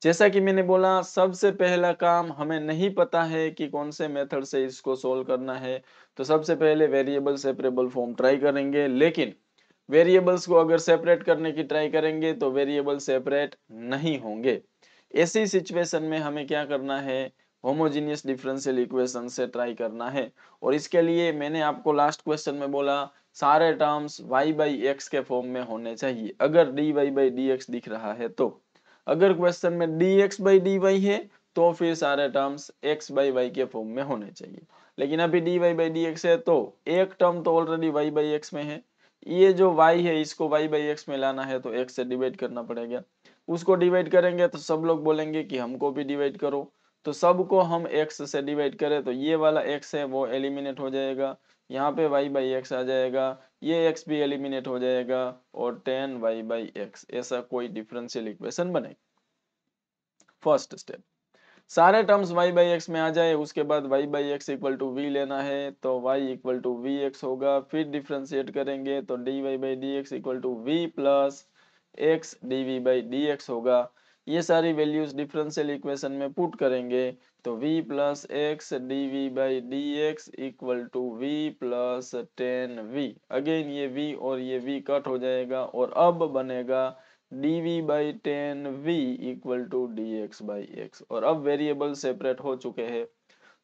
जैसा कि मैंने बोला सबसे पहला काम हमें नहीं पता है कि कौन से मेथड से इसको सोल्व करना है तो सबसे पहले वेरिएबल सेपरेबल फॉर्म ट्राई करेंगे लेकिन वेरिएबल्स को अगर सेपरेट करने की ट्राई करेंगे तो वेरिएबल सेपरेट नहीं होंगे ऐसी सिचुएशन में हमें क्या करना है होमोजीनियस डिफरेंशियल इक्वेशन से ट्राई करना है और इसके लिए मैंने आपको लास्ट क्वेश्चन में बोला सारे टर्म्स वाई बाई एक्स के फॉर्म में होने चाहिए अगर वाई बाई डी एक्स दिख रहा है तो अगर क्वेश्चन में d x by d y है तो फिर सारे टर्म्स एक्स बाई वाई के फॉर्म में होने चाहिए लेकिन अभी d Y by D x है तो एक टर्म तो ऑलरेडी वाई बाई एक्स में है ये जो वाई है इसको वाई बाई एक्स में लाना है तो एक्स से डिवाइड करना पड़ेगा उसको डिवाइड करेंगे तो सब लोग बोलेंगे कि हमको भी डिवाइड करो तो सबको हम एक्स से डिवाइड करें तो ये वाला एक्स है वो एलिमिनेट हो जाएगा यहाँ पे वाई बाई एक्स आ जाएगा ये एक्स भी एलिमिनेट हो जाएगा और टेन वाई बाई एक्स ऐसा कोई डिफरेंशियल इक्वेशन बने फर्स्ट स्टेप सारे टर्म्स y बाई एक्स में आ जाए उसके बाद y by x equal to v लेना है तो y equal to v x होगा फिर डिफ्रेंशिएट करेंगे तो d Y by D x equal to v plus x d v by D x होगा ये सारी वैल्यूज डिफरेंशियल इक्वेशन में पुट करेंगे तो v plus x d v by D x equal to v plus tan v again ये v और ये v कट हो जाएगा और अब बनेगा d v by tan v equal to d x by x और अब वेरिएबल सेपरेट हो चुके हैं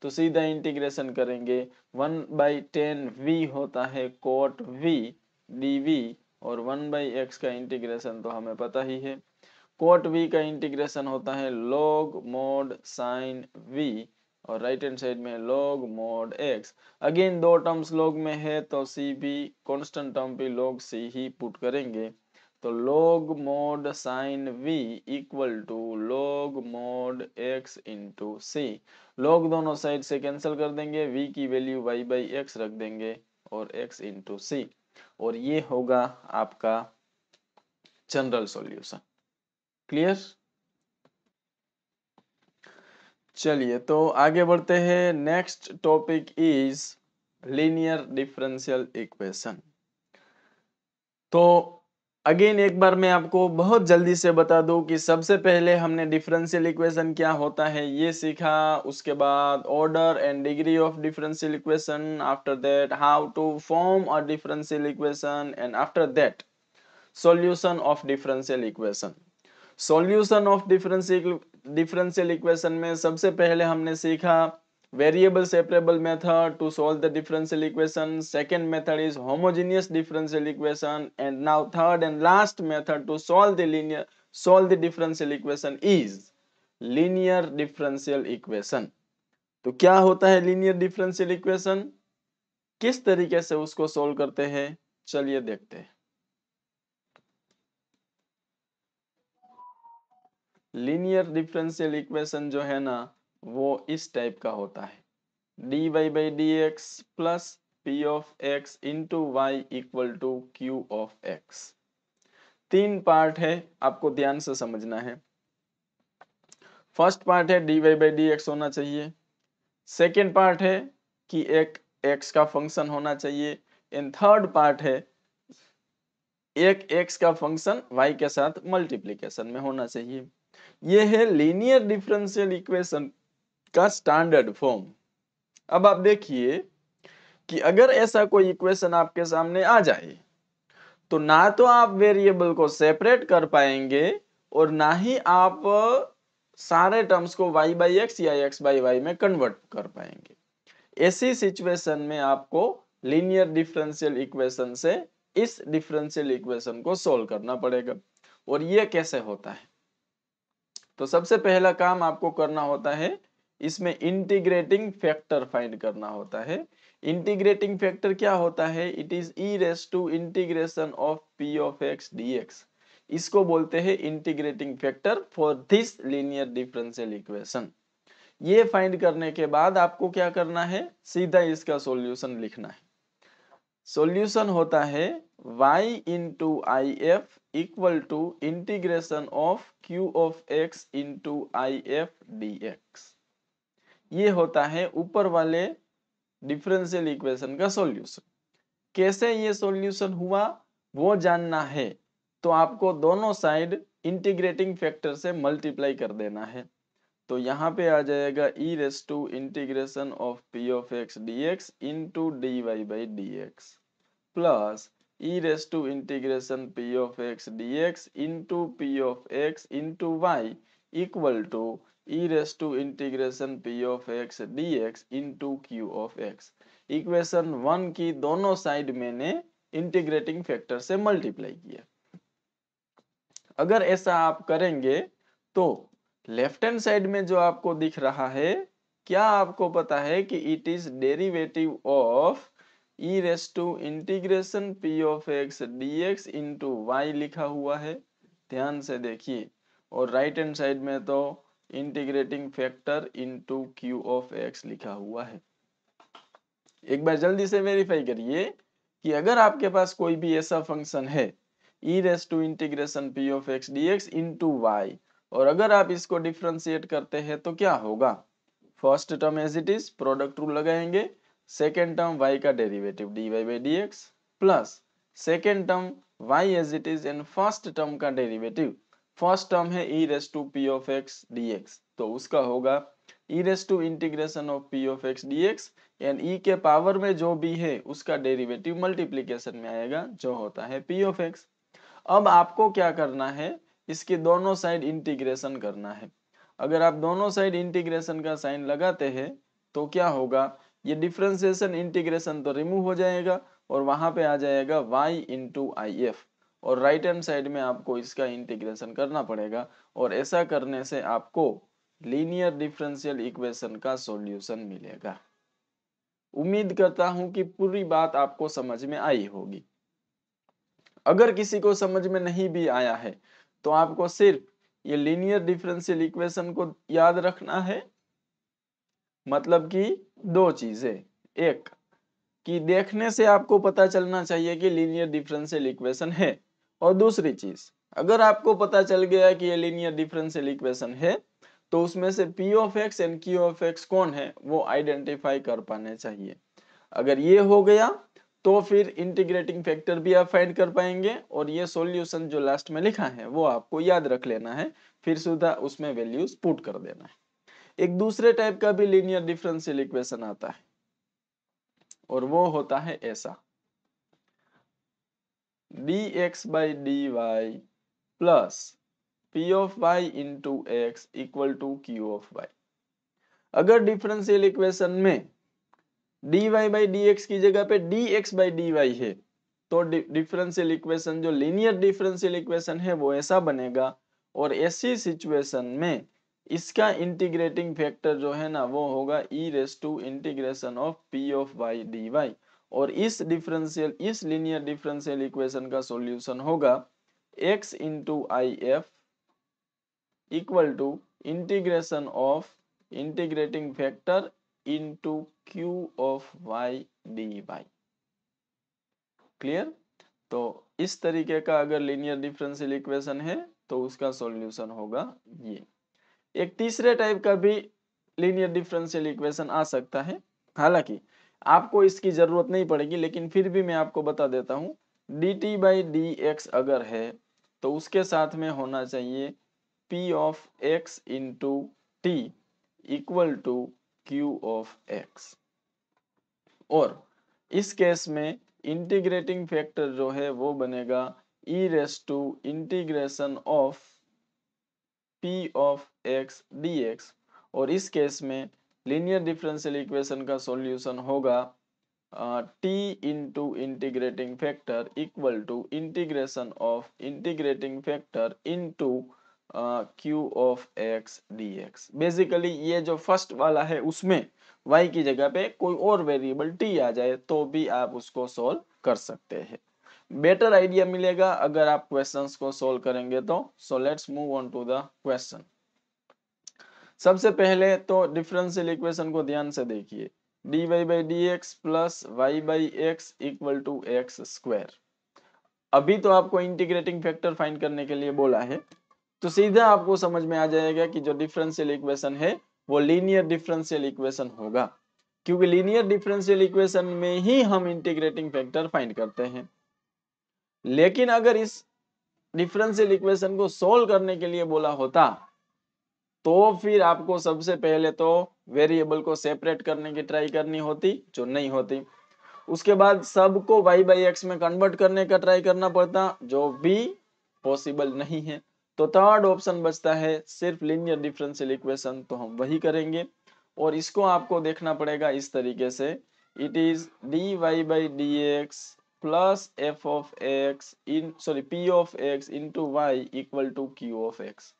तो सीधा इंटीग्रेशन करेंगे वन बाई टेन वी होता है कोट वी डी वी और वन बाई एक्स का इंटीग्रेशन तो हमें पता ही है कोट वी का इंटीग्रेशन होता है लॉग मोड साइन वी और राइट हैंड साइड में लॉग मोड एक्स अगेन दो टर्म्स लॉग में है तो सी भी कॉन्स्टेंट टर्म पे लॉग सी ही पुट करेंगे तो log mod sine v equal to log mod x into c log दोनों साइड से कैंसिल कर देंगे वी की वैल्यू वाई बाई एक्स रख देंगे और एक्स इंटू सी और ये होगा आपका जनरल सॉल्यूशन क्लियर चलिए तो आगे बढ़ते हैं next topic is linear differential equation तो अगेन एक बार मैं आपको बहुत जल्दी से बता दूं कि सबसे पहले हमने डिफरेंशियल इक्वेशन क्या होता है ये सीखा उसके बाद order and degree of differential equation after that how to form a differential equation and after that solution of differential equation solution of differential differential equation में सबसे पहले हमने सीखा variable separable method to solve the differential equation second method is homogeneous differential equation and now third and last method to solve the linear solve the differential equation is linear differential equation तो क्या होता है लीनियर डिफरेंशियल इक्वेशन किस तरीके से उसको सोल्व करते हैं चलिए देखते हैं लीनियर डिफरेंशियल इक्वेशन जो है ना वो इस टाइप का होता है D Y by D x plus P of x into Y equal to Q of x तीन पार्ट है आपको ध्यान से समझना है फर्स्ट पार्ट है D Y by D x होना चाहिए सेकेंड पार्ट है कि एक एक्स का फंक्शन होना चाहिए एंड थर्ड पार्ट है एक एक्स का फंक्शन वाई के साथ मल्टीप्लीकेशन में होना चाहिए ये है लीनियर डिफरेंशियल इक्वेशन का स्टैंडर्ड फॉर्म अब आप देखिए कि अगर ऐसा कोई इक्वेशन आपके सामने आ जाए तो ना तो आप वेरिएबल को सेपरेट कर पाएंगे और ना ही आप सारे टर्म्स को y बाई एक्स या x बाई वाई में कन्वर्ट कर पाएंगे ऐसी सिचुएशन में आपको लीनियर डिफरेंशियल इक्वेशन से इस डिफरेंशियल इक्वेशन को सोल्व करना पड़ेगा और ये कैसे होता है तो सबसे पहला काम आपको करना होता है इसमें इंटीग्रेटिंग फैक्टर फाइंड करना होता है इंटीग्रेटिंग फैक्टर क्या होता है it is e raise to integration of p of x D x इसको बोलते हैं integrating factor for this linear differential equation ये फाइंड करने के बाद आपको क्या करना है सीधा इसका सॉल्यूशन लिखना है सॉल्यूशन होता है y into I F equal to integration of q of x into I F d x ये होता है ऊपर वाले डिफरेंशियल इक्वेशन का सॉल्यूशन कैसे ये सॉल्यूशन हुआ वो जानना है तो आपको दोनों साइड इंटीग्रेटिंग फैक्टर से मल्टीप्लाई कर देना है तो यहाँ पे आ जाएगा e raise to integration of p of x D x into d Y by D x plus E raise to integration P of x D x into p of x into Y equal to E raise to integration P of x D x into Q of x equation one की दोनों साइड मैंने इंटीग्रेटिंग फैक्टर से मल्टीप्लाई किया अगर ऐसा आप करेंगे तो लेफ्ट हैंड साइड में जो आपको दिख रहा है क्या आपको पता है कि it is derivative of e raise to integration P of x D x into y लिखा हुआ है ध्यान से देखिए और राइट हैंड साइड में तो integrating factor into Q of x लिखा हुआ है एक बार जल्दी से वेरीफाई करिए कि अगर आपके पास कोई भी ऐसा फंक्शन है ई raise to integration P of x D x into y और अगर आप इसको डिफ्रेंशिएट करते हैं तो क्या होगा first term as it is product rule लगाएंगे सेकेंड टर्म वाई का derivative D Y by D x plus second term y as it is and first term का डेरिवेटिव फर्स्ट टर्म है ई raise to p of x D x तो उसका होगा e raise to integration of p of x D x and e के पावर में जो भी है उसका डेरिवेटिव मल्टीप्लीकेशन में आएगा जो होता है पी ऑफ एक्स अब आपको क्या करना है इसके दोनों साइड इंटीग्रेशन करना है अगर आप दोनों साइड इंटीग्रेशन का साइन लगाते हैं तो क्या होगा ये डिफ्रेंसिएशन इंटीग्रेशन तो रिमूव हो जाएगा और वहां पे आ जाएगा y इंटू आई एफ और राइट हैंड साइड में आपको इसका इंटीग्रेशन करना पड़ेगा और ऐसा करने से आपको लीनियर डिफरेंशियल इक्वेशन का सॉल्यूशन मिलेगा उम्मीद करता हूं कि पूरी बात आपको समझ में आई होगी अगर किसी को समझ में नहीं भी आया है तो आपको सिर्फ ये लीनियर डिफरेंशियल इक्वेशन को याद रखना है मतलब कि दो चीजें एक कि देखने से आपको पता चलना चाहिए कि लीनियर डिफरेंशियल इक्वेशन है और दूसरी चीज अगर आपको पता चल गया कि ये लीनियर डिफरेंशियल इक्वेशन है तो उसमें से p of x and q of x कौन है वो आइडेंटिफाई कर पाने चाहिए अगर ये हो गया तो फिर इंटीग्रेटिंग फैक्टर भी आप फाइंड कर पाएंगे और ये सॉल्यूशन जो लास्ट में लिखा है वो आपको याद रख लेना है फिर सुधा उसमें वैल्यूज पुट कर देना है एक दूसरे टाइप का भी लीनियर डिफरेंशियल इक्वेशन आता है और वो होता है ऐसा d x by d y plus P of y into x equal to Q of y अगर डिफरेंशियल इक्वेशन में d Y by D x की जगह पे d x by d y है तो डिफरेंशियल इक्वेशन जो लीनियर डिफरेंशियल इक्वेशन है वो ऐसा बनेगा और ऐसी सिचुएशन में इसका इंटीग्रेटिंग फैक्टर जो है ना वो होगा e raise to integration of p of y dy और इस डिफरेंशियल इस लीनियर डिफरेंशियल इक्वेशन का सॉल्यूशन होगा x into I F equal to integration of integrating factor into q of y d y clear तो इस तरीके का अगर लीनियर डिफरेंशियल इक्वेशन है तो उसका सॉल्यूशन होगा ये एक तीसरे टाइप का भी लीनियर डिफरेंशियल इक्वेशन आ सकता है हालांकि आपको इसकी जरूरत नहीं पड़ेगी लेकिन फिर भी मैं आपको बता देता हूं d t by D x अगर है तो उसके साथ में होना चाहिए p of x into t equal to Q of x और इस केस में इंटीग्रेटिंग फैक्टर जो है वो बनेगा e raise to integration of p of x D x और इस केस में लीनियर डिफरेंशियल इक्वेशन का सॉल्यूशन होगा t into integrating factor equal to integration of integrating factor into q of x dx x basically ये जो फर्स्ट वाला है उसमें y की जगह पे कोई और वेरिएबल t आ जाए तो भी आप उसको सोल्व कर सकते हैं बेटर आइडिया मिलेगा अगर आप क्वेश्चंस को सोल्व करेंगे तो so let's move on to the question सबसे पहले तो डिफरेंशियल इक्वेशन को ध्यान से देखिए d Y by D x plus y by x equal to x square अभी तो आपको इंटीग्रेटिंग फैक्टर फाइंड करने के लिए बोला है तो सीधा आपको समझ में आ जाएगा कि जो डिफरेंशियल इक्वेशन है वो लीनियर डिफरेंशियल इक्वेशन होगा क्योंकि लीनियर डिफरेंशियल इक्वेशन में ही हम इंटीग्रेटिंग फैक्टर फाइंड करते हैं लेकिन अगर इस डिफरेंशियल इक्वेशन को सोल्व करने के लिए बोला होता तो फिर आपको सबसे पहले तो वेरिएबल को सेपरेट करने की ट्राई करनी होती जो नहीं होती उसके बाद सबको वाई बाई एक्स में कन्वर्ट करने का ट्राई करना पड़ता जो भी पॉसिबल नहीं है तो थर्ड ऑप्शन बचता है सिर्फ लिनियर डिफरेंशियल इक्वेशन तो हम वही करेंगे और इसको आपको देखना पड़ेगा इस तरीके से it is d Y by D x plus f of x in sorry P of x into Y equal to Q of x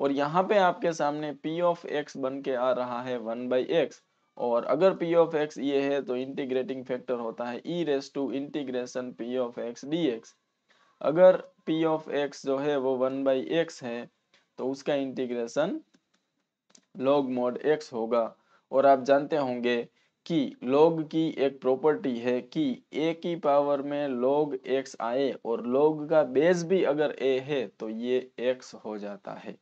और यहाँ पे आपके सामने पी ऑफ एक्स बन के आ रहा है वन बाई एक्स और अगर पी ऑफ एक्स ये है तो इंटीग्रेटिंग फैक्टर होता है ई raise to integration P of x D x अगर पी ऑफ एक्स जो है वो वन बाई एक्स है तो उसका इंटीग्रेशन लॉग मोड एक्स होगा और आप जानते होंगे कि लॉग की एक प्रॉपर्टी है कि ए की पावर में लॉग एक्स आए और लॉग का बेस भी अगर ए है तो ये एक्स हो जाता है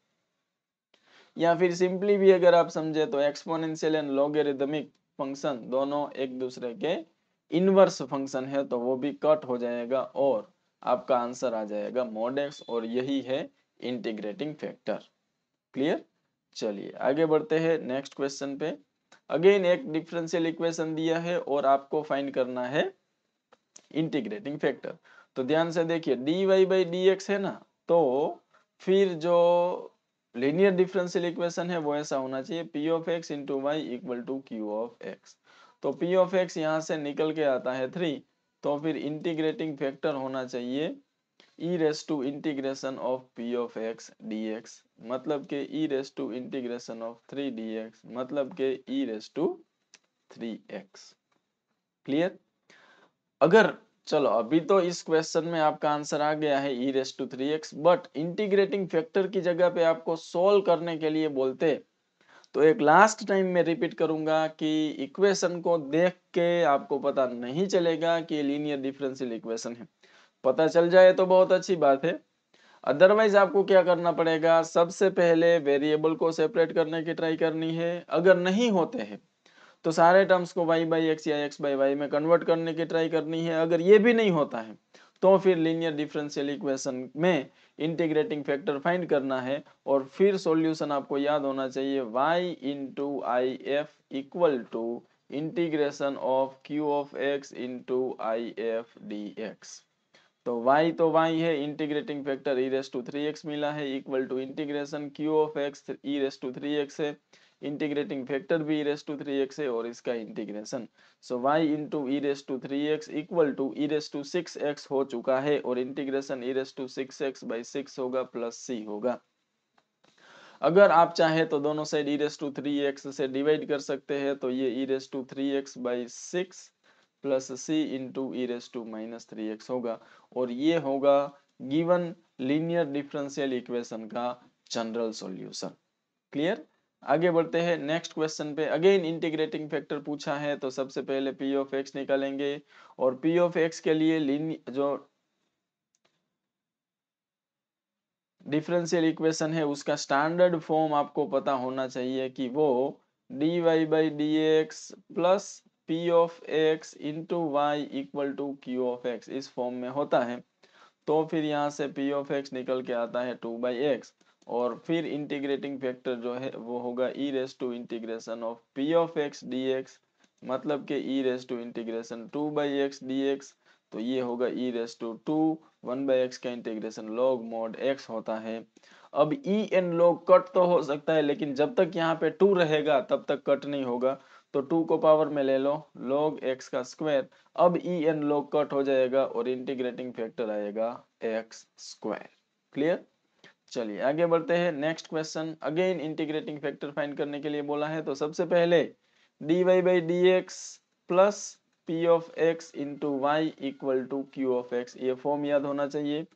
या फिर सिंपली भी अगर आप समझे तो एक्सपोनेंशियल एंड लॉगरिदमिक फंक्शन दोनों एक दूसरे के इनवर्स फंक्शन है तो वो भी कट हो जाएगा और आपका आंसर आ जाएगा मोड एक्स और यही है इंटीग्रेटिंग फैक्टर क्लियर चलिए आगे बढ़ते हैं नेक्स्ट क्वेश्चन पे अगेन एक डिफरेंशियल इक्वेशन दिया है और आपको फाइंड करना है इंटीग्रेटिंग फैक्टर तो ध्यान से देखिए d Y by D x है ना तो फिर जो लीनियर डिफरेंशियल इक्वेशन है वो ऐसा होना चाहिए p of x into Y equal to Q of x तो पी ऑफ एक्स यहाँ से निकल के आता है थ्री तो फिर इंटीग्रेटिंग फैक्टर होना चाहिए e raise to integration of p of x D x मतलब के e raise to integration of three d x मतलब के e raise to three x clear अगर चलो अभी तो इस क्वेश्चन में आपका आंसर आ गया है ई raise to three x but integrating factor की जगह पे आपको सोल्व करने के लिए बोलते तो एक लास्ट टाइम मैं रिपीट करूंगा कि इक्वेशन को देख के आपको पता नहीं चलेगा कि लीनियर डिफरेंशियल इक्वेशन है पता चल जाए तो बहुत अच्छी बात है अदरवाइज आपको क्या करना पड़ेगा सबसे पहले वेरिएबल को सेपरेट करने की ट्राई करनी है अगर नहीं होते हैं तो सारे टर्म्स को वाई बाई एक्स या एक्स बाई वाई में कन्वर्ट करने की ट्राई करनी है अगर ये भी नहीं होता है तो फिर लीनियर डिफरेंशियल इक्वेशन में इंटीग्रेटिंग फैक्टर फाइंड करना है और फिर सॉल्यूशन आपको याद होना चाहिए y into I F equal to integration of q of x into I F d x तो y तो y है integrating factor e raise to three x मिला है equal to integration q of x e raise to three x है इंटीग्रेटिंग फैक्टर भी इरेस टू थ्री एक्स है और इसका integration so y into e raise to three x equal to e raise to six x हो चुका है और integration e raise to six x by six होगा प्लस सी होगा अगर आप चाहें तो दोनों side e raise to three x से डिवाइड कर सकते हैं तो ये e raise to three x by six plus c into e raise to minus three x होगा और ये होगा गिवन लीनियर डिफरेंशियल इक्वेशन का जनरल सॉल्यूशन क्लियर आगे बढ़ते हैं नेक्स्ट क्वेश्चन पे अगेन इंटीग्रेटिंग फैक्टर पूछा है तो सबसे पहले पी ऑफ एक्स निकालेंगे और पी ऑफ एक्स के लिए जो डिफरेंशियल इक्वेशन है उसका स्टैंडर्ड फॉर्म आपको पता होना चाहिए कि वो D Y by D x plus P of x into Y equal to Q of x इस फॉर्म में होता है तो फिर यहाँ से पी ऑफ एक्स निकल के आता है टू बाई एक्स और फिर इंटीग्रेटिंग फैक्टर जो है वो होगा e raise to integration of p of x D x मतलब कि e raise to integration two by x D x तो ये होगा e raise to two one by x का इंटीग्रेशन लॉग मोड एक्स होता है अब ई एंड लॉग कट तो हो सकता है लेकिन जब तक यहाँ पे टू रहेगा तब तक कट नहीं होगा तो टू को पावर में ले लो लॉग एक्स का स्क्वायर अब ई एंड लॉग कट हो जाएगा और इंटीग्रेटिंग फैक्टर आएगा एक्स स्क्वायर क्लियर चलिए आगे बढ़ते हैं next question again integrating factor find करने के लिए बोला है तो सबसे पहले D Y by D x plus P of x into Y equal to Q of x ये फॉर्म याद होना चाहिए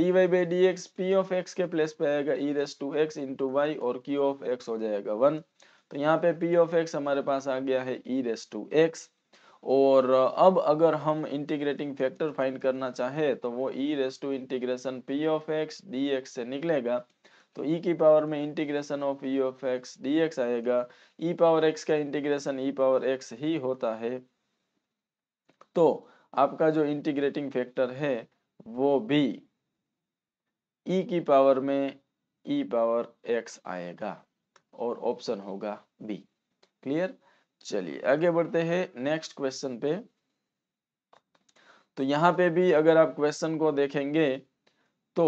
d Y by D x p of x के प्लेस पे आएगा e raise to x into y और क्यू ऑफ एक्स हो जाएगा वन तो यहाँ पे पी ऑफ एक्स हमारे पास आ गया है ई रेस टू एक्स और अब अगर हम इंटीग्रेटिंग फैक्टर फाइंड करना चाहे तो वो e raise to integration P of x D x से निकलेगा तो ई e की पावर में integration of e of x D x आएगा ई पावर एक्स का इंटीग्रेशन ई पावर एक्स ही होता है तो आपका जो इंटीग्रेटिंग फैक्टर है वो भी ई e की पावर में ई पावर एक्स आएगा और ऑप्शन होगा बी क्लियर चलिए आगे बढ़ते हैं नेक्स्ट क्वेश्चन पे तो यहाँ पे भी अगर आप क्वेश्चन को देखेंगे तो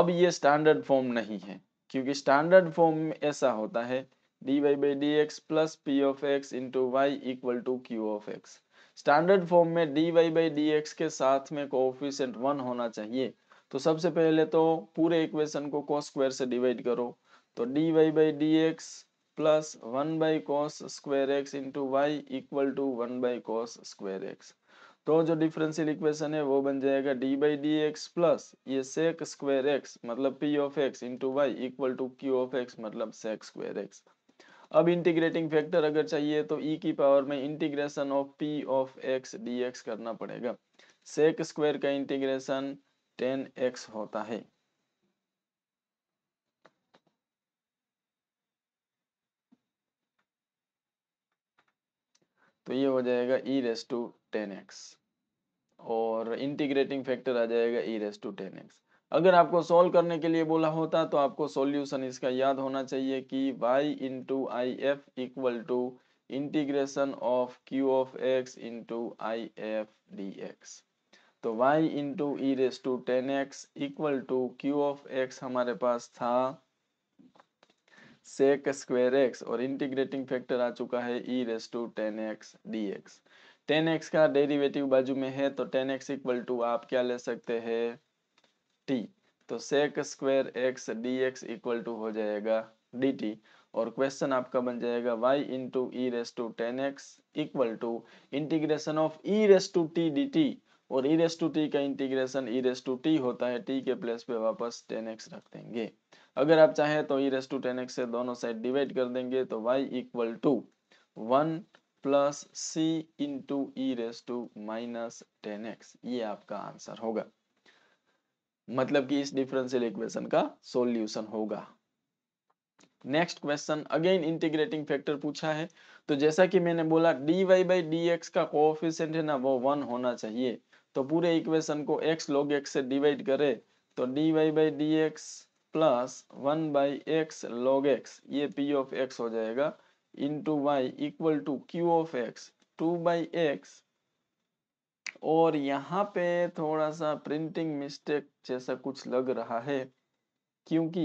अब ये स्टैंडर्ड फॉर्म नहीं है क्योंकि स्टैंडर्ड फॉर्म में ऐसा होता है D Y by D x plus P of x into Y equal to Q of x standard form में d Y by D x के साथ में कोऑफिशिएंट वन होना चाहिए तो सबसे पहले तो पूरे इक्वेशन को कॉस स्क्वायर से डिवाइड करो तो d Y by D x plus one by cos square x into Y equal to one by cos square x तो जो डिफरेंशियल इक्वेशन है वो बन जाएगा d by D x plus ये सेक स्क्वेर एक्स मतलब P of x into Y equal to Q of x मतलब सेक स्क्वेर एक्स अब इंटीग्रेटिंग फैक्टर अगर चाहिए तो ई e की पावर में integration of p of x D x करना पड़ेगा सेक स्क्वायर का इंटीग्रेशन टेन एक्स होता है तो ये हो जाएगा e raise to tan x और इंटीग्रेटिंग फैक्टर आ जाएगा e raise to tan x अगर आपको सोल्व करने के लिए बोला होता तो आपको सोल्यूशन इसका याद होना चाहिए कि y into I F equal to integration of Q of x into I F d x तो y into E raise to tan x equal to Q of x हमारे पास था सेक स्क्वेयर एक्स और इंटीग्रेटिंग फैक्टर आ चुका है ई raise to tan x D x tan x का डेरिवेटिव बाजू में है तो टेन एक्स इक्वल टू आप क्या ले सकते हैं टी तो sec square x D x equal to हो जाएगा डी टी और क्वेश्चन आपका बन जाएगा y into E raise to tan x equal to integration of e raise to t d t और ई रेस टू टी का integration e raise to t होता है टी के प्लेस पे वापस टेन एक्स रख देंगे अगर आप चाहें तो ई रेस टू टेन एक्स से दोनों साइड डिवाइड कर देंगे तो Y equal to one plus c into E raise to minus tan x ये आपका आंसर होगा मतलब कि इस डिफरेंशियल इक्वेशन का सोल्यूशन होगा next question again integrating factor पूछा है तो जैसा कि मैंने बोला d Y by D x का कोऑफिशिएंट है ना वो वन होना चाहिए तो पूरे इक्वेशन को एक्स लॉग एक्स से डिवाइड करें तो d Y by D x plus one by x log x ये पी ऑफ एक्स हो जाएगा into Y equal to Q of x two by x और यहाँ पे थोड़ा सा प्रिंटिंग मिस्टेक जैसा कुछ लग रहा है क्योंकि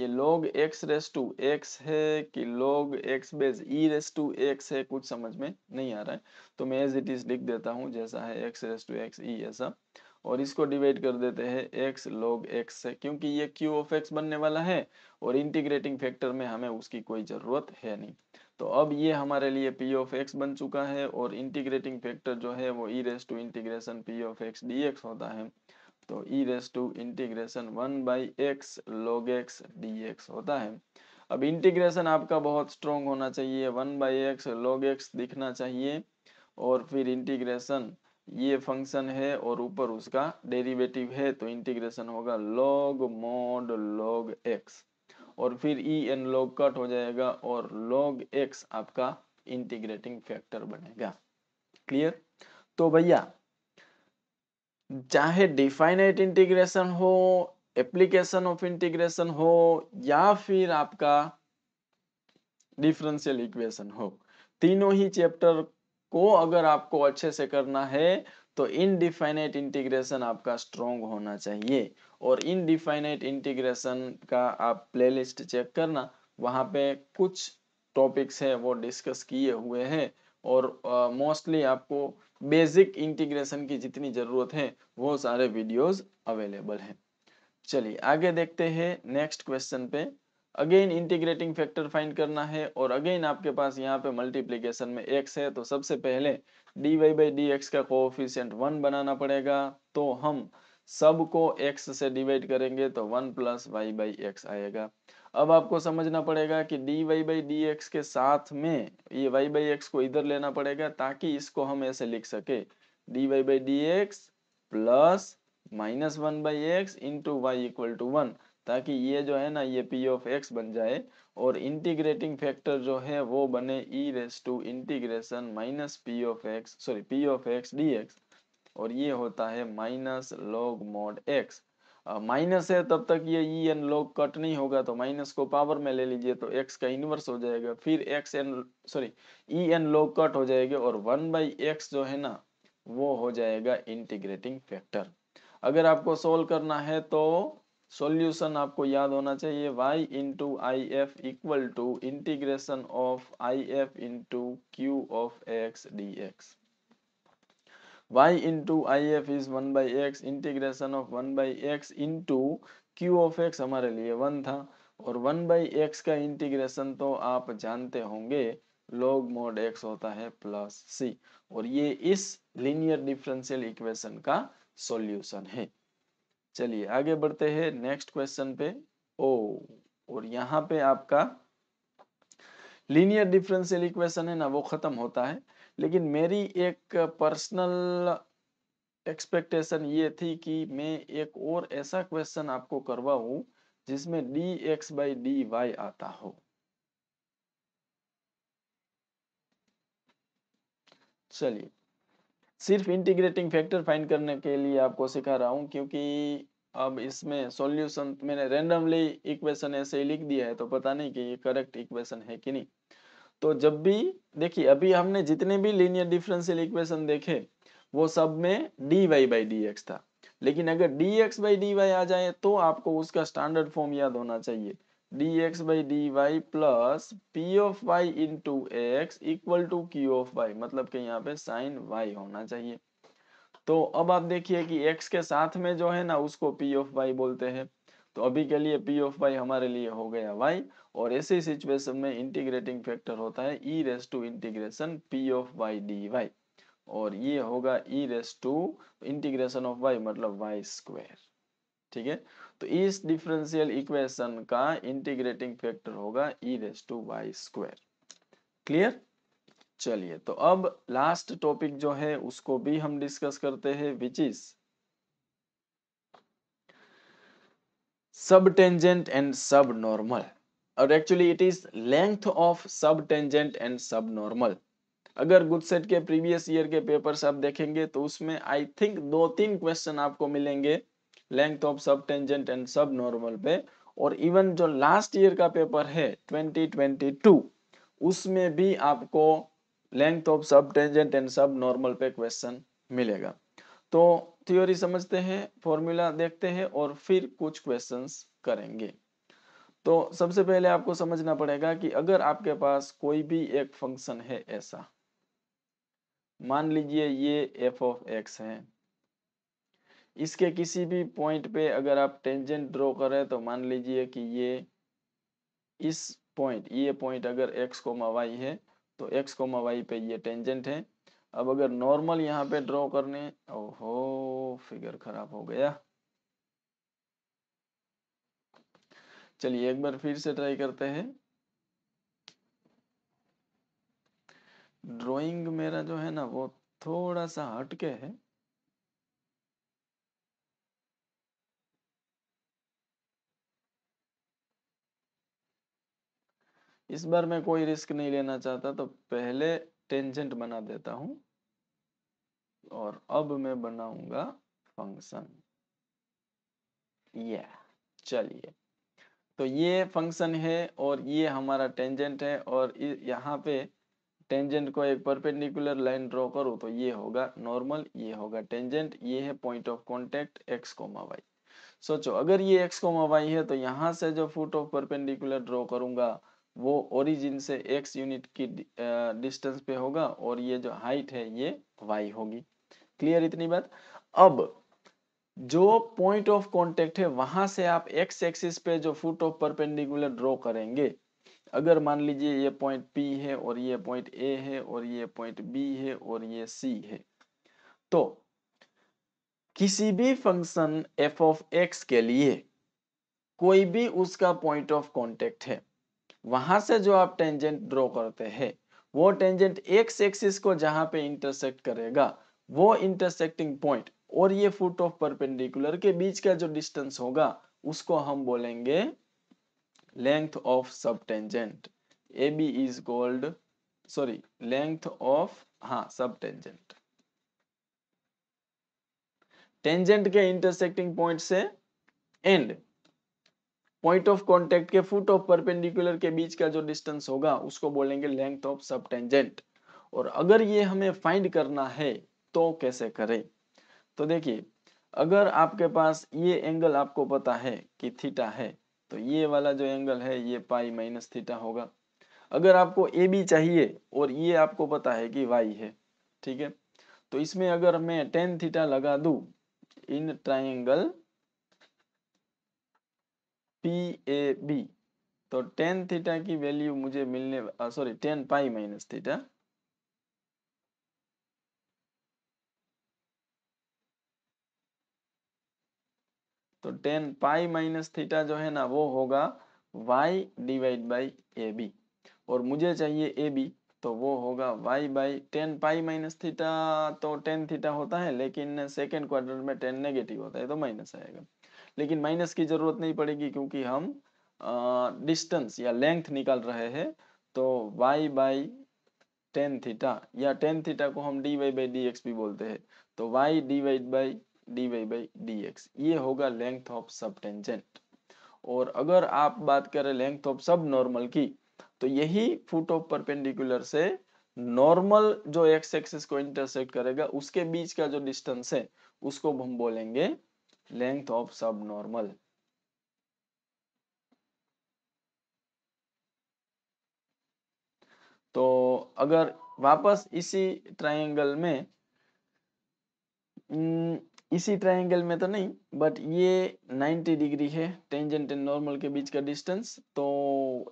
ये log x raise to x है कि log x base e raise to x है कुछ समझ में नहीं आ रहा है तो मैं एज इट इज लिख देता हूँ जैसा है x raise to x e ऐसा और इसको डिवाइड कर देते हैं एक्स लॉग एक्स से क्योंकि ये क्यू ऑफ एक्स बनने वाला है और इंटीग्रेटिंग फैक्टर में हमें उसकी कोई ज़रूरत है नहीं तो अब ये हमारे लिए पी ऑफ एक्स बन चुका है और इंटीग्रेटिंग फैक्टर जो है वो e raise to integration P of x d होता है तो ई raise to integration one by x log x d होता है अब इंटीग्रेशन आपका बहुत स्ट्रॉन्ग होना चाहिए one by x log x दिखना चाहिए और फिर इंटीग्रेशन ये फंक्शन है और ऊपर उसका डेरिवेटिव है तो इंटीग्रेशन होगा लॉग मोड लॉग एक्स और फिर ई एन लॉग कट हो जाएगा और लॉग एक्स आपका इंटीग्रेटिंग फैक्टर बनेगा क्लियर तो भैया चाहे डिफाइनेट इंटीग्रेशन हो एप्लीकेशन ऑफ इंटीग्रेशन हो या फिर आपका डिफरेंशियल इक्वेशन हो तीनों ही चैप्टर को अगर आपको अच्छे से करना है तो इनडिफाइनेट इंटीग्रेशन आपका स्ट्रॉन्ग होना चाहिए और इनडिफाइनेट इंटीग्रेशन का आप प्लेलिस्ट चेक करना वहाँ पे कुछ टॉपिक्स है वो डिस्कस किए हुए हैं और मोस्टली uh, आपको बेसिक इंटीग्रेशन की जितनी ज़रूरत है वो सारे वीडियोस अवेलेबल हैं चलिए आगे देखते हैं नेक्स्ट क्वेश्चन पे अगेन इंटीग्रेटिंग फैक्टर फाइंड करना है और अगेन आपके पास यहाँ पे मल्टीप्लीकेशन में एक्स है तो सबसे पहले D Y by D x का कोफिशियंट वन बनाना पड़ेगा तो हम सब को एक्स से डिवाइड करेंगे तो one plus y by x आएगा अब आपको समझना पड़ेगा कि D Y by D x के साथ में ये वाई बाई एक्स को इधर लेना पड़ेगा ताकि इसको हम ऐसे लिख सके d Y by D x plus minus one by x into Y equal to one ताकि ये जो है ना ये पी ऑफ एक्स बन जाए और इंटीग्रेटिंग फैक्टर जो है वो बने e raise to integration minus P of x sorry P of x D x और ये होता है minus log mod x minus है तब तक ये ई एन लॉग कट नहीं होगा तो माइनस को पावर में ले लीजिए तो एक्स का इनवर्स हो जाएगा फिर x n sorry e n log cut हो जाएगा और वन बाई एक्स जो है ना वो हो जाएगा इंटीग्रेटिंग फैक्टर अगर आपको सोल्व करना है तो सॉल्यूशन आपको याद होना चाहिए y into I F equal to integration of I F into Q of x D x y into if is 1 by x integration of 1 by x into q of x हमारे लिए वन था और वन by x का इंटीग्रेशन तो आप जानते होंगे log mod x होता है प्लस c और ये इस लीनियर डिफरेंशियल इक्वेशन का सॉल्यूशन है चलिए आगे बढ़ते हैं नेक्स्ट क्वेश्चन पे ओ और यहाँ पे आपका लीनियर डिफरेंशियल इक्वेशन है ना वो खत्म होता है लेकिन मेरी एक पर्सनल एक्सपेक्टेशन ये थी कि मैं एक और ऐसा क्वेश्चन आपको करवाऊ जिसमें d x by d y आता हो चलिए सिर्फ इंटीग्रेटिंग फैक्टर फाइंड करने के लिए आपको सिखा रहा हूँ क्योंकि अब इसमें सॉल्यूशन मैंने रेंडमली इक्वेशन ऐसे ही लिख दिया है तो पता नहीं कि ये करेक्ट इक्वेशन है कि नहीं तो जब भी देखिए अभी हमने जितने भी लीनियर डिफरेंशियल इक्वेशन देखे वो सब में d Y by D x था लेकिन अगर d x by d y आ जाए तो आपको उसका स्टैंडर्ड फॉर्म याद होना चाहिए d x by d y plus P of y into x equal to Q of y मतलब कि यहाँ पे साइन वाई होना चाहिए तो अब आप देखिए कि एक्स के साथ में जो है ना उसको पी ऑफ वाई बोलते हैं तो अभी के लिए पी ऑफ वाई हमारे लिए हो गया वाई और ऐसी सिचुएशन में इंटीग्रेटिंग फैक्टर होता है ई raise to integration P of Y D Y और ये होगा e raise to integration of y मतलब वाई स्क्वायर ठीक है तो इस डिफरेंशियल इक्वेशन का इंटीग्रेटिंग फैक्टर होगा e raise to y square clear चलिए तो अब लास्ट टॉपिक जो है उसको भी हम डिस्कस करते हैं which is sub tangent and sub normal और actually it is length of sub tangent and sub normal अगर गुडसेट के प्रीवियस ईयर के पेपर्स आप देखेंगे तो उसमें आई थिंक दो तीन क्वेश्चन आपको मिलेंगे length of sub tangent and sub normal पे और इवन जो लास्ट ईयर का पेपर है 2022 उसमें भी आपको length of sub tangent and sub normal पे क्वेश्चन मिलेगा तो थ्योरी समझते हैं फॉर्मूला देखते हैं और फिर कुछ क्वेश्चंस करेंगे तो सबसे पहले आपको समझना पड़ेगा कि अगर आपके पास कोई भी एक फंक्शन है ऐसा मान लीजिए ये एफ ऑफ एक्स है इसके किसी भी पॉइंट पे अगर आप टेंजेंट ड्रॉ करें तो मान लीजिए कि ये इस पॉइंट ये पॉइंट अगर एक्स कोमा वाई है तो एक्स कोमा वाई पे ये टेंजेंट है अब अगर नॉर्मल यहाँ पे ड्रॉ करने ओहो फिगर खराब हो गया चलिए एक बार फिर से ट्राई करते हैं ड्राइंग मेरा जो है ना वो थोड़ा सा हटके है इस बार मैं कोई रिस्क नहीं लेना चाहता तो पहले टेंजेंट बना देता हूं और अब मैं बनाऊंगा फंक्शन ये चलिए तो ये फंक्शन है और ये हमारा टेंजेंट है और यहाँ पे टेंजेंट को एक परपेंडिकुलर लाइन ड्रॉ करो तो ये होगा नॉर्मल ये होगा टेंजेंट ये है point of contact x comma y सोचो अगर ये एक्स कोमा वाई है तो यहाँ से जो फुट ऑफ परपेंडिकुलर ड्रॉ करूंगा वो ओरिजिन से एक्स यूनिट की डिस्टेंस पे होगा और ये जो हाइट है ये वाई होगी क्लियर इतनी बात अब जो पॉइंट ऑफ कॉन्टेक्ट है वहां से आप एक्स एक्सिस पे जो फुट ऑफ परपेंडिकुलर ड्रॉ करेंगे अगर मान लीजिए ये पॉइंट पी है और ये पॉइंट ए है और ये पॉइंट बी है और ये सी है तो किसी भी फंक्शन एफ ऑफ एक्स के लिए कोई भी उसका पॉइंट ऑफ कॉन्टेक्ट है वहां से जो आप टेंजेंट ड्रॉ करते हैं वो टेंजेंट एक्स एक्सिस को जहां पे इंटरसेक्ट करेगा वो इंटरसेक्टिंग पॉइंट और ये फुट ऑफ परपेंडिकुलर के बीच का जो डिस्टेंस होगा उसको हम बोलेंगे length of sub tangent A B is called sorry length of हाँ सब टेंजेंट टेंजेंट के इंटरसेक्टिंग पॉइंट से एंड पॉइंट ऑफ कॉन्टेक्ट के फुट ऑफ परपेंडिकुलर के बीच का जो डिस्टेंस होगा उसको बोलेंगे लेंथ ऑफ सब टेंजेंट और अगर ये हमें फाइंड करना है तो कैसे करें तो देखिए अगर आपके पास ये एंगल आपको पता है कि थीटा है तो ये वाला जो एंगल है ये पाई माइनस थीटा होगा अगर आपको ए बी चाहिए और ये आपको पता है कि वाई है ठीक है तो इसमें अगर मैं टेन थीटा लगा दू in triangle P A B तो टेन थीटा की वैल्यू मुझे मिलने sorry tan pi minus theta तो टेन पाई माइनस थीटा जो है ना वो होगा y divide by A B और मुझे चाहिए ए बी तो वो होगा y by tan pi minus theta तो टेन थीटा होता है लेकिन सेकेंड क्वार्टर में टेन नेगेटिव होता है तो माइनस आएगा लेकिन माइनस की जरूरत नहीं पड़ेगी क्योंकि हम डिस्टेंस या लेंथ निकाल रहे हैं तो y बाई टेन थीटा या टेन थीटा को हम d Y by D x भी बोलते हैं तो y D Y by d Y by D x ये होगा लेंथ ऑफ सब टेंजेंट और अगर आप बात करें लेंथ ऑफ सब नॉर्मल की तो यही फुट ऑफ परपेंडिकुलर से नॉर्मल जो एक्स एक्सिस को इंटरसेक्ट करेगा उसके बीच का जो डिस्टेंस है उसको हम बोलेंगे length of subnormal तो अगर वापस इसी ट्रायंगल में हम्म, इसी ट्रायंगल में तो नहीं बट ये 90 डिग्री है टेंजेंट एंड नॉर्मल के बीच का डिस्टेंस तो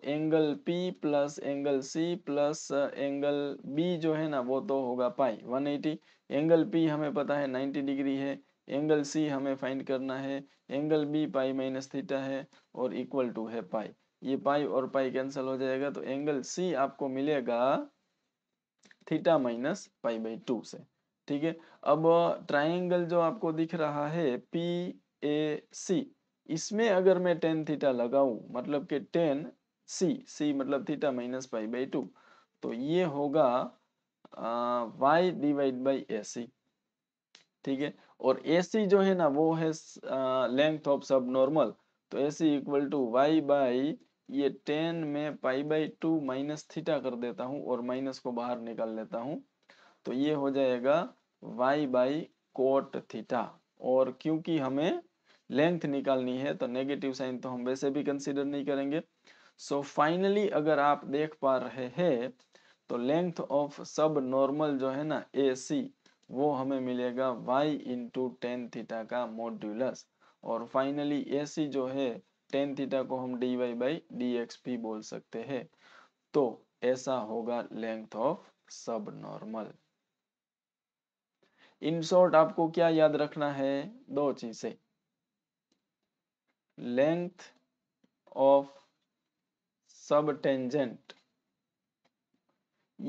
angle P plus angle C plus angle B जो है ना वो तो होगा पाई 180 एंगल पी हमें पता है 90 डिग्री है एंगल सी हमें फाइंड करना है angle B pi minus theta है और इक्वल टू है पाई ये पाई और पाई कैंसिल हो जाएगा तो एंगल सी आपको मिलेगा theta minus pi by two से ठीक है अब ट्राइंगल जो आपको दिख रहा है पी ए सी इसमें अगर मैं टेन थीटा लगाऊ मतलब कि टेन सी सी मतलब theta minus pi by two तो ये होगा y divide by A C ठीक है और ए सी जो है ना वो है लेंथ ऑफ सब नॉर्मल तो A C equal to Y by ये टेन में pi by two minus theta कर देता हूँ और माइनस को बाहर निकाल लेता हूँ तो ये हो जाएगा वाई बाई कोट थीटा और क्योंकि हमें लेंथ निकालनी है तो नेगेटिव साइन तो हम वैसे भी कंसिडर नहीं करेंगे सो so, फाइनली अगर आप देख पा रहे हैं तो लेंथ ऑफ सब नॉर्मल जो है ना ए सी वो हमें मिलेगा वाई इंटू टेन थीटा का मोड्यूलस और फाइनली ए सी जो है टेन थीटा को हम d Y by D x भी बोल सकते हैं तो ऐसा होगा length of sub normal in short आपको क्या याद रखना है दो चीजें लेंथ ऑफ सब टेंजेंट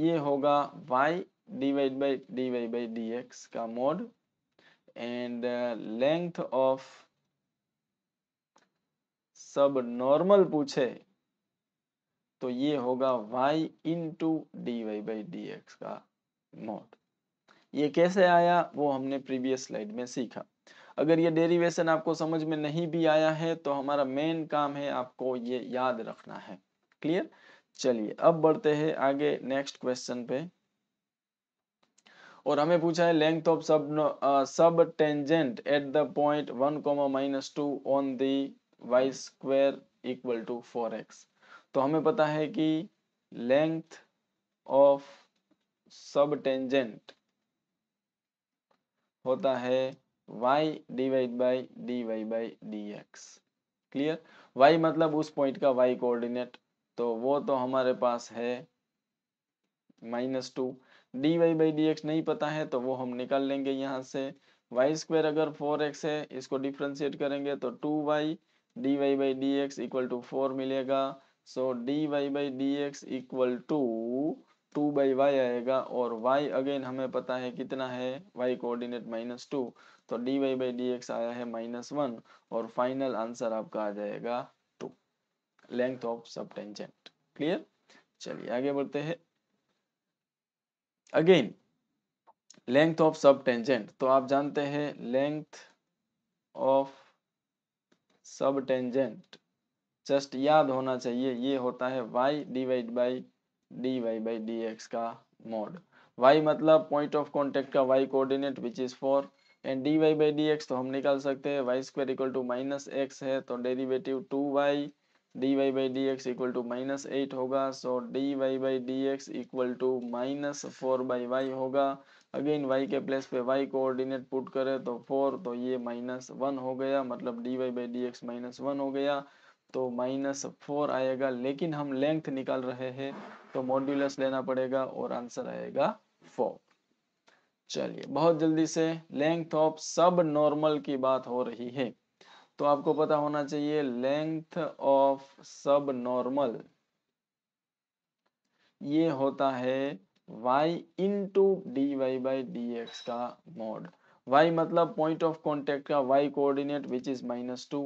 ये होगा y divided by dy by dx का mod and length of sub normal पूछे तो ये होगा y into d Y by D x का मोड ये कैसे आया वो हमने प्रीवियस स्लाइड में सीखा अगर ये डेरिवेशन आपको समझ में नहीं भी आया है तो हमारा मेन काम है आपको ये याद रखना है क्लियर चलिए अब बढ़ते हैं आगे नेक्स्ट क्वेश्चन पे और हमें पूछा है length of sub sub tangent at the point one comma minus two on the y square equal to four x तो हमें पता है कि लेंथ ऑफ सब टेंजेंट होता है y divide by d Y by D x clear y मतलब उस पॉइंट का y कोऑर्डिनेट तो वो तो हमारे पास है minus two d Y by D x नहीं पता है तो वो हम निकाल लेंगे यहाँ से वाई स्क्वायर अगर फोर एक्स है इसको डिफ्रेंशिएट करेंगे तो two y D Y by D x equal to four मिलेगा so d Y by D x equal to two by y आएगा और वाई अगेन हमें पता है कितना है वाई कोऑर्डिनेट माइनस टू तो d Y by D x आया है माइनस वन और फाइनल आंसर आपका आ जाएगा two length of sub clear चलिए आगे बढ़ते हैं again length of sub tangent तो आप जानते हैं length of sub tangent just याद होना चाहिए ये होता है y divide by d Y by D x का मोड y मतलब पॉइंट ऑफ कॉन्टेक्ट का y coordinate which is four and d Y by D x तो हम निकाल सकते हैं Y square equal to minus x है तो derivative two y D Y by D x equal to minus eight होगा so d Y by D x equal to minus four by y होगा अगेन y के प्लेस पे y कोऑर्डिनेट पुट करें तो फोर तो ये माइनस वन हो गया मतलब d Y by D x minus one हो गया तो माइनस फोर आएगा लेकिन हम लेंथ निकाल रहे हैं तो मॉड्यूलस लेना पड़ेगा और आंसर आएगा फोर चलिए बहुत जल्दी से लेंथ ऑफ सब नॉर्मल की बात हो रही है तो आपको पता होना चाहिए लेंथ ऑफ सब नॉर्मल ये होता है y into d Y by D x का मोड y मतलब पॉइंट ऑफ कॉन्टेक्ट का y coordinate which is minus two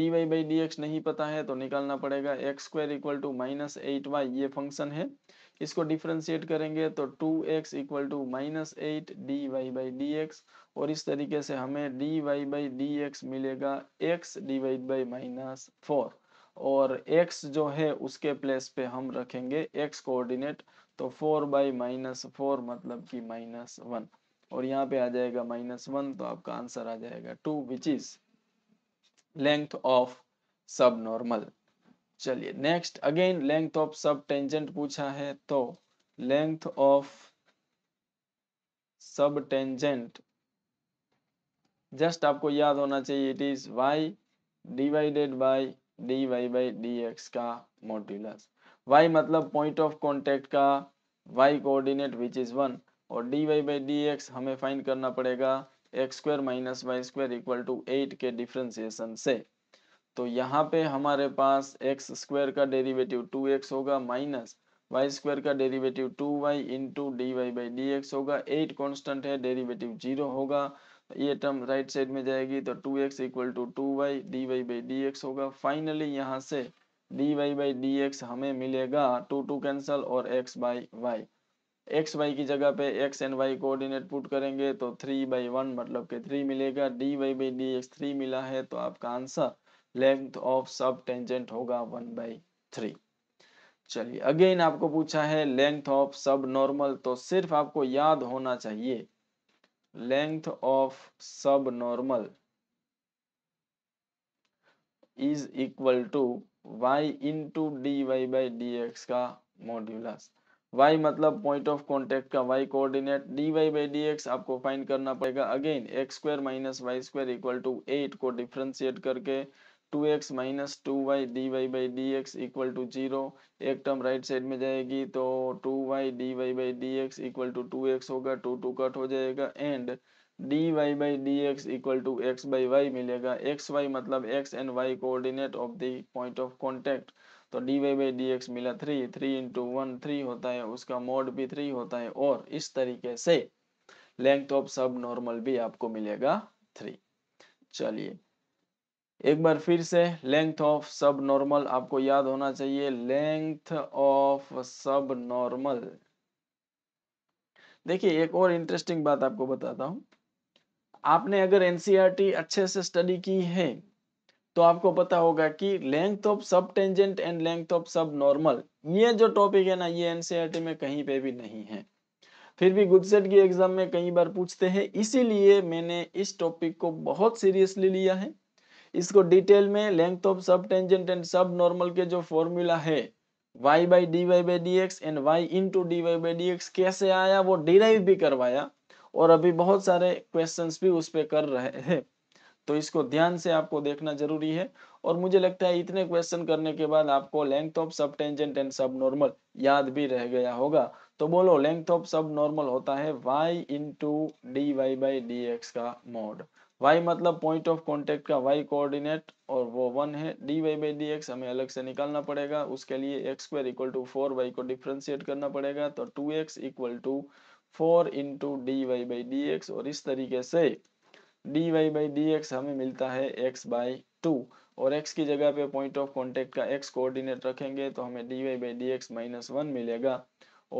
d Y by D x नहीं पता है तो निकालना पड़ेगा x square equal to minus eight y ये फंक्शन है इसको डिफ्रेंशिएट करेंगे तो two x equal to minus eight d Y by D x और इस तरीके से हमें d Y by D x मिलेगा x divide by minus four और एक्स जो है उसके प्लेस पे हम रखेंगे एक्स कोऑर्डिनेट तो फोर बाई माइनस फोर मतलब कि माइनस वन और यहाँ पे आ जाएगा माइनस वन तो आपका आंसर आ जाएगा two which is length of sub normal चलिए next again length of sub tangent पूछा है तो length of sub tangent just आपको याद होना चाहिए it is y divided by d Y by D x का मोड्यूलस वाई मतलब पॉइंट ऑफ कॉन्टेक्ट का y coordinate which is one और d Y by D x हमें फाइंड करना पड़ेगा x square minus y square equal to eight के डिफ्रेंसिएशन से तो यहाँ पे हमारे पास एक्स स्क्वायर का डेरिवेटिव टू एक्स होगा माइनस वाई स्क्वायर का derivative two y into d Y by D x होगा एट कॉन्स्टेंट है डेरिवेटिव जीरो होगा ये टर्म राइट साइड में जाएगी तो two x equal to two y D Y by D x होगा फाइनली यहाँ से d Y by D x हमें मिलेगा टू टू कैंसल और x by y x y की जगह पे x and y coordinate put करेंगे तो थ्री बाई वन मतलब के थ्री मिलेगा d Y by D x three मिला है तो आपका answer length of sub tangent होगा वन बाई थ्री चलिए अगेन आपको पूछा है लेंथ ऑफ सब नॉर्मल तो सिर्फ आपको याद होना चाहिए length of sub normal is equal to y into d Y by D x का मॉड्यूलस y मतलब पॉइंट ऑफ कॉन्टेक्ट का y coordinate d Y by D x आपको फाइंड करना पड़ेगा again x square minus y square equal to eight को डिफ्रेंशिएट करके two x minus two y D Y by D x equal to zero एक टर्म राइट साइड में जाएगी तो two y D Y by D x equal to two x होगा टू टू कट हो जाएगा and d Y by D x equal to x by y मिलेगा एक्स वाई मतलब x and y coordinate of the point of contact तो d Y by D x मिला three three into one three होता है उसका मोड भी थ्री होता है और इस तरीके से लेंथ ऑफ सब नॉर्मल भी आपको मिलेगा थ्री चलिए एक बार फिर से लेंथ ऑफ सब नॉर्मल आपको याद होना चाहिए लेंथ ऑफ सब नॉर्मल देखिए एक और इंटरेस्टिंग बात आपको बताता हूं आपने अगर एनसीईआरटी e अच्छे से स्टडी की है तो आपको पता होगा कि length of sub tangent and length of sub normal ये जो टॉपिक है ना ये एनसीईआरटी e में कहीं पे भी नहीं है फिर भी गुजसेट की एग्जाम में कई बार पूछते हैं इसीलिए मैंने इस टॉपिक को बहुत सीरियसली लिया है इसको डिटेल में length of sub tangent and sub normal के जो फॉर्मूला है y by dy by dx and y into dy by dx कैसे आया वो डिराइव भी करवाया और अभी बहुत सारे क्वेश्चंस भी उस पर कर रहे हैं तो इसको ध्यान से आपको देखना जरूरी है और मुझे लगता है इतने क्वेश्चन करने के बाद आपको length of sub tangent and sub normal याद भी रह गया होगा तो बोलो लेंथ ऑफ सब नॉर्मल होता है y into dy by dx का मोड वाई मतलब पॉइंट ऑफ कॉन्टेक्ट का वाई कोऑर्डिनेट और वो वन है D Y by D x हमें अलग से निकालना पड़ेगा उसके लिए x square equal to four y को डिफ्रेंशिएट करना पड़ेगा तो two x equal to four into d Y by D x और इस तरीके से d Y by D x हमें मिलता है एक्स बाई टू और एक्स की जगह पे पॉइंट ऑफ कॉन्टेक्ट का एक्स कोऑर्डिनेट रखेंगे तो हमें d Y by D x minus one मिलेगा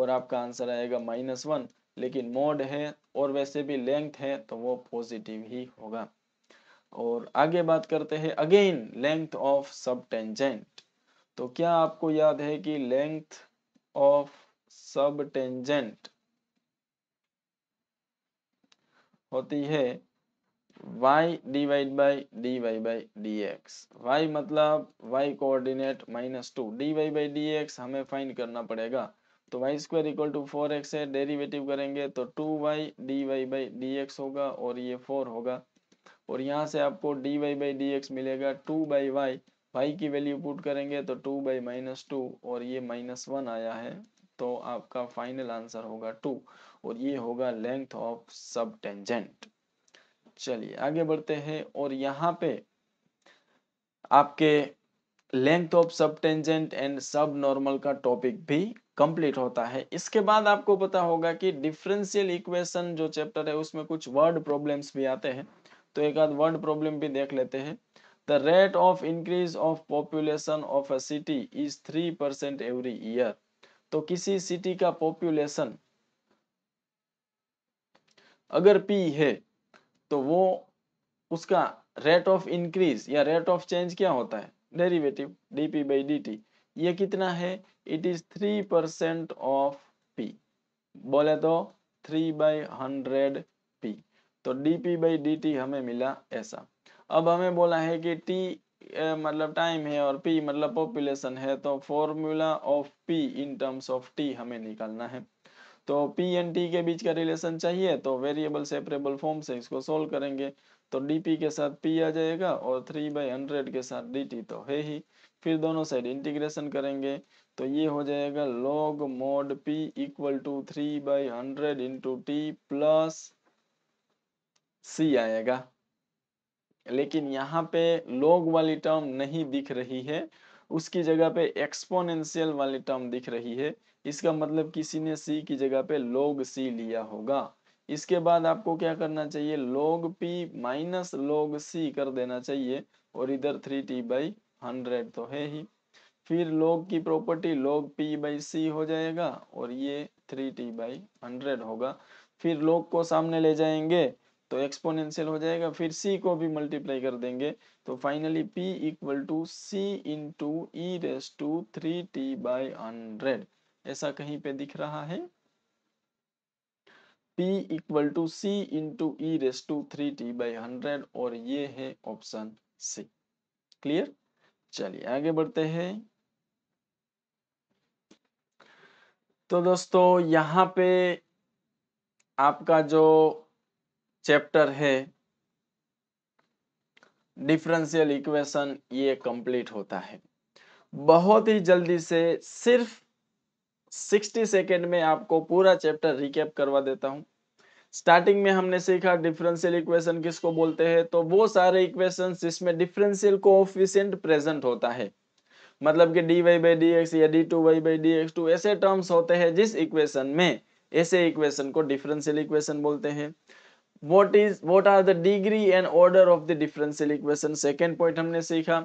और आपका आंसर आएगा माइनस वन लेकिन मोड है और वैसे भी लेंथ है तो वो पॉजिटिव ही होगा और आगे बात करते हैं again length of sub tangent तो क्या आपको याद है कि लेंथ ऑफ सब टेंजेंट होती है y divide by d Y by D x y मतलब y coordinate minus two d Y by D x हमें फाइंड करना पड़ेगा तो y square equal to four x है डेरिवेटिव करेंगे तो two y D Y by D x होगा और ये फोर होगा और यहाँ से आपको d Y by D x मिलेगा टू बाई वाई वाई की वैल्यू पुट करेंगे तो टू बाई माइनस टू और ये माइनस वन आया है तो आपका फाइनल आंसर होगा टू और ये होगा लेंथ ऑफ सब टेंजेंट चलिए आगे बढ़ते हैं और यहाँ पे आपके length of sub tangent and sub normal का टॉपिक भी कंप्लीट होता है इसके बाद आपको पता होगा कि डिफरेंशियल इक्वेशन जो चैप्टर है उसमें कुछ वर्ड प्रॉब्लम्स भी आते हैं तो एक आध वर्ड प्रॉब्लम भी देख लेते हैं the rate of increase of population of a city is three percent every year तो किसी सिटी का पॉपुलेशन अगर पी है तो वो उसका रेट ऑफ इंक्रीज या रेट ऑफ चेंज क्या होता है डेरिवेटिव डीपी बाई डी ये कितना है it is three percent of p बोले तो थ्री बाई हंड्रेड पी तो d p by d t हमें मिला ऐसा अब हमें बोला है कि टी मतलब टाइम है और पी मतलब पॉपुलेशन है तो formula of p in terms of t हमें निकालना है तो पी एंड टी के बीच का रिलेशन चाहिए तो वेरिएबल सेपरेबल फॉर्म से इसको सोल्व करेंगे तो डी पी के साथ पी आ जाएगा और थ्री बाई हंड्रेड के साथ डी टी तो है ही फिर दोनों साइड इंटीग्रेशन करेंगे तो ये हो जाएगा log mod p equal to three by hundred into t plus c आएगा लेकिन यहाँ पे लॉग वाली टर्म नहीं दिख रही है उसकी जगह पे एक्सपोनेंशियल वाली टर्म दिख रही है इसका मतलब किसी ने सी की जगह पे लॉग सी लिया होगा इसके बाद आपको क्या करना चाहिए log p minus log c कर देना चाहिए और इधर थ्री टी बाई हंड्रेड तो है ही फिर लॉग की property log p by c हो जाएगा और ये थ्री टी बाई हंड्रेड होगा फिर लॉग को सामने ले जाएंगे तो एक्सपोनेंशियल हो जाएगा फिर सी को भी मल्टीप्लाई कर देंगे तो finally p equal to c into E raise to three t by hundred ऐसा कहीं पे दिख रहा है p equal to c into E raise to three t by hundred और ये है ऑप्शन सी क्लियर चलिए आगे बढ़ते हैं तो दोस्तों यहाँ पे आपका जो चैप्टर है डिफरेंशियल इक्वेशन ये कंप्लीट होता है बहुत ही जल्दी से सिर्फ 60 सेकेंड में आपको पूरा चैप्टर रिकैप करवा देता हूँ स्टार्टिंग में हमने सीखा डिफरेंशियल इक्वेशन किसको बोलते हैं तो वो सारे इक्वेशन जिसमें डिफरेंशियल को प्रेजेंट होता है मतलब कि D Y by D x या d two Y by D x two ऐसे टर्म्स होते हैं जिस इक्वेशन में ऐसे इक्वेशन को डिफरेंशियल इक्वेशन बोलते हैं what is what are the degree and order of the differential equation second point हमने सीखा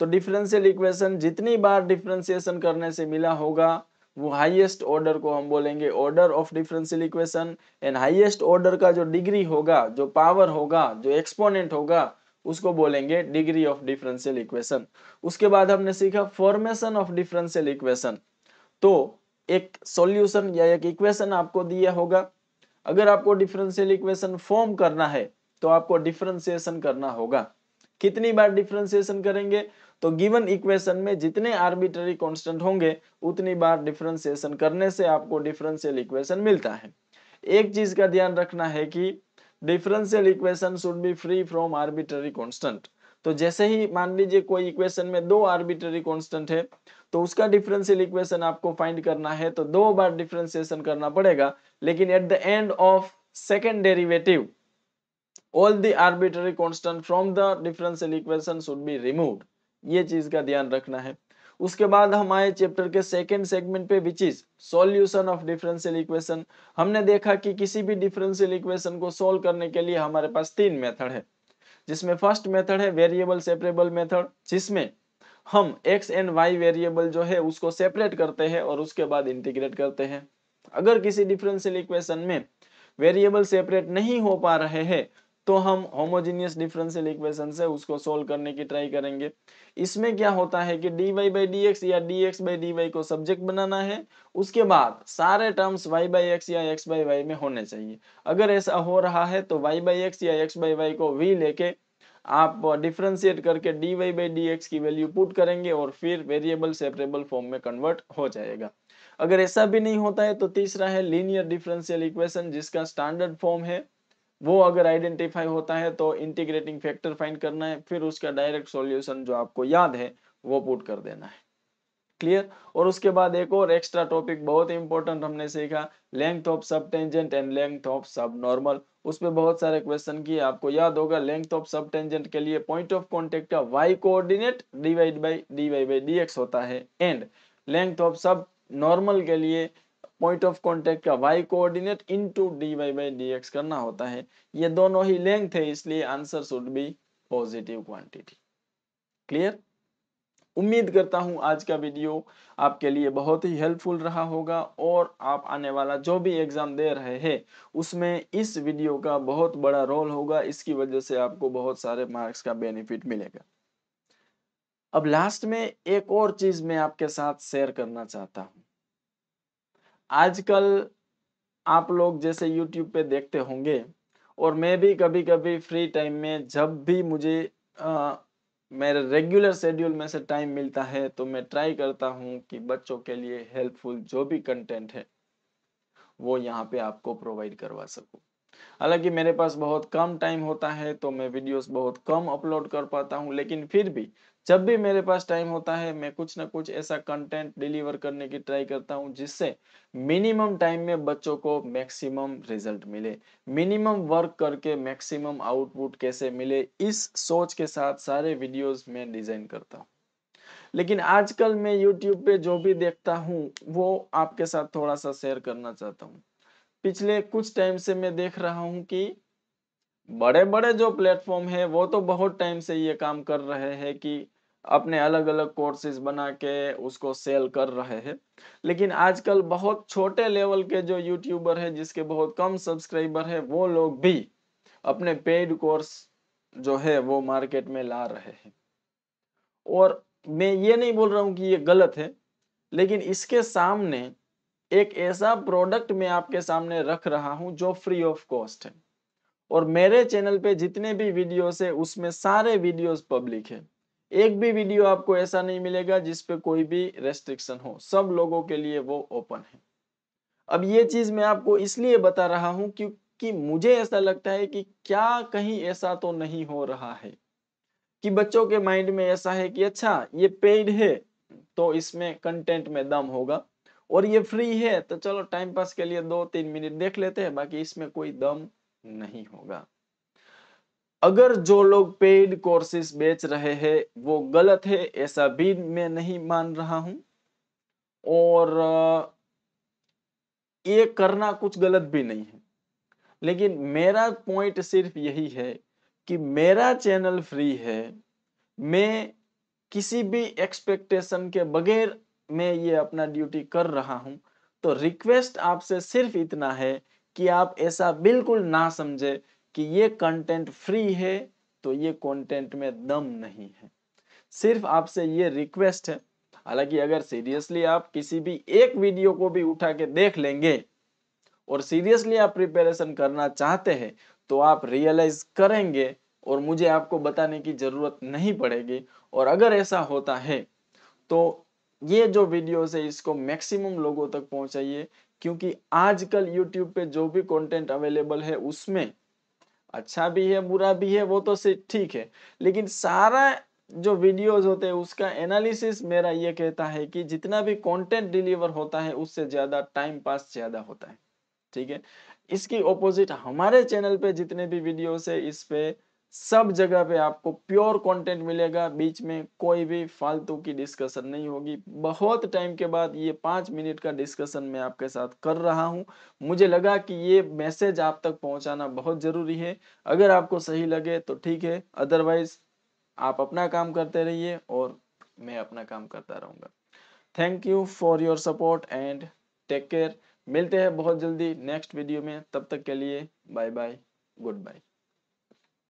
तो डिफरेंशियल इक्वेशन जितनी बार डिफरेंशिएशन करने से मिला होगा वो हाईएस्ट ऑर्डर को हम बोलेंगे order of differential equation and highest order का जो डिग्री होगा जो पावर होगा जो एक्सपोनेंट होगा उसको बोलेंगे डिग्री ऑफ डिफरेंशियल इक्वेशन उसके बाद हमने सीखा फॉर्मेशन ऑफ डिफरेंशियल इक्वेशन तो एक सॉल्यूशन या एक इक्वेशन आपको दिया होगा अगर आपको डिफरेंशियल इक्वेशन फॉर्म करना है तो आपको डिफरेंशिएशन करना होगा कितनी बार डिफरेंशिएशन करेंगे तो गिवन इक्वेशन में जितने आर्बिटरी कांस्टेंट होंगे उतनी बार डिफरेंशिएशन करने से आपको डिफरेंशियल इक्वेशन मिलता है एक चीज का ध्यान रखना है कि differential equation should be free from arbitrary constant तो जैसे ही मान लीजिए कोई इक्वेशन में दो आर्बिटरी कांस्टेंट है तो उसका डिफरेंशियल इक्वेशन आपको फाइंड करना है तो दो बार डिफरेंशिएशन करना पड़ेगा लेकिन at the end of second derivative all the arbitrary constant from the differential equation should be removed ये चीज का ध्यान रखना है उसके बाद हम आए चैप्टर के सेकेंड सेगमेंट पे which is solution of differential equation हमने देखा कि किसी भी डिफरेंशियल इक्वेशन को सोल्व करने के लिए हमारे पास तीन मेथड है जिसमें फर्स्ट मेथड है वेरिएबल सेपरेबल मेथड जिसमें हम एक्स एंड वाई वेरिएबल जो है उसको सेपरेट करते हैं और उसके बाद इंटीग्रेट करते हैं अगर किसी डिफरेंशियल इक्वेशन में वेरिएबल सेपरेट नहीं हो पा रहे हैं तो हम होमोजीनियस डिफरेंशियल इक्वेशन से उसको सोल्व करने की ट्राई करेंगे इसमें क्या होता है कि D Y by D x या d x by d Y को सब्जेक्ट बनाना है उसके बाद सारे टर्म्स वाई बाई एक्स या एक्स बाई वाई में होने चाहिए अगर ऐसा हो रहा है तो वाई बाई एक्स या एक्स बाई वाई को वी लेके आप डिफ्रेंशिएट करके d Y by D x की वैल्यू पुट करेंगे और फिर वेरिएबल सेपरेबल फॉर्म में कन्वर्ट हो जाएगा अगर ऐसा भी नहीं होता है तो तीसरा है लीनियर डिफरेंशियल इक्वेशन जिसका स्टैंडर्ड फॉर्म है वो अगर आइडेंटिफाई होता है तो इंटीग्रेटिंग फैक्टर फाइंड करना है फिर उसका डायरेक्ट सॉल्यूशन जो आपको याद है वो पुट कर देना है क्लियर और उसके बाद एक और एक्स्ट्रा टॉपिक बहुत इंपॉर्टेंट हमने सीखा length of sub tangent and length of sub normal उस पर बहुत सारे क्वेश्चन किए आपको याद होगा लेंथ ऑफ सब टेंजेंट के लिए पॉइंट ऑफ कॉन्टेक्ट का y coordinate divide by d Y by D x होता है and length of sub normal के लिए पॉइंट ऑफ कॉन्टेक्ट का y coordinate into d Y by D x करना होता है ये दोनों ही लेंथ है इसलिए answer should be positive quantity clear उम्मीद करता हूं आज का वीडियो आपके लिए बहुत ही हेल्पफुल रहा होगा और आप आने वाला जो भी एग्जाम दे रहे हैं उसमें इस वीडियो का बहुत बड़ा रोल होगा इसकी वजह से आपको बहुत सारे मार्क्स का बेनिफिट मिलेगा अब लास्ट में एक और चीज मैं आपके साथ शेयर करना चाहता हूं आजकल आप लोग जैसे यूट्यूब पे देखते होंगे और मैं भी कभी कभी फ्री टाइम में जब भी मुझे आ, मेरे रेगुलर शेड्यूल में से टाइम मिलता है तो मैं ट्राई करता हूँ कि बच्चों के लिए हेल्पफुल जो भी कंटेंट है वो यहाँ पे आपको प्रोवाइड करवा सकूँ हालांकि मेरे पास बहुत कम टाइम होता है तो मैं वीडियोस बहुत कम अपलोड कर पाता हूँ लेकिन फिर भी जब भी मेरे पास टाइम होता है मैं कुछ ना कुछ ऐसा कंटेंट डिलीवर करने की ट्राई करता हूँ जिससे मिनिमम टाइम में बच्चों को मैक्सिमम रिजल्ट मिले मिनिमम वर्क करके मैक्सिमम आउटपुट कैसे मिले इस सोच के साथ सारे वीडियोस मैं डिजाइन करता हूँ लेकिन आजकल मैं यूट्यूब पे जो भी देखता हूँ वो आपके साथ थोड़ा सा शेयर करना चाहता हूँ पिछले कुछ टाइम से मैं देख रहा हूँ कि बड़े बड़े जो प्लेटफॉर्म है वो तो बहुत टाइम से ये काम कर रहे हैं कि अपने अलग अलग कोर्सेज बना के उसको सेल कर रहे हैं लेकिन आजकल बहुत छोटे लेवल के जो यूट्यूबर है जिसके बहुत कम सब्सक्राइबर है वो लोग भी अपने पेड कोर्स जो है वो मार्केट में ला रहे हैं और मैं ये नहीं बोल रहा हूँ कि ये गलत है लेकिन इसके सामने एक ऐसा प्रोडक्ट मैं आपके सामने रख रहा हूँ जो फ्री ऑफ कॉस्ट है और मेरे चैनल पे जितने भी वीडियोस है उसमें सारे वीडियोस पब्लिक है एक भी वीडियो आपको ऐसा नहीं मिलेगा जिसपे कोई भी रेस्ट्रिक्शन हो सब लोगों के लिए वो ओपन है अब ये चीज मैं आपको इसलिए बता रहा हूं क्योंकि मुझे ऐसा लगता है कि क्या कहीं ऐसा तो नहीं हो रहा है कि बच्चों के माइंड में ऐसा है कि अच्छा ये पेड है तो इसमें कंटेंट में दम होगा और ये फ्री है तो चलो टाइम पास के लिए दो तीन मिनट देख लेते हैं बाकी इसमें कोई दम नहीं होगा अगर जो लोग पेड कोर्सेस बेच रहे हैं वो गलत है ऐसा भी मैं नहीं मान रहा हूं और ये करना कुछ गलत भी नहीं है लेकिन मेरा पॉइंट सिर्फ यही है कि मेरा चैनल फ्री है मैं किसी भी एक्सपेक्टेशन के बगैर मैं ये अपना ड्यूटी कर रहा हूं तो रिक्वेस्ट आपसे सिर्फ इतना है कि आप ऐसा बिल्कुल ना समझे कि ये कंटेंट फ्री है तो ये कंटेंट में दम नहीं है सिर्फ आपसे ये रिक्वेस्ट है हालांकि अगर सीरियसली आप किसी भी एक वीडियो को भी उठा के देख लेंगे और सीरियसली आप प्रिपेरेशन करना चाहते हैं तो आप रियलाइज करेंगे और मुझे आपको बताने की ज़रूरत नहीं पड़ेगी और अगर ऐसा होता है तो ये जो वीडियोस है इसको मैक्सिमम लोगों तक पहुंचाइए क्योंकि आजकल यूट्यूब पे जो भी कंटेंट अवेलेबल है उसमें अच्छा भी है बुरा भी है वो तो ठीक है लेकिन सारा जो वीडियोस होते हैं उसका एनालिसिस मेरा ये कहता है कि जितना भी कंटेंट डिलीवर होता है उससे ज़्यादा टाइम पास ज़्यादा होता है ठीक है इसकी ऑपोजिट हमारे चैनल पे जितने भी वीडियोस है इस पे सब जगह पे आपको प्योर कंटेंट मिलेगा बीच में कोई भी फालतू की डिस्कशन नहीं होगी बहुत टाइम के बाद ये पांच मिनट का डिस्कशन मैं आपके साथ कर रहा हूँ मुझे लगा कि ये मैसेज आप तक पहुंचाना बहुत ज़रूरी है अगर आपको सही लगे तो ठीक है अदरवाइज आप अपना काम करते रहिए और मैं अपना काम करता रहूंगा thank you for your support and take care मिलते हैं बहुत जल्दी नेक्स्ट वीडियो में तब तक के लिए बाय बाय गुड बाय